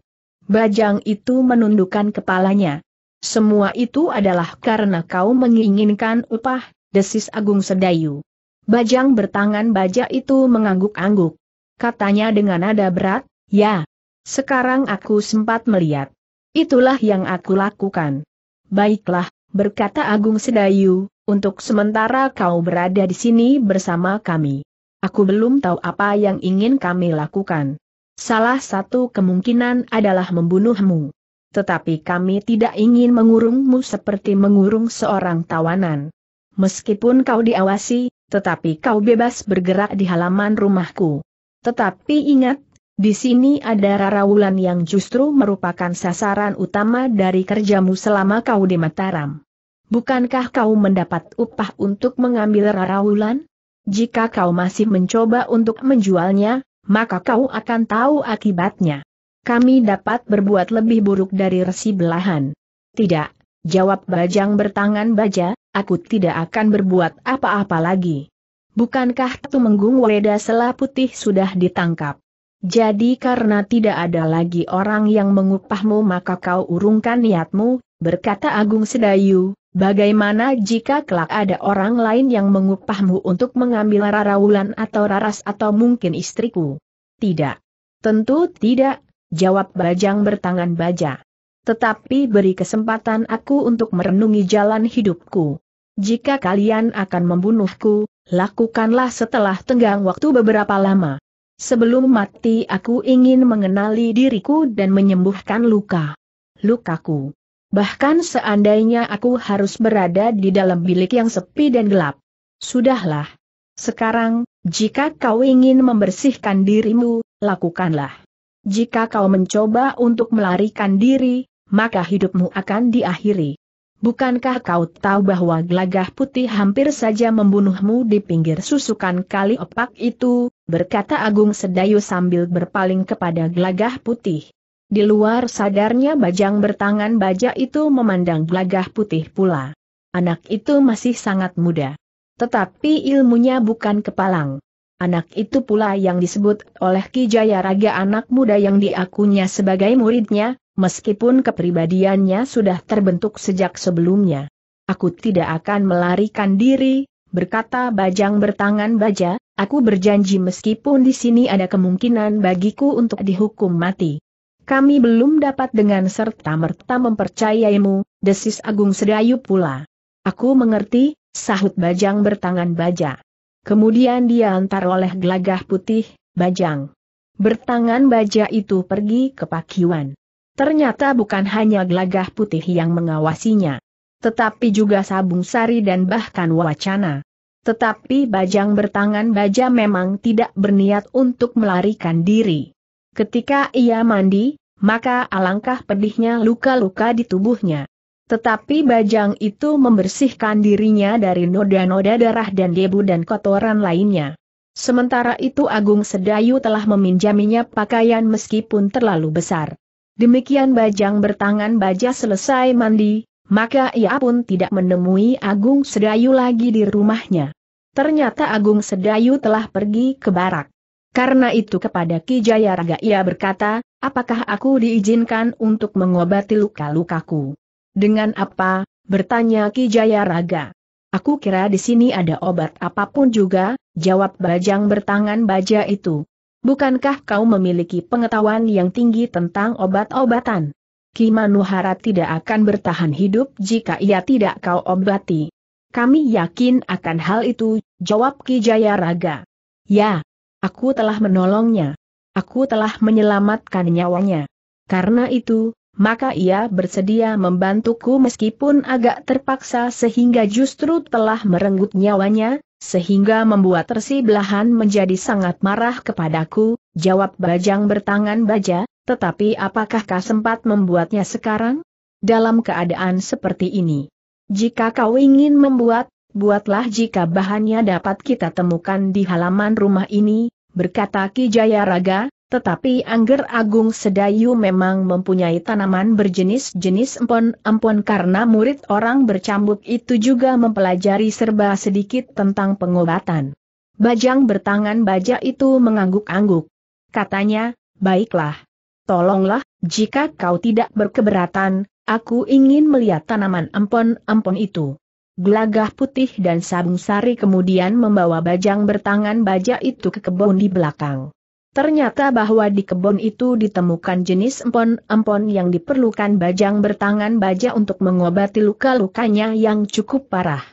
Bajang itu menundukkan kepalanya. Semua itu adalah karena kau menginginkan upah, desis Agung Sedayu. Bajang bertangan baja itu mengangguk-angguk. Katanya dengan nada berat, ya. Sekarang aku sempat melihat. Itulah yang aku lakukan. Baiklah, berkata Agung Sedayu, untuk sementara kau berada di sini bersama kami. Aku belum tahu apa yang ingin kami lakukan. Salah satu kemungkinan adalah membunuhmu. Tetapi kami tidak ingin mengurungmu seperti mengurung seorang tawanan. Meskipun kau diawasi, tetapi kau bebas bergerak di halaman rumahku. Tetapi ingat, di sini ada Wulan yang justru merupakan sasaran utama dari kerjamu selama kau di Mataram. Bukankah kau mendapat upah untuk mengambil Wulan? Jika kau masih mencoba untuk menjualnya, maka kau akan tahu akibatnya. Kami dapat berbuat lebih buruk dari resi belahan. Tidak, jawab Bajang bertangan baja, aku tidak akan berbuat apa-apa lagi. Bukankah Tumenggung Weda Sela Putih sudah ditangkap? Jadi karena tidak ada lagi orang yang mengupahmu maka kau urungkan niatmu, berkata Agung Sedayu, bagaimana jika kelak ada orang lain yang mengupahmu untuk mengambil rarawulan atau raras atau mungkin istriku? Tidak. Tentu tidak, jawab Bajang bertangan baja. Tetapi beri kesempatan aku untuk merenungi jalan hidupku. Jika kalian akan membunuhku, lakukanlah setelah tenggang waktu beberapa lama. Sebelum mati aku ingin mengenali diriku dan menyembuhkan luka. Lukaku. Bahkan seandainya aku harus berada di dalam bilik yang sepi dan gelap. Sudahlah. Sekarang, jika kau ingin membersihkan dirimu, lakukanlah. Jika kau mencoba untuk melarikan diri, maka hidupmu akan diakhiri. Bukankah kau tahu bahwa gelagah putih hampir saja membunuhmu di pinggir susukan kali opak itu, berkata Agung Sedayu sambil berpaling kepada glagah putih. Di luar sadarnya bajang bertangan baja itu memandang glagah putih pula. Anak itu masih sangat muda. Tetapi ilmunya bukan kepalang. Anak itu pula yang disebut oleh Ki Jaya Raga anak muda yang diakunya sebagai muridnya, meskipun kepribadiannya sudah terbentuk sejak sebelumnya. Aku tidak akan melarikan diri, berkata Bajang bertangan baja, Aku berjanji meskipun di sini ada kemungkinan bagiku untuk dihukum mati. Kami belum dapat dengan serta-merta mempercayaimu, desis Agung Sedayu pula. Aku mengerti, sahut Bajang bertangan baja. Kemudian dia antar oleh gelagah putih, Bajang. Bertangan baja itu pergi ke Pakiwan. Ternyata bukan hanya gelagah putih yang mengawasinya. Tetapi juga Sabung Sari dan bahkan Wacana. Tetapi Bajang bertangan baja memang tidak berniat untuk melarikan diri. Ketika ia mandi, maka alangkah pedihnya luka-luka di tubuhnya. Tetapi Bajang itu membersihkan dirinya dari noda-noda darah dan debu dan kotoran lainnya. Sementara itu Agung Sedayu telah meminjaminya pakaian meskipun terlalu besar. Demikian Bajang bertangan baja selesai mandi, maka ia pun tidak menemui Agung Sedayu lagi di rumahnya ternyata Agung Sedayu telah pergi ke barak. Karena itu kepada Ki Jayaraga ia berkata, apakah aku diizinkan untuk mengobati luka-lukaku? Dengan apa? bertanya Ki Jayaraga. Aku kira di sini ada obat apapun juga, jawab bajang bertangan baja itu. Bukankah kau memiliki pengetahuan yang tinggi tentang obat-obatan? Ki Manuhara tidak akan bertahan hidup jika ia tidak kau obati. Kami yakin akan hal itu, jawab Ki Raga. Ya, aku telah menolongnya. Aku telah menyelamatkan nyawanya. Karena itu, maka ia bersedia membantuku meskipun agak terpaksa sehingga justru telah merenggut nyawanya, sehingga membuat Resi Belahan menjadi sangat marah kepadaku, jawab Bajang bertangan baja, tetapi apakah kau sempat membuatnya sekarang? Dalam keadaan seperti ini, jika kau ingin membuat, buatlah jika bahannya dapat kita temukan di halaman rumah ini, berkata Ki Jayaraga, tetapi Angger Agung Sedayu memang mempunyai tanaman berjenis-jenis empon-empon karena murid orang bercambuk itu juga mempelajari serba sedikit tentang pengobatan. Bajang bertangan baja itu mengangguk-angguk. Katanya, baiklah. Tolonglah, jika kau tidak berkeberatan, Aku ingin melihat tanaman empon-empon itu. Gelagah putih dan sabung sari kemudian membawa bajang bertangan baja itu ke kebun di belakang. Ternyata bahwa di kebun itu ditemukan jenis empon-empon yang diperlukan bajang bertangan baja untuk mengobati luka-lukanya yang cukup parah.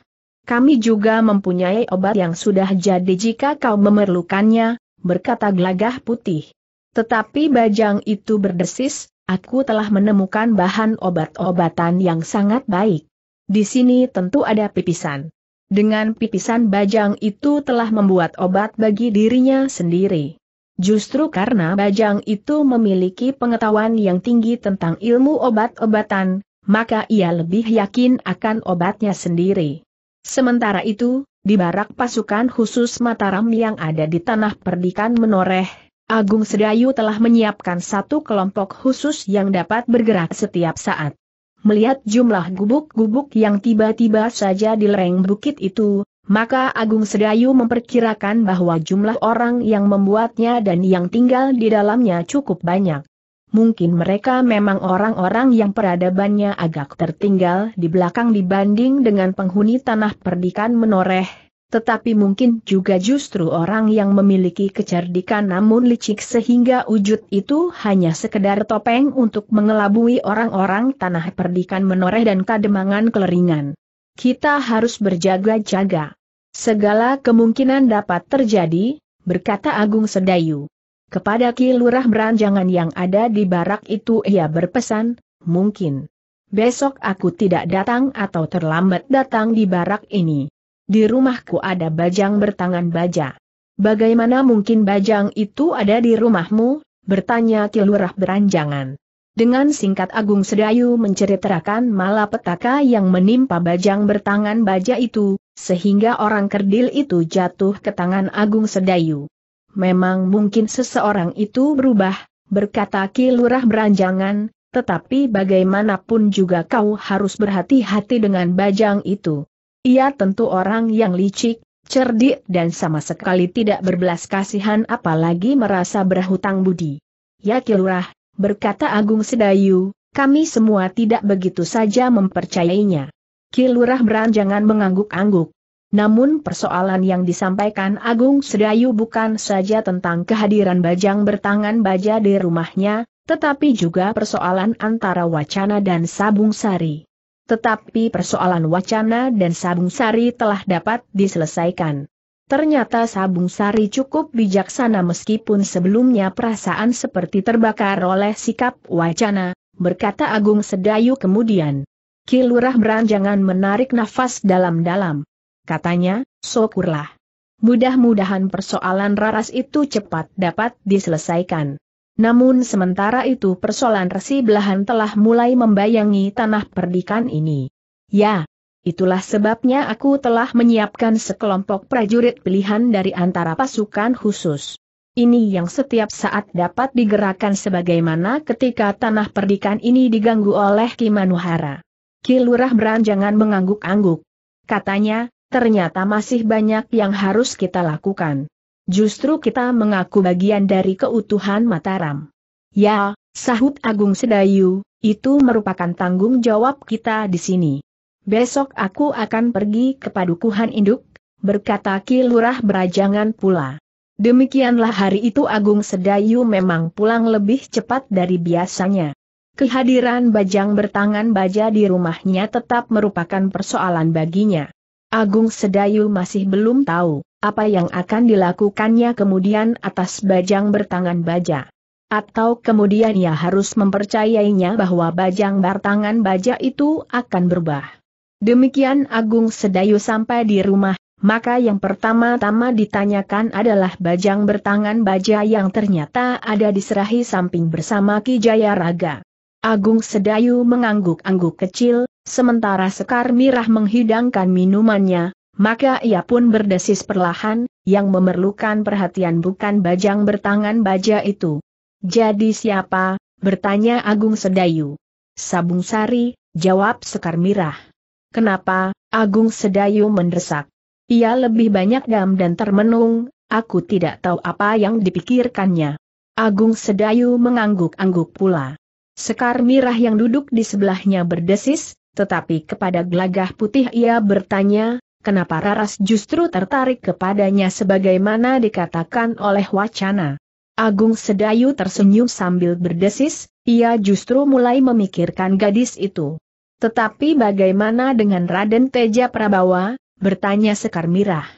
Kami juga mempunyai obat yang sudah jadi jika kau memerlukannya, berkata gelagah putih. Tetapi bajang itu berdesis, Aku telah menemukan bahan obat-obatan yang sangat baik. Di sini tentu ada pipisan. Dengan pipisan bajang itu telah membuat obat bagi dirinya sendiri. Justru karena bajang itu memiliki pengetahuan yang tinggi tentang ilmu obat-obatan, maka ia lebih yakin akan obatnya sendiri. Sementara itu, di barak pasukan khusus Mataram yang ada di tanah perdikan menoreh, Agung Sedayu telah menyiapkan satu kelompok khusus yang dapat bergerak setiap saat. Melihat jumlah gubuk-gubuk yang tiba-tiba saja di lereng bukit itu, maka Agung Sedayu memperkirakan bahwa jumlah orang yang membuatnya dan yang tinggal di dalamnya cukup banyak. Mungkin mereka memang orang-orang yang peradabannya agak tertinggal di belakang dibanding dengan penghuni tanah perdikan menoreh, tetapi mungkin juga justru orang yang memiliki kecerdikan namun licik sehingga wujud itu hanya sekedar topeng untuk mengelabui orang-orang tanah perdikan menoreh dan kademangan keleringan. Kita harus berjaga-jaga. Segala kemungkinan dapat terjadi, berkata Agung Sedayu. Kepada Ki Beranjangan yang ada di barak itu ia berpesan, mungkin. Besok aku tidak datang atau terlambat datang di barak ini. Di rumahku ada bajang bertangan baja. Bagaimana mungkin bajang itu ada di rumahmu? Bertanya Kilurah beranjangan. Dengan singkat Agung Sedayu menceritakan malapetaka yang menimpa bajang bertangan baja itu, sehingga orang kerdil itu jatuh ke tangan Agung Sedayu. Memang mungkin seseorang itu berubah, berkata Ki Lurah beranjangan, tetapi bagaimanapun juga kau harus berhati-hati dengan bajang itu. Ia tentu orang yang licik, cerdik dan sama sekali tidak berbelas kasihan apalagi merasa berhutang budi. Ya Kilurah, berkata Agung Sedayu, kami semua tidak begitu saja mempercayainya. Kilurah beranjangan mengangguk-angguk. Namun persoalan yang disampaikan Agung Sedayu bukan saja tentang kehadiran Bajang bertangan baja di rumahnya, tetapi juga persoalan antara wacana dan sabung sari. Tetapi persoalan wacana dan Sabung Sari telah dapat diselesaikan. Ternyata Sabung Sari cukup bijaksana meskipun sebelumnya perasaan seperti terbakar oleh sikap wacana, berkata Agung Sedayu kemudian. Kilurah beranjangan menarik nafas dalam-dalam. Katanya, syukurlah. Mudah-mudahan persoalan raras itu cepat dapat diselesaikan. Namun sementara itu persoalan resi belahan telah mulai membayangi tanah perdikan ini. Ya, itulah sebabnya aku telah menyiapkan sekelompok prajurit pilihan dari antara pasukan khusus. Ini yang setiap saat dapat digerakkan sebagaimana ketika tanah perdikan ini diganggu oleh Kimanuhara. Kilurah beranjangan mengangguk-angguk. Katanya, ternyata masih banyak yang harus kita lakukan. Justru kita mengaku bagian dari keutuhan Mataram. Ya, sahut Agung Sedayu, itu merupakan tanggung jawab kita di sini. Besok aku akan pergi ke Padukuhan Induk, berkata Ki Lurah Berajangan pula. Demikianlah hari itu Agung Sedayu memang pulang lebih cepat dari biasanya. Kehadiran bajang bertangan baja di rumahnya tetap merupakan persoalan baginya. Agung Sedayu masih belum tahu apa yang akan dilakukannya kemudian atas bajang bertangan baja. Atau kemudian ia harus mempercayainya bahwa bajang bertangan baja itu akan berubah. Demikian Agung Sedayu sampai di rumah, maka yang pertama-tama ditanyakan adalah bajang bertangan baja yang ternyata ada diserahi samping bersama Ki Jaya Raga. Agung Sedayu mengangguk-angguk kecil, sementara Sekar Mirah menghidangkan minumannya, maka ia pun berdesis perlahan, yang memerlukan perhatian bukan bajang bertangan baja itu. Jadi siapa? bertanya Agung Sedayu. Sabung Sari, jawab Sekar Mirah. Kenapa, Agung Sedayu mendesak. Ia lebih banyak dam dan termenung, aku tidak tahu apa yang dipikirkannya. Agung Sedayu mengangguk-angguk pula. Sekar Mirah yang duduk di sebelahnya berdesis, tetapi kepada gelagah putih ia bertanya, kenapa Raras justru tertarik kepadanya sebagaimana dikatakan oleh wacana. Agung Sedayu tersenyum sambil berdesis, ia justru mulai memikirkan gadis itu. Tetapi bagaimana dengan Raden Teja Prabawa, bertanya Sekar Mirah.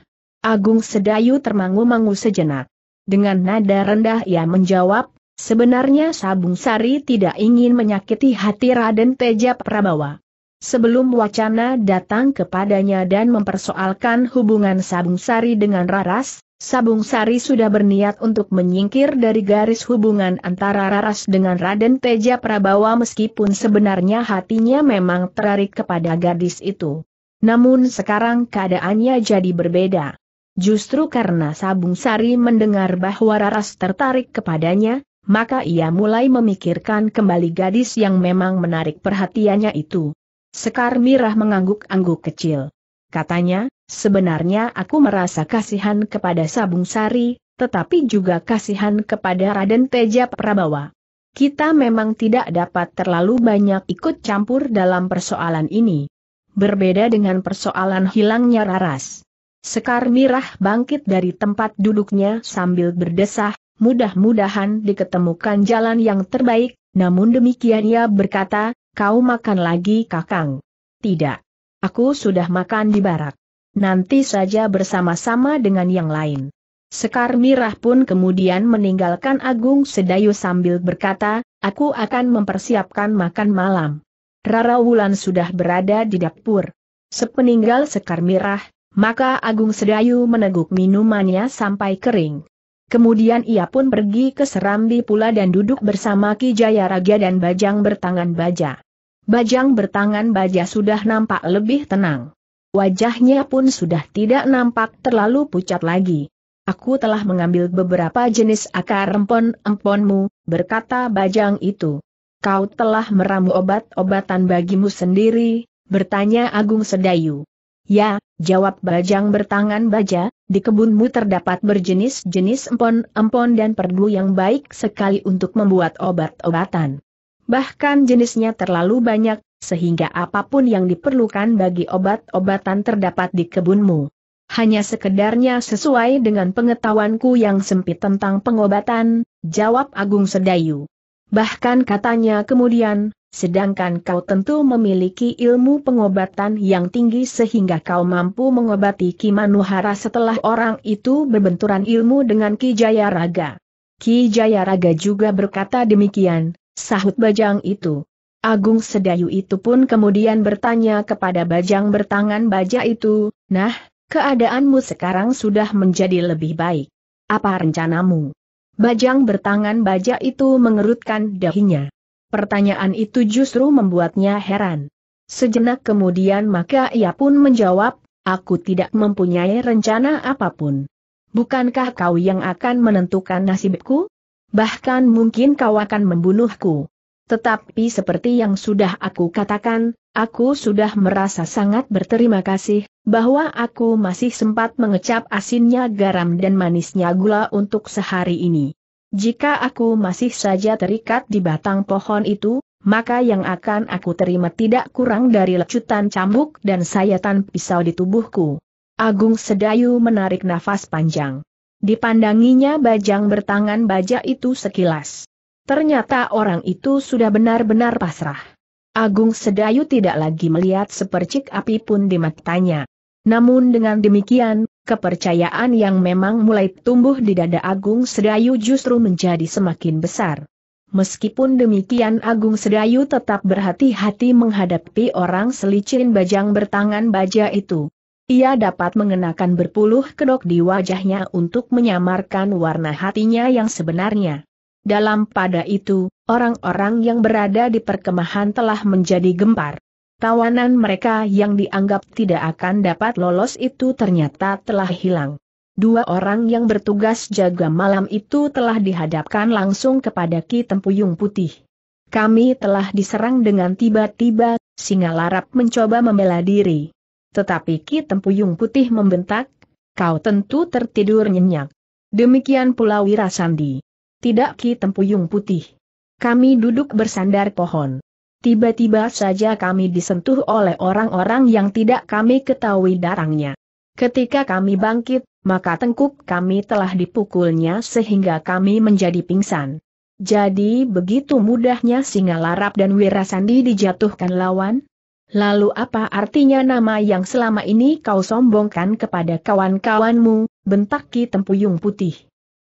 Agung Sedayu termangu-mangu sejenak. Dengan nada rendah ia menjawab, sebenarnya Sabung Sari tidak ingin menyakiti hati Raden Teja Prabawa sebelum wacana datang kepadanya dan mempersoalkan hubungan Sabung Sari dengan Raras, Sabung Sari sudah berniat untuk menyingkir dari garis hubungan antara Raras dengan Raden Teja Prabawa meskipun sebenarnya hatinya memang terarik kepada gadis itu. Namun sekarang keadaannya jadi berbeda. Justru karena Sabung Sari mendengar bahwa Raras tertarik kepadanya, maka ia mulai memikirkan kembali gadis yang memang menarik perhatiannya itu. Sekar Mirah mengangguk-angguk kecil. Katanya, sebenarnya aku merasa kasihan kepada Sabung Sari, tetapi juga kasihan kepada Raden Teja Prabawa. Kita memang tidak dapat terlalu banyak ikut campur dalam persoalan ini. Berbeda dengan persoalan hilangnya Raras. Sekar Mirah bangkit dari tempat duduknya sambil berdesah, mudah-mudahan diketemukan jalan yang terbaik, namun demikian ia berkata, Kau makan lagi kakang? Tidak. Aku sudah makan di barak. Nanti saja bersama-sama dengan yang lain. Sekar Mirah pun kemudian meninggalkan Agung Sedayu sambil berkata, aku akan mempersiapkan makan malam. Rara Wulan sudah berada di dapur. Sepeninggal Sekar Mirah, maka Agung Sedayu meneguk minumannya sampai kering. Kemudian ia pun pergi ke Serambi pula dan duduk bersama Ki Jaya Raja dan Bajang bertangan baja. Bajang bertangan baja sudah nampak lebih tenang. Wajahnya pun sudah tidak nampak terlalu pucat lagi. Aku telah mengambil beberapa jenis akar empon-emponmu, berkata bajang itu. Kau telah meramu obat-obatan bagimu sendiri, bertanya Agung Sedayu. Ya, jawab bajang bertangan baja, di kebunmu terdapat berjenis-jenis empon-empon dan perdu yang baik sekali untuk membuat obat-obatan. Bahkan jenisnya terlalu banyak, sehingga apapun yang diperlukan bagi obat-obatan terdapat di kebunmu. Hanya sekedarnya sesuai dengan pengetahuanku yang sempit tentang pengobatan, jawab Agung Sedayu. Bahkan katanya kemudian, sedangkan kau tentu memiliki ilmu pengobatan yang tinggi sehingga kau mampu mengobati Ki Manuhara setelah orang itu berbenturan ilmu dengan Ki Jayaraga. Ki Jayaraga juga berkata demikian, Sahut bajang itu. Agung Sedayu itu pun kemudian bertanya kepada bajang bertangan baja itu, Nah, keadaanmu sekarang sudah menjadi lebih baik. Apa rencanamu? Bajang bertangan baja itu mengerutkan dahinya. Pertanyaan itu justru membuatnya heran. Sejenak kemudian maka ia pun menjawab, aku tidak mempunyai rencana apapun. Bukankah kau yang akan menentukan nasibku? bahkan mungkin kau akan membunuhku. Tetapi seperti yang sudah aku katakan, aku sudah merasa sangat berterima kasih, bahwa aku masih sempat mengecap asinnya garam dan manisnya gula untuk sehari ini. Jika aku masih saja terikat di batang pohon itu, maka yang akan aku terima tidak kurang dari lecutan cambuk dan sayatan pisau di tubuhku. Agung Sedayu menarik nafas panjang dipandanginya bajang bertangan baja itu sekilas. Ternyata orang itu sudah benar-benar pasrah. Agung Sedayu tidak lagi melihat sepercik api pun di matanya. Namun dengan demikian, kepercayaan yang memang mulai tumbuh di dada Agung Sedayu justru menjadi semakin besar. Meskipun demikian Agung Sedayu tetap berhati-hati menghadapi orang selicin bajang bertangan baja itu. Ia dapat mengenakan berpuluh kedok di wajahnya untuk menyamarkan warna hatinya yang sebenarnya. Dalam pada itu, orang-orang yang berada di perkemahan telah menjadi gempar. Tawanan mereka yang dianggap tidak akan dapat lolos itu ternyata telah hilang. Dua orang yang bertugas jaga malam itu telah dihadapkan langsung kepada Ki Tempuyung Putih. Kami telah diserang dengan tiba-tiba, Singa larap mencoba membela diri tetapi Ki Tempuyung Putih membentak, kau tentu tertidur nyenyak. Demikian pula Wirasandi. Tidak Ki Tempuyung Putih. Kami duduk bersandar pohon. Tiba-tiba saja kami disentuh oleh orang-orang yang tidak kami ketahui darangnya. Ketika kami bangkit, maka tengkuk kami telah dipukulnya sehingga kami menjadi pingsan. Jadi begitu mudahnya singa larap dan wirasandi dijatuhkan lawan? Lalu apa artinya nama yang selama ini kau sombongkan kepada kawan-kawanmu, bentak Ki Tempuyung Putih.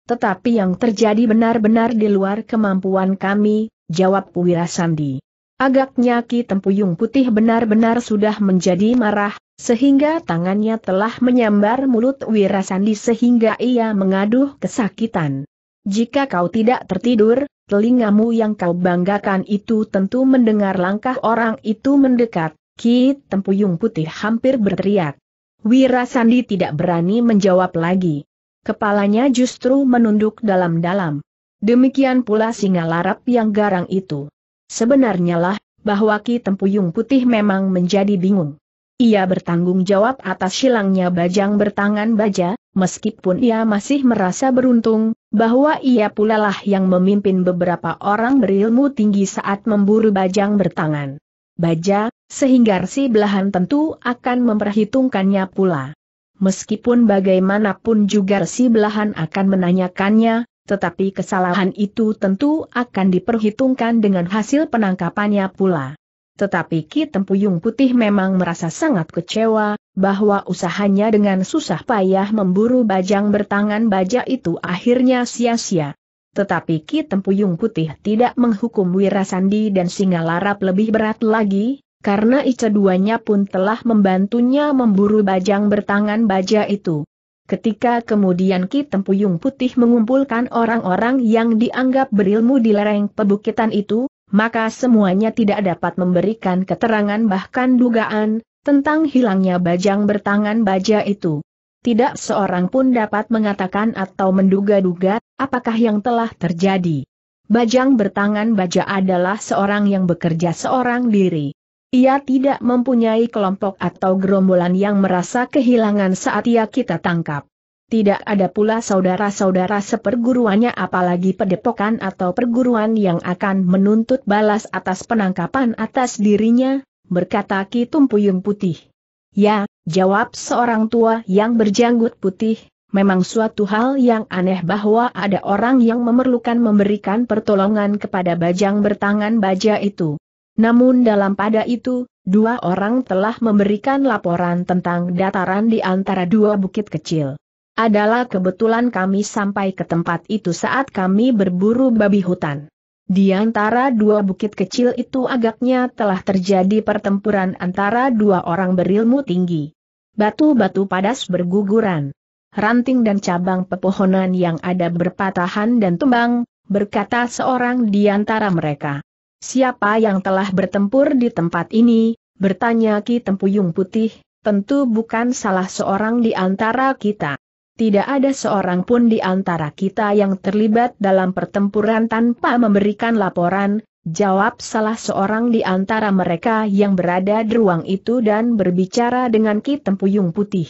Tetapi yang terjadi benar-benar di luar kemampuan kami, jawab Wira Sandi. Agaknya Ki Tempuyung Putih benar-benar sudah menjadi marah, sehingga tangannya telah menyambar mulut Wirasandi sehingga ia mengaduh kesakitan. Jika kau tidak tertidur, telingamu yang kau banggakan itu tentu mendengar langkah orang itu mendekat, Ki Tempuyung Putih hampir berteriak. Wirasandi tidak berani menjawab lagi. Kepalanya justru menunduk dalam-dalam. Demikian pula singa larap yang garang itu. Sebenarnya lah, bahwa Ki Tempuyung Putih memang menjadi bingung. Ia bertanggung jawab atas silangnya bajang bertangan baja, Meskipun ia masih merasa beruntung, bahwa ia pula lah yang memimpin beberapa orang berilmu tinggi saat memburu bajang bertangan. Baja, sehingga si belahan tentu akan memperhitungkannya pula. Meskipun bagaimanapun juga si belahan akan menanyakannya, tetapi kesalahan itu tentu akan diperhitungkan dengan hasil penangkapannya pula. Tetapi Ki Tempuyung Putih memang merasa sangat kecewa, bahwa usahanya dengan susah payah memburu bajang bertangan baja itu akhirnya sia-sia. Tetapi Ki Tempuyung Putih tidak menghukum Wirasandi dan Singalarap lebih berat lagi, karena Ica duanya pun telah membantunya memburu bajang bertangan baja itu. Ketika kemudian Ki Tempuyung Putih mengumpulkan orang-orang yang dianggap berilmu di lereng pebukitan itu, maka semuanya tidak dapat memberikan keterangan bahkan dugaan, tentang hilangnya bajang bertangan baja itu. Tidak seorang pun dapat mengatakan atau menduga-duga, apakah yang telah terjadi. Bajang bertangan baja adalah seorang yang bekerja seorang diri. Ia tidak mempunyai kelompok atau gerombolan yang merasa kehilangan saat ia kita tangkap. Tidak ada pula saudara-saudara seperguruannya apalagi pedepokan atau perguruan yang akan menuntut balas atas penangkapan atas dirinya, berkata Ki Tumpuyung Putih. Ya, jawab seorang tua yang berjanggut putih, memang suatu hal yang aneh bahwa ada orang yang memerlukan memberikan pertolongan kepada bajang bertangan baja itu. Namun dalam pada itu, dua orang telah memberikan laporan tentang dataran di antara dua bukit kecil. Adalah kebetulan kami sampai ke tempat itu saat kami berburu babi hutan. Di antara dua bukit kecil itu agaknya telah terjadi pertempuran antara dua orang berilmu tinggi. Batu-batu padas berguguran. Ranting dan cabang pepohonan yang ada berpatahan dan tumbang, berkata seorang di antara mereka. Siapa yang telah bertempur di tempat ini, bertanya Ki Tempuyung Putih, tentu bukan salah seorang di antara kita tidak ada seorang pun di antara kita yang terlibat dalam pertempuran tanpa memberikan laporan, jawab salah seorang di antara mereka yang berada di ruang itu dan berbicara dengan Ki Tempuyung Putih.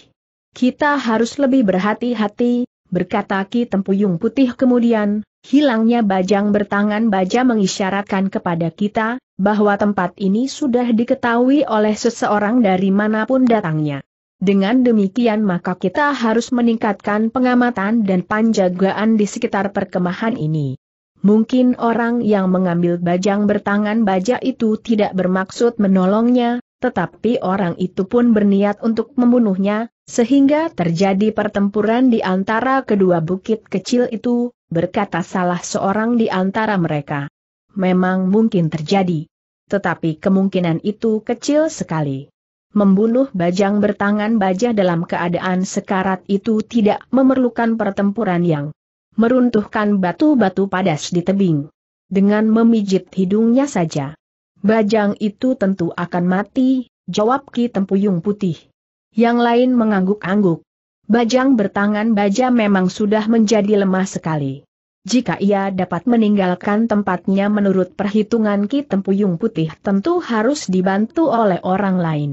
Kita harus lebih berhati-hati, berkata Ki Tempuyung Putih kemudian, hilangnya bajang bertangan baja mengisyaratkan kepada kita, bahwa tempat ini sudah diketahui oleh seseorang dari manapun datangnya. Dengan demikian maka kita harus meningkatkan pengamatan dan panjagaan di sekitar perkemahan ini. Mungkin orang yang mengambil bajang bertangan baja itu tidak bermaksud menolongnya, tetapi orang itu pun berniat untuk membunuhnya, sehingga terjadi pertempuran di antara kedua bukit kecil itu, berkata salah seorang di antara mereka. Memang mungkin terjadi. Tetapi kemungkinan itu kecil sekali membunuh bajang bertangan baja dalam keadaan sekarat itu tidak memerlukan pertempuran yang meruntuhkan batu-batu padas di tebing. Dengan memijit hidungnya saja. Bajang itu tentu akan mati, jawab Ki Tempuyung Putih. Yang lain mengangguk-angguk. Bajang bertangan baja memang sudah menjadi lemah sekali. Jika ia dapat meninggalkan tempatnya menurut perhitungan Ki Tempuyung Putih tentu harus dibantu oleh orang lain.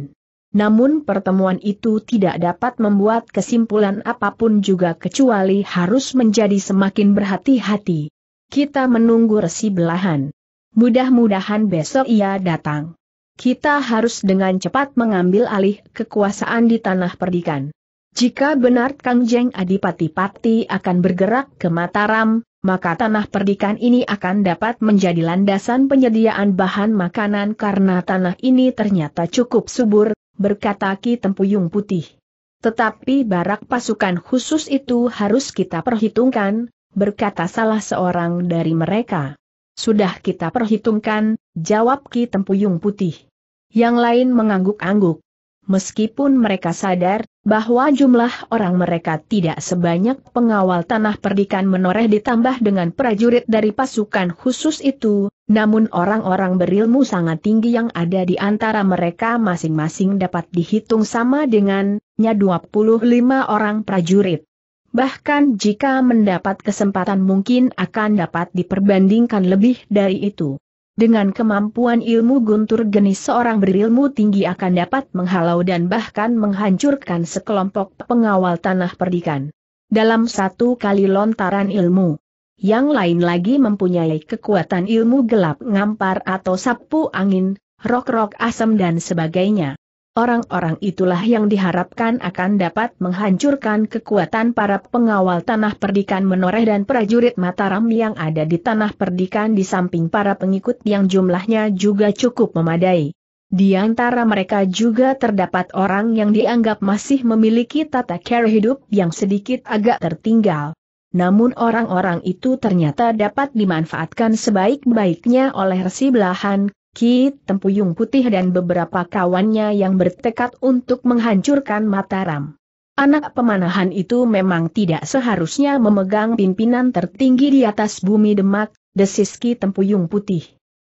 Namun pertemuan itu tidak dapat membuat kesimpulan apapun juga kecuali harus menjadi semakin berhati-hati. Kita menunggu resi belahan. Mudah-mudahan besok ia datang. Kita harus dengan cepat mengambil alih kekuasaan di tanah perdikan. Jika benar Kang Jeng Adipati Pati akan bergerak ke Mataram, maka tanah perdikan ini akan dapat menjadi landasan penyediaan bahan makanan karena tanah ini ternyata cukup subur, berkata Ki Tempuyung Putih. Tetapi barak pasukan khusus itu harus kita perhitungkan, berkata salah seorang dari mereka. Sudah kita perhitungkan, jawab Ki Tempuyung Putih. Yang lain mengangguk-angguk meskipun mereka sadar bahwa jumlah orang mereka tidak sebanyak pengawal tanah perdikan menoreh ditambah dengan prajurit dari pasukan khusus itu, namun orang-orang berilmu sangat tinggi yang ada di antara mereka masing-masing dapat dihitung sama dengannya 25 orang prajurit. Bahkan jika mendapat kesempatan mungkin akan dapat diperbandingkan lebih dari itu. Dengan kemampuan ilmu guntur geni seorang berilmu tinggi akan dapat menghalau dan bahkan menghancurkan sekelompok pengawal tanah perdikan. Dalam satu kali lontaran ilmu. Yang lain lagi mempunyai kekuatan ilmu gelap ngampar atau sapu angin, rok-rok asam dan sebagainya. Orang-orang itulah yang diharapkan akan dapat menghancurkan kekuatan para pengawal tanah perdikan menoreh dan prajurit Mataram yang ada di tanah perdikan di samping para pengikut yang jumlahnya juga cukup memadai. Di antara mereka juga terdapat orang yang dianggap masih memiliki tata cara hidup yang sedikit agak tertinggal. Namun orang-orang itu ternyata dapat dimanfaatkan sebaik-baiknya oleh resi belahan Ki Tempuyung Putih dan beberapa kawannya yang bertekad untuk menghancurkan Mataram. Anak pemanahan itu memang tidak seharusnya memegang pimpinan tertinggi di atas bumi Demak, desis Ki Tempuyung Putih.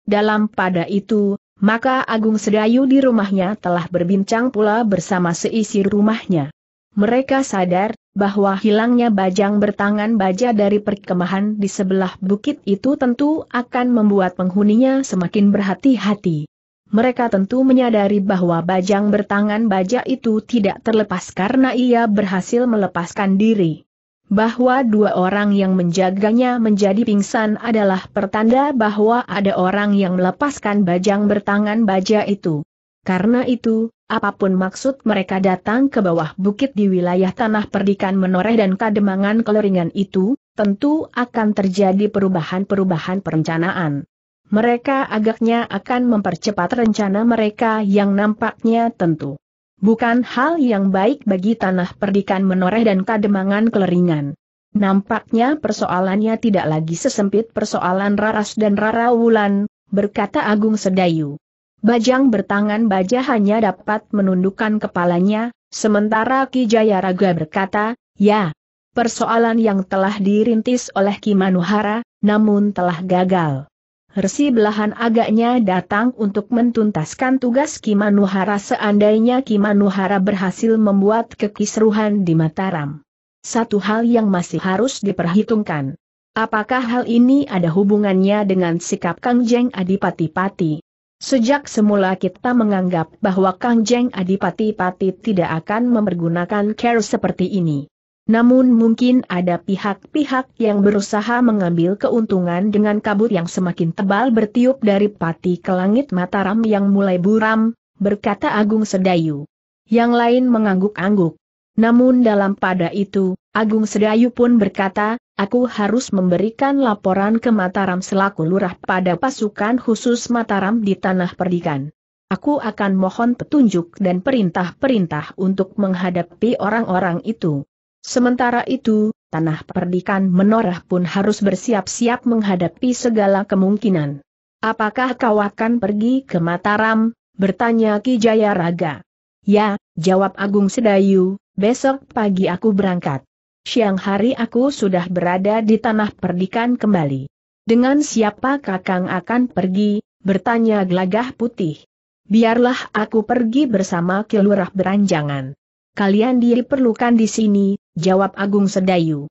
Dalam pada itu, maka Agung Sedayu di rumahnya telah berbincang pula bersama seisi rumahnya. Mereka sadar bahwa hilangnya bajang bertangan baja dari perkemahan di sebelah bukit itu tentu akan membuat penghuninya semakin berhati-hati. Mereka tentu menyadari bahwa bajang bertangan baja itu tidak terlepas karena ia berhasil melepaskan diri. Bahwa dua orang yang menjaganya menjadi pingsan adalah pertanda bahwa ada orang yang melepaskan bajang bertangan baja itu. Karena itu, Apapun maksud mereka datang ke bawah bukit di wilayah tanah perdikan menoreh dan kademangan keleringan itu, tentu akan terjadi perubahan-perubahan perencanaan. Mereka agaknya akan mempercepat rencana mereka yang nampaknya tentu. Bukan hal yang baik bagi tanah perdikan menoreh dan kademangan keleringan. Nampaknya persoalannya tidak lagi sesempit persoalan Raras dan Rara Wulan, berkata Agung Sedayu. Bajang bertangan baja hanya dapat menundukkan kepalanya, sementara Ki Jayaraga berkata, ya, persoalan yang telah dirintis oleh Ki Manuhara, namun telah gagal. Resi belahan agaknya datang untuk mentuntaskan tugas Ki Manuhara seandainya Ki Manuhara berhasil membuat kekisruhan di Mataram. Satu hal yang masih harus diperhitungkan. Apakah hal ini ada hubungannya dengan sikap Kang Jeng Adipati-Pati? Sejak semula kita menganggap bahwa Kang Jeng Adipati Pati tidak akan mempergunakan care seperti ini. Namun mungkin ada pihak-pihak yang berusaha mengambil keuntungan dengan kabut yang semakin tebal bertiup dari pati ke langit Mataram yang mulai buram, berkata Agung Sedayu. Yang lain mengangguk-angguk. Namun dalam pada itu, Agung Sedayu pun berkata, Aku harus memberikan laporan ke Mataram selaku lurah pada pasukan khusus Mataram di Tanah Perdikan. Aku akan mohon petunjuk dan perintah-perintah untuk menghadapi orang-orang itu. Sementara itu, Tanah Perdikan Menorah pun harus bersiap-siap menghadapi segala kemungkinan. Apakah kau akan pergi ke Mataram? bertanya Ki Jayaraga. Ya, jawab Agung Sedayu, besok pagi aku berangkat siang hari aku sudah berada di tanah perdikan kembali. Dengan siapa kakang akan pergi, bertanya gelagah putih. Biarlah aku pergi bersama kelurah beranjangan. Kalian diperlukan di sini, jawab Agung Sedayu.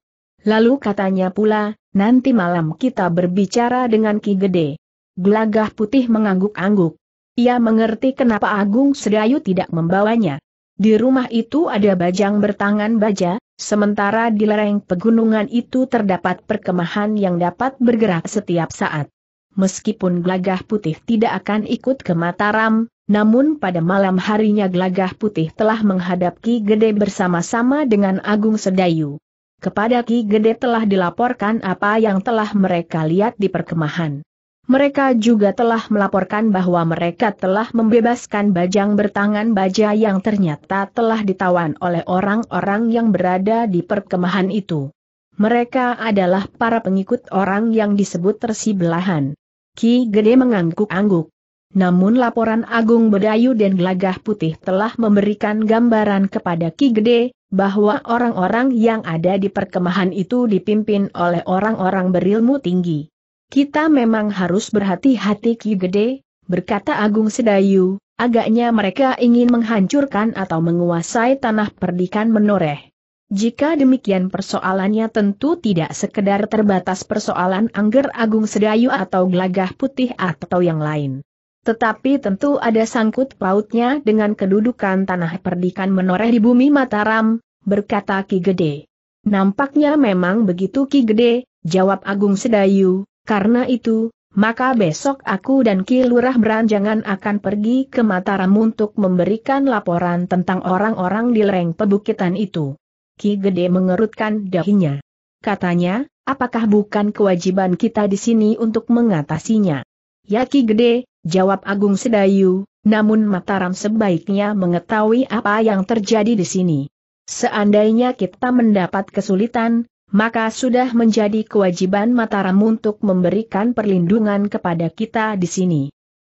Lalu katanya pula, nanti malam kita berbicara dengan Ki Gede. Gelagah putih mengangguk-angguk. Ia mengerti kenapa Agung Sedayu tidak membawanya. Di rumah itu ada bajang bertangan baja, Sementara di lereng pegunungan itu terdapat perkemahan yang dapat bergerak setiap saat. Meskipun gelagah putih tidak akan ikut ke Mataram, namun pada malam harinya gelagah putih telah menghadap Ki Gede bersama-sama dengan Agung Sedayu. Kepada Ki Gede telah dilaporkan apa yang telah mereka lihat di perkemahan. Mereka juga telah melaporkan bahwa mereka telah membebaskan bajang bertangan baja yang ternyata telah ditawan oleh orang-orang yang berada di perkemahan itu. Mereka adalah para pengikut orang yang disebut tersibelahan. Ki Gede mengangguk-angguk. Namun laporan Agung Bedayu dan Gelagah Putih telah memberikan gambaran kepada Ki Gede, bahwa orang-orang yang ada di perkemahan itu dipimpin oleh orang-orang berilmu tinggi. Kita memang harus berhati-hati Ki Gede, berkata Agung Sedayu, agaknya mereka ingin menghancurkan atau menguasai tanah perdikan menoreh. Jika demikian persoalannya tentu tidak sekedar terbatas persoalan Angger Agung Sedayu atau Gelagah Putih atau yang lain. Tetapi tentu ada sangkut pautnya dengan kedudukan tanah perdikan menoreh di bumi Mataram, berkata Ki Gede. Nampaknya memang begitu Ki Gede, jawab Agung Sedayu, karena itu, maka besok aku dan Ki Lurah beranjangan akan pergi ke Mataram untuk memberikan laporan tentang orang-orang di lereng pebukitan itu. Ki Gede mengerutkan dahinya. Katanya, apakah bukan kewajiban kita di sini untuk mengatasinya? Ya Ki Gede, jawab Agung Sedayu, namun Mataram sebaiknya mengetahui apa yang terjadi di sini. Seandainya kita mendapat kesulitan, maka sudah menjadi kewajiban Mataram untuk memberikan perlindungan kepada kita di sini.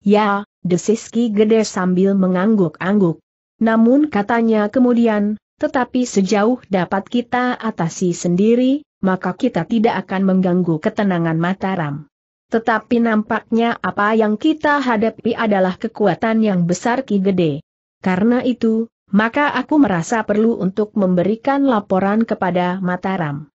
Ya, desiski Gede sambil mengangguk-angguk. Namun katanya kemudian, tetapi sejauh dapat kita atasi sendiri, maka kita tidak akan mengganggu ketenangan Mataram. Tetapi nampaknya apa yang kita hadapi adalah kekuatan yang besar Ki Gede. Karena itu, maka aku merasa perlu untuk memberikan laporan kepada Mataram.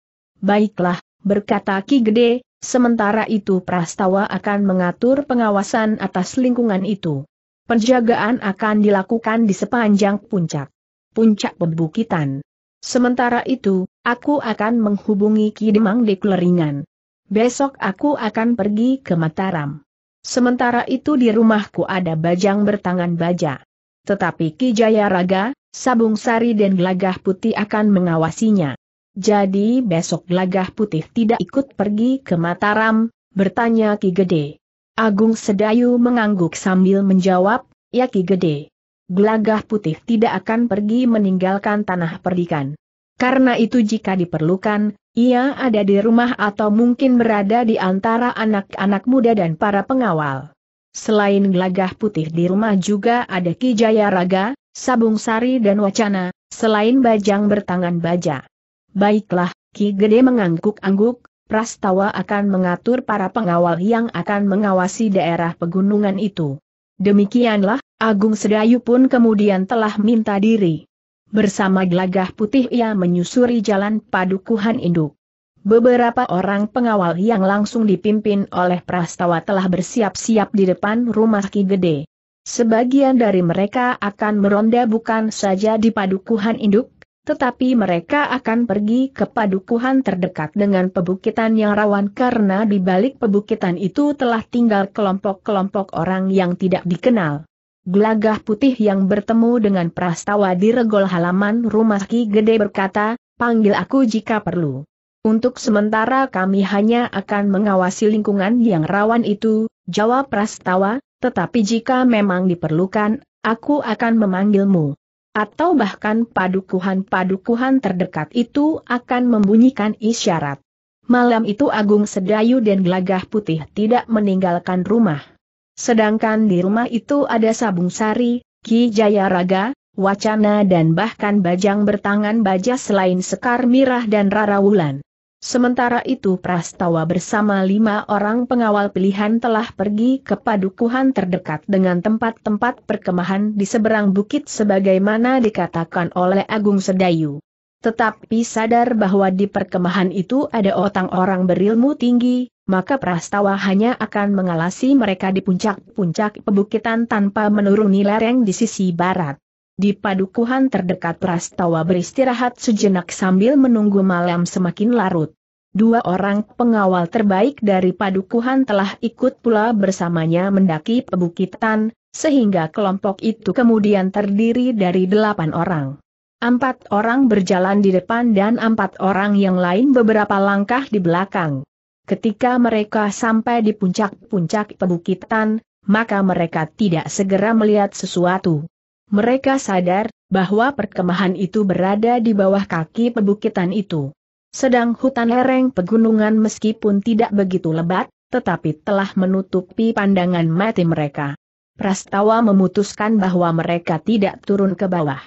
Baiklah, berkata Ki Gede, sementara itu Prastawa akan mengatur pengawasan atas lingkungan itu. Penjagaan akan dilakukan di sepanjang puncak. Puncak pembukitan. Sementara itu, aku akan menghubungi Ki Demang di Kleringan. Besok aku akan pergi ke Mataram. Sementara itu di rumahku ada bajang bertangan baja. Tetapi Ki Jayaraga, Sabung Sari dan Gelagah Putih akan mengawasinya. Jadi besok Gelagah Putih tidak ikut pergi ke Mataram, bertanya Ki Gede. Agung Sedayu mengangguk sambil menjawab, ya Ki Gede. Gelagah Putih tidak akan pergi meninggalkan tanah perdikan. Karena itu jika diperlukan, ia ada di rumah atau mungkin berada di antara anak-anak muda dan para pengawal. Selain Gelagah Putih di rumah juga ada Ki Jaya Raga, Sabung Sari dan Wacana, selain Bajang bertangan baja. Baiklah, Ki Gede mengangguk-angguk, Prastawa akan mengatur para pengawal yang akan mengawasi daerah pegunungan itu. Demikianlah, Agung Sedayu pun kemudian telah minta diri. Bersama gelagah putih ia menyusuri jalan padukuhan induk. Beberapa orang pengawal yang langsung dipimpin oleh Prastawa telah bersiap-siap di depan rumah Ki Gede. Sebagian dari mereka akan meronda bukan saja di padukuhan induk, tetapi mereka akan pergi ke padukuhan terdekat dengan pebukitan yang rawan karena di balik pebukitan itu telah tinggal kelompok-kelompok orang yang tidak dikenal. Gelagah putih yang bertemu dengan prastawa di regol halaman rumah Ki Gede berkata, panggil aku jika perlu. Untuk sementara kami hanya akan mengawasi lingkungan yang rawan itu, jawab prastawa, tetapi jika memang diperlukan, aku akan memanggilmu atau bahkan padukuhan-padukuhan terdekat itu akan membunyikan isyarat. Malam itu Agung Sedayu dan Gelagah Putih tidak meninggalkan rumah. Sedangkan di rumah itu ada Sabung Sari, Ki Raga, Wacana dan bahkan Bajang bertangan baja selain Sekar Mirah dan Rara Wulan. Sementara itu Prastawa bersama lima orang pengawal pilihan telah pergi ke padukuhan terdekat dengan tempat-tempat perkemahan di seberang bukit sebagaimana dikatakan oleh Agung Sedayu. Tetapi sadar bahwa di perkemahan itu ada otang orang berilmu tinggi, maka Prastawa hanya akan mengalasi mereka di puncak-puncak pebukitan tanpa menuruni lereng di sisi barat. Di padukuhan terdekat Prastawa beristirahat sejenak sambil menunggu malam semakin larut. Dua orang pengawal terbaik dari padukuhan telah ikut pula bersamanya mendaki pebukitan, sehingga kelompok itu kemudian terdiri dari delapan orang. Empat orang berjalan di depan dan empat orang yang lain beberapa langkah di belakang. Ketika mereka sampai di puncak-puncak pebukitan, maka mereka tidak segera melihat sesuatu. Mereka sadar bahwa perkemahan itu berada di bawah kaki pebukitan itu. Sedang hutan lereng pegunungan meskipun tidak begitu lebat, tetapi telah menutupi pandangan mati mereka. Prastawa memutuskan bahwa mereka tidak turun ke bawah.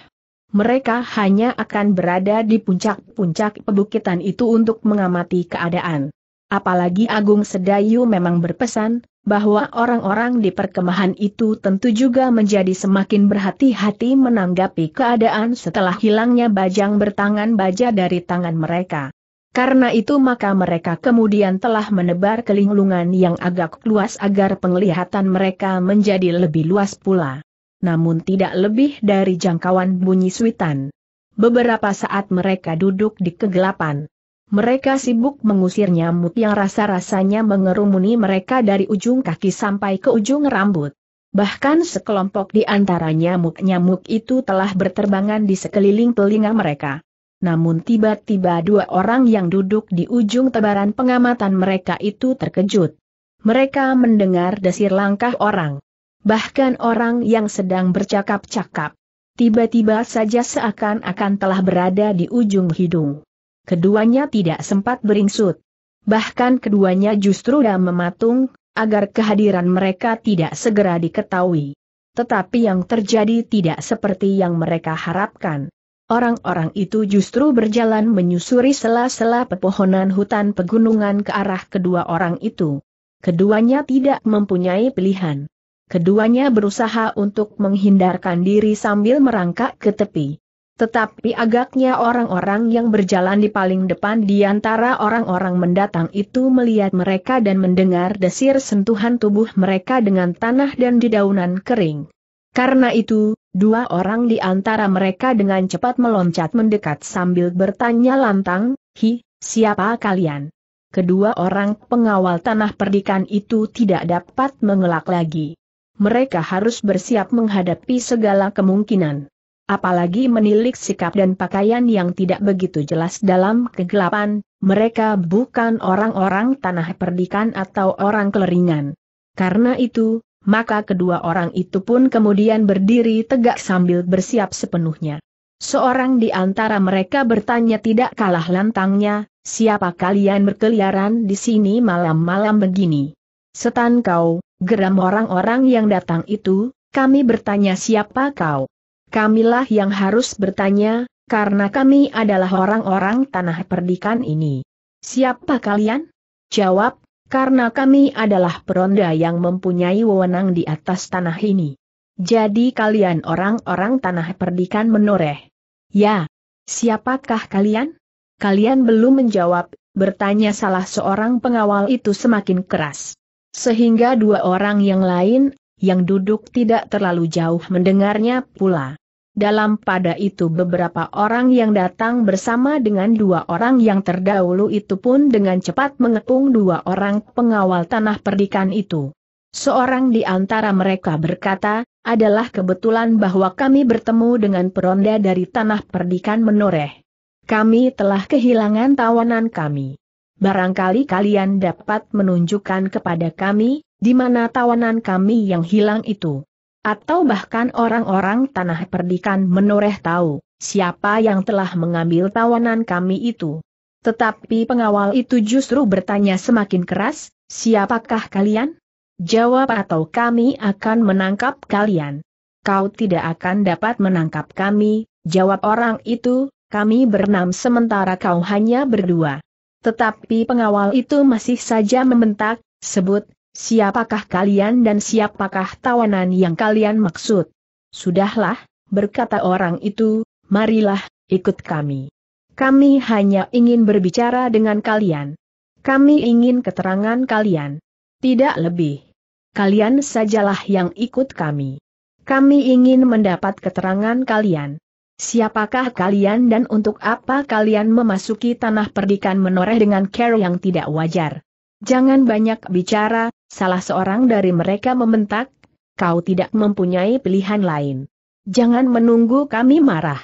Mereka hanya akan berada di puncak-puncak pebukitan itu untuk mengamati keadaan. Apalagi Agung Sedayu memang berpesan, bahwa orang-orang di perkemahan itu tentu juga menjadi semakin berhati-hati menanggapi keadaan setelah hilangnya bajang bertangan baja dari tangan mereka. Karena itu maka mereka kemudian telah menebar kelinglungan yang agak luas agar penglihatan mereka menjadi lebih luas pula. Namun tidak lebih dari jangkauan bunyi suitan. Beberapa saat mereka duduk di kegelapan. Mereka sibuk mengusir nyamuk yang rasa-rasanya mengerumuni mereka dari ujung kaki sampai ke ujung rambut. Bahkan sekelompok di antara nyamuk-nyamuk itu telah berterbangan di sekeliling telinga mereka. Namun tiba-tiba dua orang yang duduk di ujung tebaran pengamatan mereka itu terkejut. Mereka mendengar desir langkah orang. Bahkan orang yang sedang bercakap-cakap. Tiba-tiba saja seakan-akan telah berada di ujung hidung keduanya tidak sempat beringsut. Bahkan keduanya justru dah mematung, agar kehadiran mereka tidak segera diketahui. Tetapi yang terjadi tidak seperti yang mereka harapkan. Orang-orang itu justru berjalan menyusuri sela-sela pepohonan hutan pegunungan ke arah kedua orang itu. Keduanya tidak mempunyai pilihan. Keduanya berusaha untuk menghindarkan diri sambil merangkak ke tepi. Tetapi agaknya orang-orang yang berjalan di paling depan di antara orang-orang mendatang itu melihat mereka dan mendengar desir sentuhan tubuh mereka dengan tanah dan daunan kering. Karena itu, dua orang di antara mereka dengan cepat meloncat mendekat sambil bertanya lantang, Hi, siapa kalian? Kedua orang pengawal tanah perdikan itu tidak dapat mengelak lagi. Mereka harus bersiap menghadapi segala kemungkinan apalagi menilik sikap dan pakaian yang tidak begitu jelas dalam kegelapan, mereka bukan orang-orang tanah perdikan atau orang keleringan. Karena itu, maka kedua orang itu pun kemudian berdiri tegak sambil bersiap sepenuhnya. Seorang di antara mereka bertanya tidak kalah lantangnya, siapa kalian berkeliaran di sini malam-malam begini? Setan kau, geram orang-orang yang datang itu, kami bertanya siapa kau? Kamilah yang harus bertanya, karena kami adalah orang-orang tanah perdikan ini. Siapa kalian? Jawab, karena kami adalah peronda yang mempunyai wewenang di atas tanah ini. Jadi kalian orang-orang tanah perdikan menoreh. Ya. Siapakah kalian? Kalian belum menjawab, bertanya salah seorang pengawal itu semakin keras. Sehingga dua orang yang lain yang duduk tidak terlalu jauh mendengarnya pula. Dalam pada itu beberapa orang yang datang bersama dengan dua orang yang terdahulu itu pun dengan cepat mengepung dua orang pengawal tanah perdikan itu. Seorang di antara mereka berkata, adalah kebetulan bahwa kami bertemu dengan peronda dari tanah perdikan menoreh. Kami telah kehilangan tawanan kami. Barangkali kalian dapat menunjukkan kepada kami, di mana tawanan kami yang hilang itu? Atau bahkan orang-orang tanah perdikan menoreh tahu, siapa yang telah mengambil tawanan kami itu? Tetapi pengawal itu justru bertanya semakin keras, siapakah kalian? Jawab atau kami akan menangkap kalian. Kau tidak akan dapat menangkap kami, jawab orang itu, kami berenam sementara kau hanya berdua. Tetapi pengawal itu masih saja membentak, sebut, Siapakah kalian dan siapakah tawanan yang kalian maksud? Sudahlah, berkata orang itu, marilah, ikut kami. Kami hanya ingin berbicara dengan kalian. Kami ingin keterangan kalian. Tidak lebih. Kalian sajalah yang ikut kami. Kami ingin mendapat keterangan kalian. Siapakah kalian dan untuk apa kalian memasuki tanah perdikan menoreh dengan cara yang tidak wajar? Jangan banyak bicara, salah seorang dari mereka membentak, kau tidak mempunyai pilihan lain. Jangan menunggu kami marah.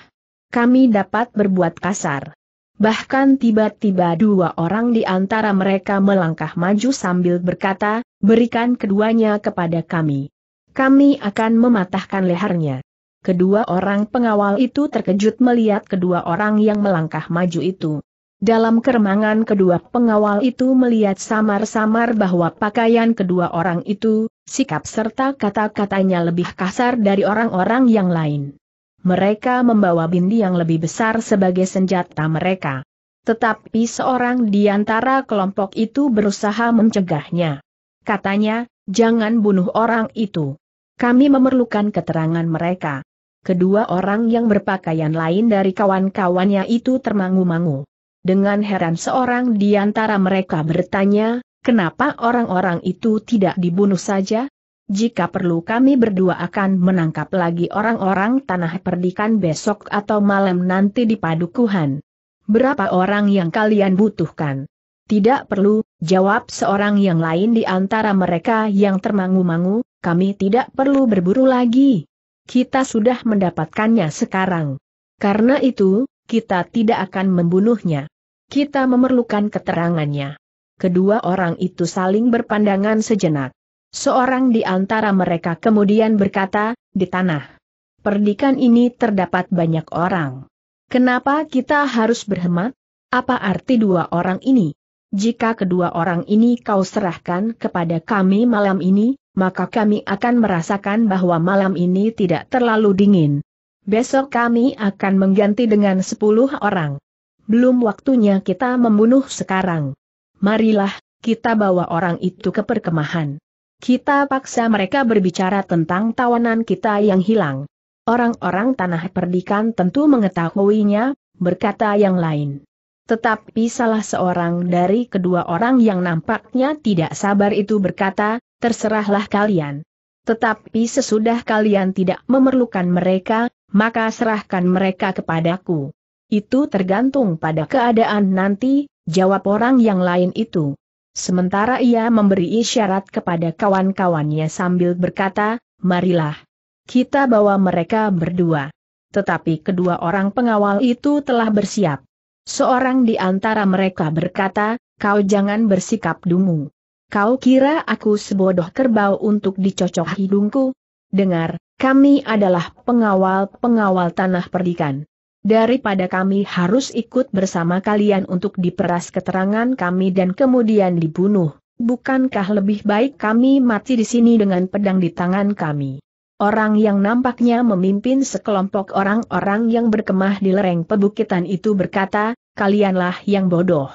Kami dapat berbuat kasar. Bahkan tiba-tiba dua orang di antara mereka melangkah maju sambil berkata, berikan keduanya kepada kami. Kami akan mematahkan lehernya. Kedua orang pengawal itu terkejut melihat kedua orang yang melangkah maju itu. Dalam keremangan kedua pengawal itu melihat samar-samar bahwa pakaian kedua orang itu, sikap serta kata-katanya lebih kasar dari orang-orang yang lain. Mereka membawa bindi yang lebih besar sebagai senjata mereka. Tetapi seorang di antara kelompok itu berusaha mencegahnya. Katanya, jangan bunuh orang itu. Kami memerlukan keterangan mereka. Kedua orang yang berpakaian lain dari kawan-kawannya itu termangu-mangu. Dengan heran seorang di antara mereka bertanya, kenapa orang-orang itu tidak dibunuh saja? Jika perlu kami berdua akan menangkap lagi orang-orang tanah perdikan besok atau malam nanti di padukuhan. Berapa orang yang kalian butuhkan? Tidak perlu, jawab seorang yang lain di antara mereka yang termangu-mangu, kami tidak perlu berburu lagi. Kita sudah mendapatkannya sekarang. Karena itu, kita tidak akan membunuhnya. Kita memerlukan keterangannya. Kedua orang itu saling berpandangan sejenak. Seorang di antara mereka kemudian berkata, di tanah. Perdikan ini terdapat banyak orang. Kenapa kita harus berhemat? Apa arti dua orang ini? Jika kedua orang ini kau serahkan kepada kami malam ini, maka kami akan merasakan bahwa malam ini tidak terlalu dingin. Besok kami akan mengganti dengan sepuluh orang. Belum waktunya kita membunuh sekarang. Marilah, kita bawa orang itu ke perkemahan. Kita paksa mereka berbicara tentang tawanan kita yang hilang. Orang-orang tanah perdikan tentu mengetahuinya, berkata yang lain. Tetapi salah seorang dari kedua orang yang nampaknya tidak sabar itu berkata, terserahlah kalian. Tetapi sesudah kalian tidak memerlukan mereka, maka serahkan mereka kepadaku. Itu tergantung pada keadaan nanti, jawab orang yang lain itu. Sementara ia memberi isyarat kepada kawan-kawannya sambil berkata, marilah. Kita bawa mereka berdua. Tetapi kedua orang pengawal itu telah bersiap. Seorang di antara mereka berkata, kau jangan bersikap dungu. Kau kira aku sebodoh kerbau untuk dicocok hidungku? Dengar, kami adalah pengawal-pengawal tanah perdikan daripada kami harus ikut bersama kalian untuk diperas keterangan kami dan kemudian dibunuh. Bukankah lebih baik kami mati di sini dengan pedang di tangan kami? Orang yang nampaknya memimpin sekelompok orang-orang yang berkemah di lereng pebukitan itu berkata, kalianlah yang bodoh.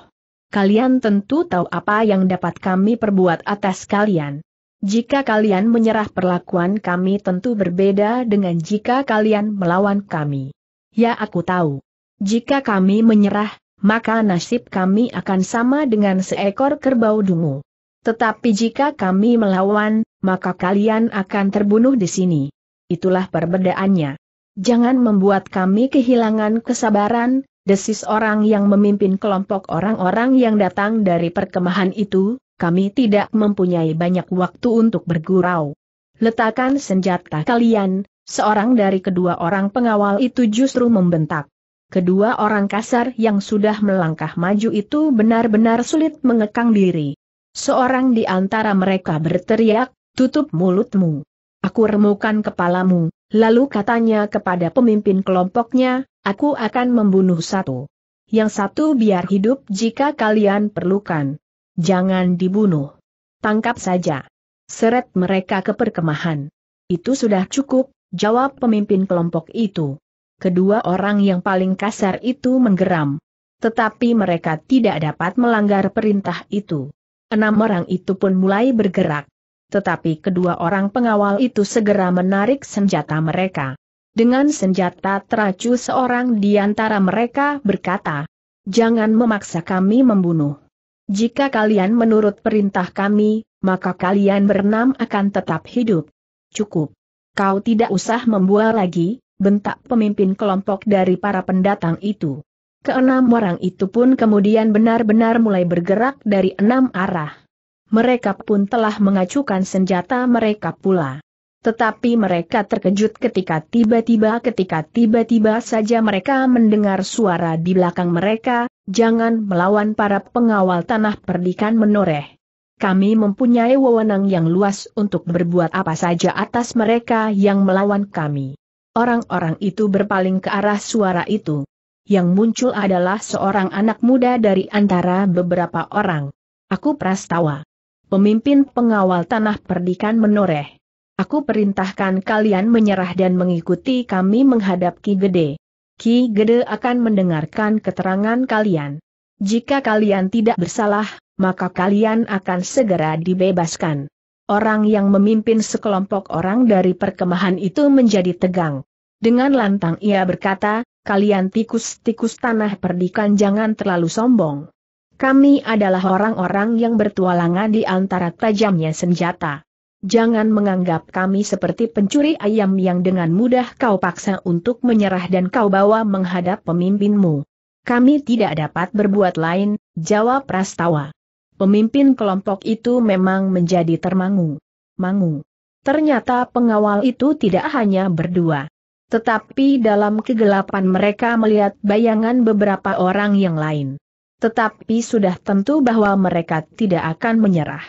Kalian tentu tahu apa yang dapat kami perbuat atas kalian. Jika kalian menyerah perlakuan kami tentu berbeda dengan jika kalian melawan kami. Ya aku tahu. Jika kami menyerah, maka nasib kami akan sama dengan seekor kerbau dungu. Tetapi jika kami melawan, maka kalian akan terbunuh di sini. Itulah perbedaannya. Jangan membuat kami kehilangan kesabaran, desis orang yang memimpin kelompok orang-orang yang datang dari perkemahan itu, kami tidak mempunyai banyak waktu untuk bergurau. Letakkan senjata kalian, Seorang dari kedua orang pengawal itu justru membentak. Kedua orang kasar yang sudah melangkah maju itu benar-benar sulit mengekang diri. Seorang di antara mereka berteriak, tutup mulutmu. Aku remukan kepalamu, lalu katanya kepada pemimpin kelompoknya, aku akan membunuh satu. Yang satu biar hidup jika kalian perlukan. Jangan dibunuh. Tangkap saja. Seret mereka ke perkemahan. Itu sudah cukup, jawab pemimpin kelompok itu. Kedua orang yang paling kasar itu menggeram. Tetapi mereka tidak dapat melanggar perintah itu. Enam orang itu pun mulai bergerak. Tetapi kedua orang pengawal itu segera menarik senjata mereka. Dengan senjata teracu seorang di antara mereka berkata, Jangan memaksa kami membunuh. Jika kalian menurut perintah kami, maka kalian berenam akan tetap hidup. Cukup. Kau tidak usah membual lagi, bentak pemimpin kelompok dari para pendatang itu. Keenam orang itu pun kemudian benar-benar mulai bergerak dari enam arah. Mereka pun telah mengacukan senjata mereka pula. Tetapi mereka terkejut ketika tiba-tiba ketika tiba-tiba saja mereka mendengar suara di belakang mereka, jangan melawan para pengawal tanah perdikan menoreh kami mempunyai wewenang yang luas untuk berbuat apa saja atas mereka yang melawan kami. Orang-orang itu berpaling ke arah suara itu. Yang muncul adalah seorang anak muda dari antara beberapa orang. Aku Prastawa. Pemimpin pengawal tanah perdikan menoreh. Aku perintahkan kalian menyerah dan mengikuti kami menghadap Ki Gede. Ki Gede akan mendengarkan keterangan kalian. Jika kalian tidak bersalah, maka kalian akan segera dibebaskan. Orang yang memimpin sekelompok orang dari perkemahan itu menjadi tegang. Dengan lantang ia berkata, kalian tikus-tikus tanah perdikan jangan terlalu sombong. Kami adalah orang-orang yang bertualangan di antara tajamnya senjata. Jangan menganggap kami seperti pencuri ayam yang dengan mudah kau paksa untuk menyerah dan kau bawa menghadap pemimpinmu. Kami tidak dapat berbuat lain, jawab Prastawa. Pemimpin kelompok itu memang menjadi termangu. Mangu. Ternyata pengawal itu tidak hanya berdua. Tetapi dalam kegelapan mereka melihat bayangan beberapa orang yang lain. Tetapi sudah tentu bahwa mereka tidak akan menyerah.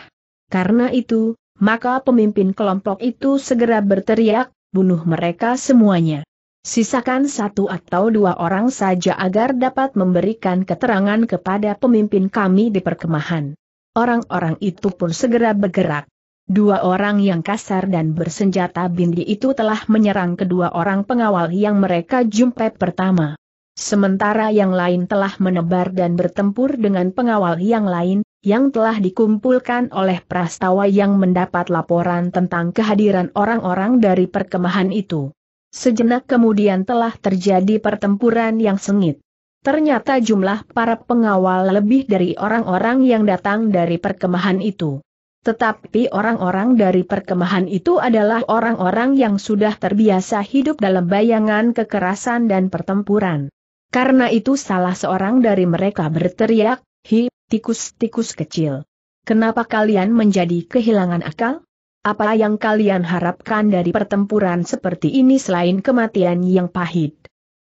Karena itu, maka pemimpin kelompok itu segera berteriak, bunuh mereka semuanya. Sisakan satu atau dua orang saja agar dapat memberikan keterangan kepada pemimpin kami di perkemahan. Orang-orang itu pun segera bergerak. Dua orang yang kasar dan bersenjata bindi itu telah menyerang kedua orang pengawal yang mereka jumpai pertama. Sementara yang lain telah menebar dan bertempur dengan pengawal yang lain, yang telah dikumpulkan oleh prastawa yang mendapat laporan tentang kehadiran orang-orang dari perkemahan itu. Sejenak kemudian telah terjadi pertempuran yang sengit. Ternyata jumlah para pengawal lebih dari orang-orang yang datang dari perkemahan itu. Tetapi orang-orang dari perkemahan itu adalah orang-orang yang sudah terbiasa hidup dalam bayangan kekerasan dan pertempuran. Karena itu salah seorang dari mereka berteriak, Hi, tikus-tikus kecil. Kenapa kalian menjadi kehilangan akal? Apa yang kalian harapkan dari pertempuran seperti ini selain kematian yang pahit?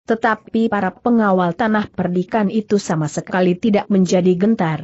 Tetapi para pengawal tanah perdikan itu sama sekali tidak menjadi gentar.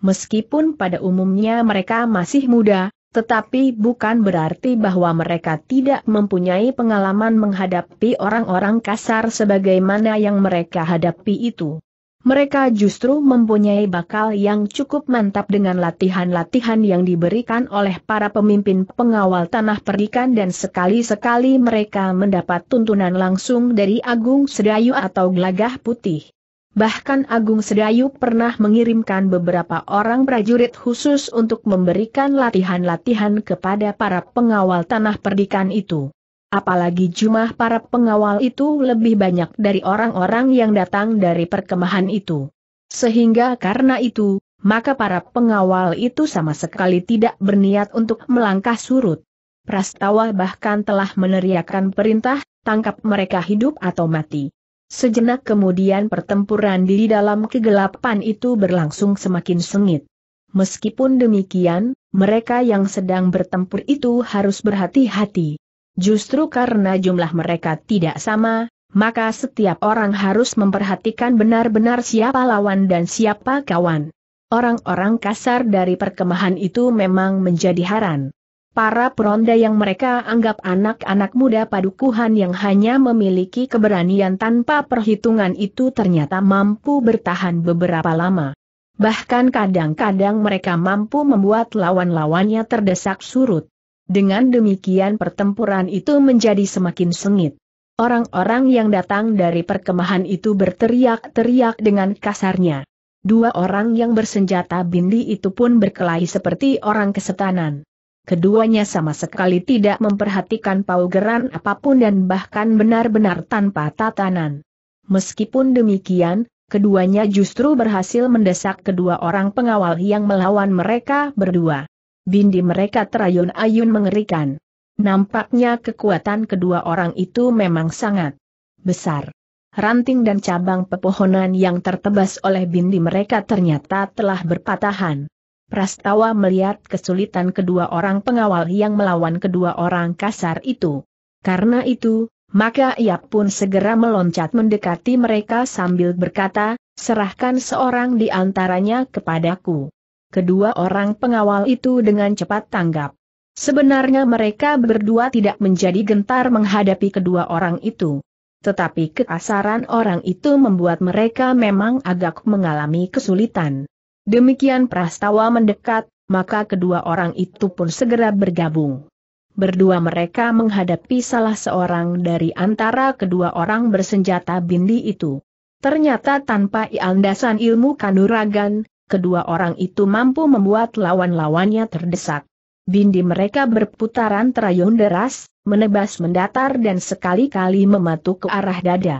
Meskipun pada umumnya mereka masih muda, tetapi bukan berarti bahwa mereka tidak mempunyai pengalaman menghadapi orang-orang kasar sebagaimana yang mereka hadapi itu mereka justru mempunyai bakal yang cukup mantap dengan latihan-latihan yang diberikan oleh para pemimpin pengawal tanah perdikan dan sekali-sekali mereka mendapat tuntunan langsung dari Agung Sedayu atau Gelagah Putih. Bahkan Agung Sedayu pernah mengirimkan beberapa orang prajurit khusus untuk memberikan latihan-latihan kepada para pengawal tanah perdikan itu apalagi jumlah para pengawal itu lebih banyak dari orang-orang yang datang dari perkemahan itu. Sehingga karena itu, maka para pengawal itu sama sekali tidak berniat untuk melangkah surut. Prastawa bahkan telah meneriakkan perintah, tangkap mereka hidup atau mati. Sejenak kemudian pertempuran di dalam kegelapan itu berlangsung semakin sengit. Meskipun demikian, mereka yang sedang bertempur itu harus berhati-hati. Justru karena jumlah mereka tidak sama, maka setiap orang harus memperhatikan benar-benar siapa lawan dan siapa kawan. Orang-orang kasar dari perkemahan itu memang menjadi haran. Para peronda yang mereka anggap anak-anak muda padukuhan yang hanya memiliki keberanian tanpa perhitungan itu ternyata mampu bertahan beberapa lama. Bahkan kadang-kadang mereka mampu membuat lawan-lawannya terdesak surut. Dengan demikian pertempuran itu menjadi semakin sengit. Orang-orang yang datang dari perkemahan itu berteriak-teriak dengan kasarnya. Dua orang yang bersenjata bindi itu pun berkelahi seperti orang kesetanan. Keduanya sama sekali tidak memperhatikan paugeran apapun dan bahkan benar-benar tanpa tatanan. Meskipun demikian, keduanya justru berhasil mendesak kedua orang pengawal yang melawan mereka berdua. Bindi mereka terayun-ayun mengerikan. Nampaknya kekuatan kedua orang itu memang sangat besar. Ranting dan cabang pepohonan yang tertebas oleh bindi mereka ternyata telah berpatahan. Prastawa melihat kesulitan kedua orang pengawal yang melawan kedua orang kasar itu. Karena itu, maka ia pun segera meloncat mendekati mereka sambil berkata, serahkan seorang di antaranya kepadaku kedua orang pengawal itu dengan cepat tanggap. Sebenarnya mereka berdua tidak menjadi gentar menghadapi kedua orang itu. Tetapi keasaran orang itu membuat mereka memang agak mengalami kesulitan. Demikian Prastawa mendekat, maka kedua orang itu pun segera bergabung. Berdua mereka menghadapi salah seorang dari antara kedua orang bersenjata bindi itu. Ternyata tanpa iandasan ilmu kanuragan, kedua orang itu mampu membuat lawan-lawannya terdesak. Bindi mereka berputaran terayun deras, menebas mendatar dan sekali-kali mematuk ke arah dada.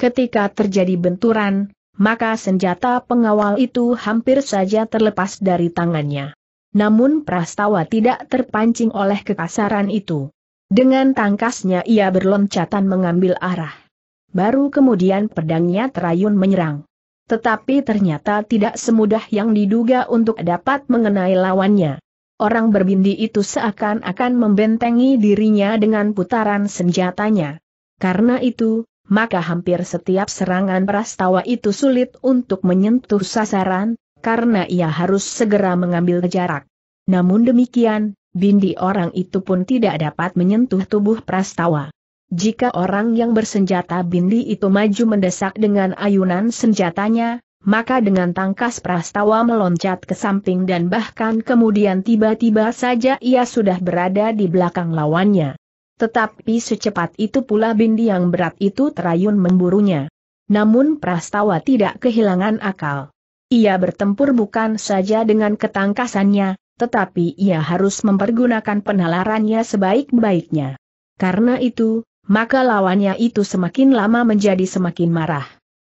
Ketika terjadi benturan, maka senjata pengawal itu hampir saja terlepas dari tangannya. Namun Prastawa tidak terpancing oleh kekasaran itu. Dengan tangkasnya ia berloncatan mengambil arah. Baru kemudian pedangnya terayun menyerang. Tetapi ternyata tidak semudah yang diduga untuk dapat mengenai lawannya. Orang berbindi itu seakan-akan membentengi dirinya dengan putaran senjatanya. Karena itu, maka hampir setiap serangan prastawa itu sulit untuk menyentuh sasaran, karena ia harus segera mengambil jarak. Namun demikian, bindi orang itu pun tidak dapat menyentuh tubuh prastawa. Jika orang yang bersenjata bindi itu maju mendesak dengan ayunan senjatanya, maka dengan tangkas prastawa meloncat ke samping dan bahkan kemudian tiba-tiba saja ia sudah berada di belakang lawannya. Tetapi secepat itu pula bindi yang berat itu terayun memburunya. Namun prastawa tidak kehilangan akal. Ia bertempur bukan saja dengan ketangkasannya, tetapi ia harus mempergunakan penalarannya sebaik-baiknya. Karena itu, maka lawannya itu semakin lama menjadi semakin marah.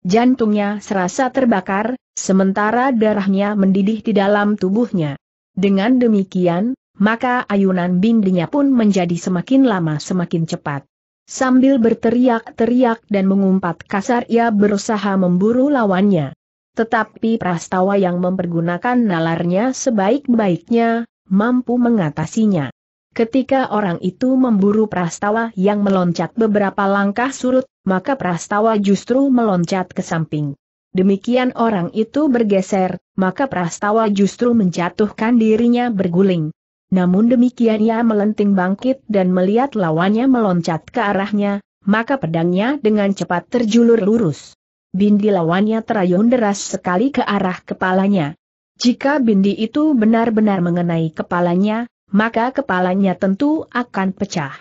Jantungnya serasa terbakar, sementara darahnya mendidih di dalam tubuhnya. Dengan demikian, maka ayunan bindinya pun menjadi semakin lama semakin cepat. Sambil berteriak-teriak dan mengumpat kasar ia berusaha memburu lawannya. Tetapi prastawa yang mempergunakan nalarnya sebaik-baiknya, mampu mengatasinya. Ketika orang itu memburu prastawa yang meloncat beberapa langkah surut, maka prastawa justru meloncat ke samping. Demikian orang itu bergeser, maka prastawa justru menjatuhkan dirinya berguling. Namun demikian ia melenting bangkit dan melihat lawannya meloncat ke arahnya, maka pedangnya dengan cepat terjulur lurus. Bindi lawannya terayun deras sekali ke arah kepalanya. Jika bindi itu benar-benar mengenai kepalanya, maka kepalanya tentu akan pecah.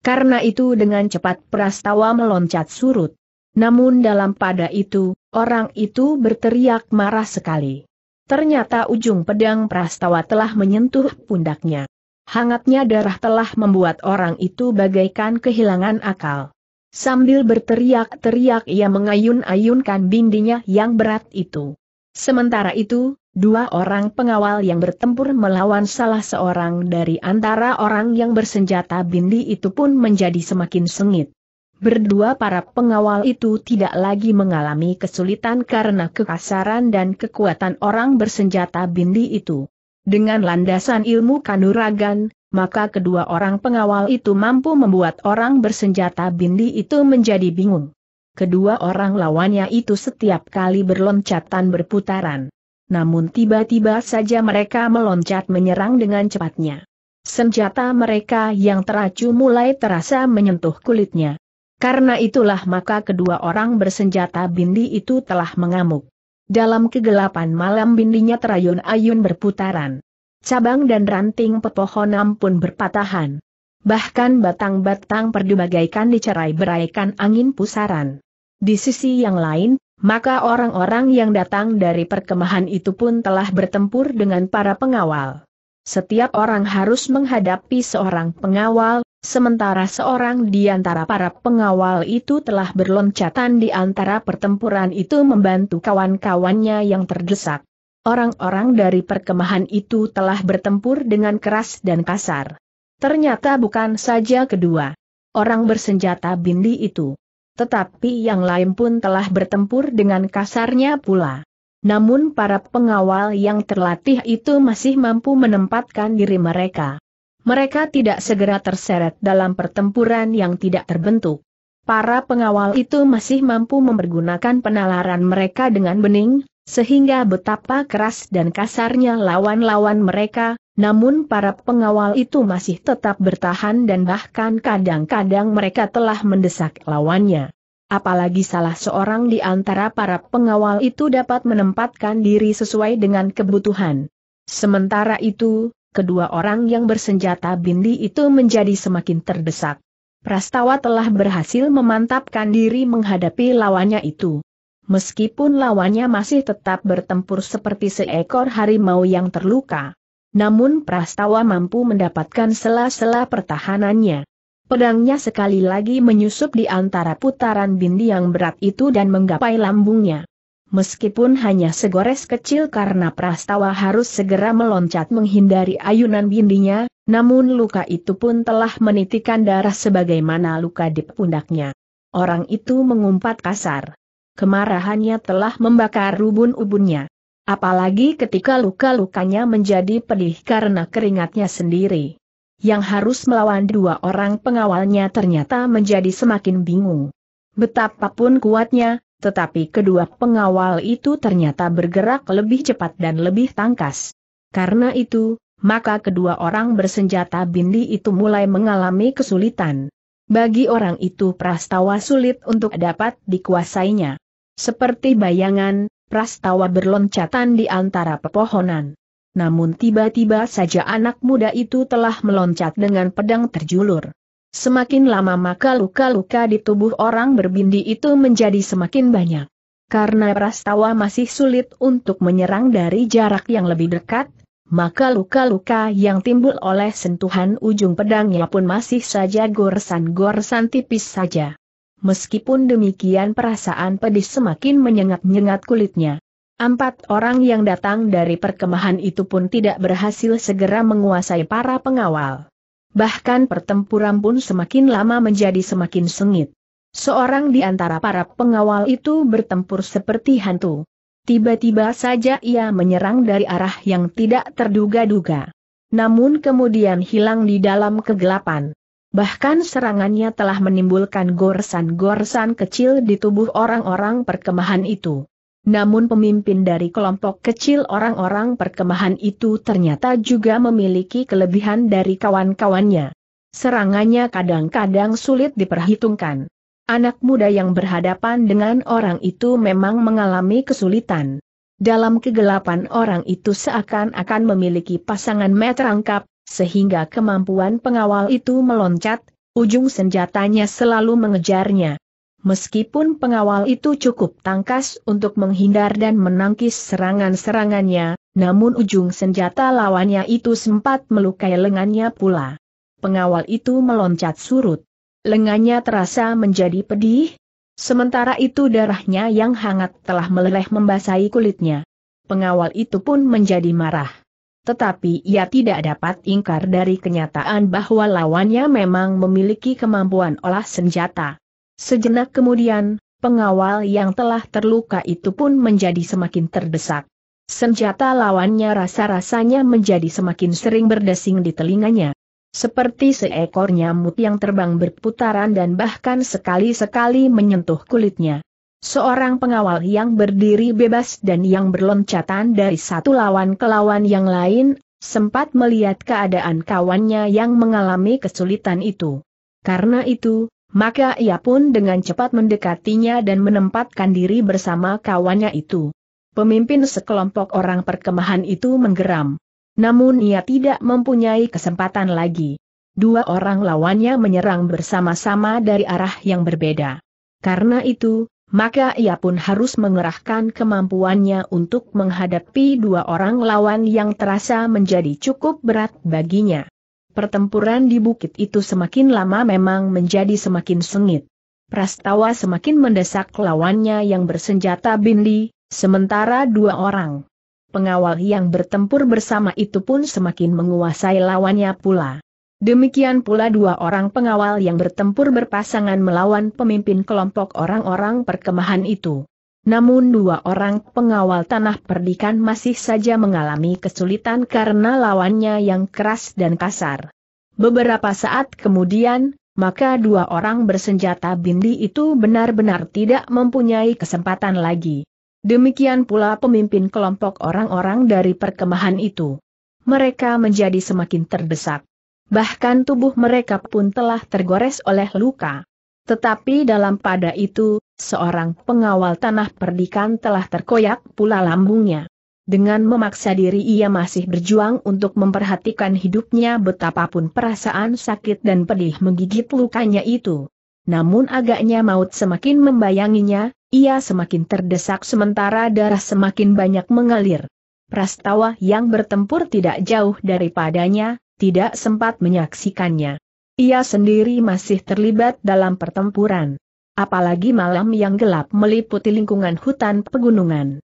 Karena itu dengan cepat prastawa meloncat surut. Namun dalam pada itu, orang itu berteriak marah sekali. Ternyata ujung pedang prastawa telah menyentuh pundaknya. Hangatnya darah telah membuat orang itu bagaikan kehilangan akal. Sambil berteriak-teriak ia mengayun-ayunkan bindinya yang berat itu. Sementara itu, Dua orang pengawal yang bertempur melawan salah seorang dari antara orang yang bersenjata bindi itu pun menjadi semakin sengit. Berdua para pengawal itu tidak lagi mengalami kesulitan karena kekasaran dan kekuatan orang bersenjata bindi itu. Dengan landasan ilmu kanuragan, maka kedua orang pengawal itu mampu membuat orang bersenjata bindi itu menjadi bingung. Kedua orang lawannya itu setiap kali berloncatan berputaran namun tiba-tiba saja mereka meloncat menyerang dengan cepatnya. Senjata mereka yang teracu mulai terasa menyentuh kulitnya. Karena itulah maka kedua orang bersenjata bindi itu telah mengamuk. Dalam kegelapan malam bindinya terayun-ayun berputaran. Cabang dan ranting pepohonan pun berpatahan. Bahkan batang-batang perdu bagaikan dicerai-beraikan angin pusaran. Di sisi yang lain, maka orang-orang yang datang dari perkemahan itu pun telah bertempur dengan para pengawal. Setiap orang harus menghadapi seorang pengawal, sementara seorang di antara para pengawal itu telah berloncatan di antara pertempuran itu membantu kawan-kawannya yang terdesak. Orang-orang dari perkemahan itu telah bertempur dengan keras dan kasar. Ternyata bukan saja kedua orang bersenjata bindi itu tetapi yang lain pun telah bertempur dengan kasarnya pula. Namun para pengawal yang terlatih itu masih mampu menempatkan diri mereka. Mereka tidak segera terseret dalam pertempuran yang tidak terbentuk. Para pengawal itu masih mampu mempergunakan penalaran mereka dengan bening, sehingga betapa keras dan kasarnya lawan-lawan mereka, namun para pengawal itu masih tetap bertahan dan bahkan kadang-kadang mereka telah mendesak lawannya. Apalagi salah seorang di antara para pengawal itu dapat menempatkan diri sesuai dengan kebutuhan. Sementara itu, kedua orang yang bersenjata bindi itu menjadi semakin terdesak. Prastawa telah berhasil memantapkan diri menghadapi lawannya itu meskipun lawannya masih tetap bertempur seperti seekor harimau yang terluka. Namun Prastawa mampu mendapatkan sela-sela pertahanannya. Pedangnya sekali lagi menyusup di antara putaran bindi yang berat itu dan menggapai lambungnya. Meskipun hanya segores kecil karena Prastawa harus segera meloncat menghindari ayunan bindinya, namun luka itu pun telah menitikan darah sebagaimana luka di pundaknya. Orang itu mengumpat kasar. Kemarahannya telah membakar ubun-ubunnya. Apalagi ketika luka-lukanya menjadi pedih karena keringatnya sendiri. Yang harus melawan dua orang pengawalnya ternyata menjadi semakin bingung. Betapapun kuatnya, tetapi kedua pengawal itu ternyata bergerak lebih cepat dan lebih tangkas. Karena itu, maka kedua orang bersenjata bindi itu mulai mengalami kesulitan. Bagi orang itu prastawa sulit untuk dapat dikuasainya. Seperti bayangan, prastawa berloncatan di antara pepohonan. Namun tiba-tiba saja anak muda itu telah meloncat dengan pedang terjulur. Semakin lama maka luka-luka di tubuh orang berbindi itu menjadi semakin banyak. Karena prastawa masih sulit untuk menyerang dari jarak yang lebih dekat, maka luka-luka yang timbul oleh sentuhan ujung pedangnya pun masih saja goresan-goresan tipis saja meskipun demikian perasaan pedih semakin menyengat-nyengat kulitnya. Empat orang yang datang dari perkemahan itu pun tidak berhasil segera menguasai para pengawal. Bahkan pertempuran pun semakin lama menjadi semakin sengit. Seorang di antara para pengawal itu bertempur seperti hantu. Tiba-tiba saja ia menyerang dari arah yang tidak terduga-duga. Namun kemudian hilang di dalam kegelapan. Bahkan serangannya telah menimbulkan goresan-goresan kecil di tubuh orang-orang perkemahan itu. Namun pemimpin dari kelompok kecil orang-orang perkemahan itu ternyata juga memiliki kelebihan dari kawan-kawannya. Serangannya kadang-kadang sulit diperhitungkan. Anak muda yang berhadapan dengan orang itu memang mengalami kesulitan. Dalam kegelapan orang itu seakan-akan memiliki pasangan meterangkap, sehingga kemampuan pengawal itu meloncat, ujung senjatanya selalu mengejarnya. Meskipun pengawal itu cukup tangkas untuk menghindar dan menangkis serangan-serangannya, namun ujung senjata lawannya itu sempat melukai lengannya pula. Pengawal itu meloncat surut. Lengannya terasa menjadi pedih, sementara itu darahnya yang hangat telah meleleh membasahi kulitnya. Pengawal itu pun menjadi marah. Tetapi ia tidak dapat ingkar dari kenyataan bahwa lawannya memang memiliki kemampuan olah senjata. Sejenak kemudian, pengawal yang telah terluka itu pun menjadi semakin terdesak. Senjata lawannya rasa-rasanya menjadi semakin sering berdesing di telinganya. Seperti seekor nyamuk yang terbang berputaran dan bahkan sekali-sekali menyentuh kulitnya. Seorang pengawal yang berdiri bebas dan yang berloncatan dari satu lawan ke lawan yang lain, sempat melihat keadaan kawannya yang mengalami kesulitan itu. Karena itu, maka ia pun dengan cepat mendekatinya dan menempatkan diri bersama kawannya itu. Pemimpin sekelompok orang perkemahan itu menggeram. Namun ia tidak mempunyai kesempatan lagi. Dua orang lawannya menyerang bersama-sama dari arah yang berbeda. Karena itu, maka ia pun harus mengerahkan kemampuannya untuk menghadapi dua orang lawan yang terasa menjadi cukup berat baginya. Pertempuran di bukit itu semakin lama memang menjadi semakin sengit. Prastawa semakin mendesak lawannya yang bersenjata bindi, sementara dua orang pengawal yang bertempur bersama itu pun semakin menguasai lawannya pula. Demikian pula dua orang pengawal yang bertempur berpasangan melawan pemimpin kelompok orang-orang perkemahan itu. Namun dua orang pengawal tanah perdikan masih saja mengalami kesulitan karena lawannya yang keras dan kasar. Beberapa saat kemudian, maka dua orang bersenjata bindi itu benar-benar tidak mempunyai kesempatan lagi. Demikian pula pemimpin kelompok orang-orang dari perkemahan itu. Mereka menjadi semakin terdesak bahkan tubuh mereka pun telah tergores oleh luka. Tetapi dalam pada itu, seorang pengawal tanah perdikan telah terkoyak pula lambungnya. Dengan memaksa diri ia masih berjuang untuk memperhatikan hidupnya betapapun perasaan sakit dan pedih menggigit lukanya itu. Namun agaknya maut semakin membayanginya, ia semakin terdesak sementara darah semakin banyak mengalir. Prastawa yang bertempur tidak jauh daripadanya, tidak sempat menyaksikannya. Ia sendiri masih terlibat dalam pertempuran. Apalagi malam yang gelap meliputi lingkungan hutan pegunungan.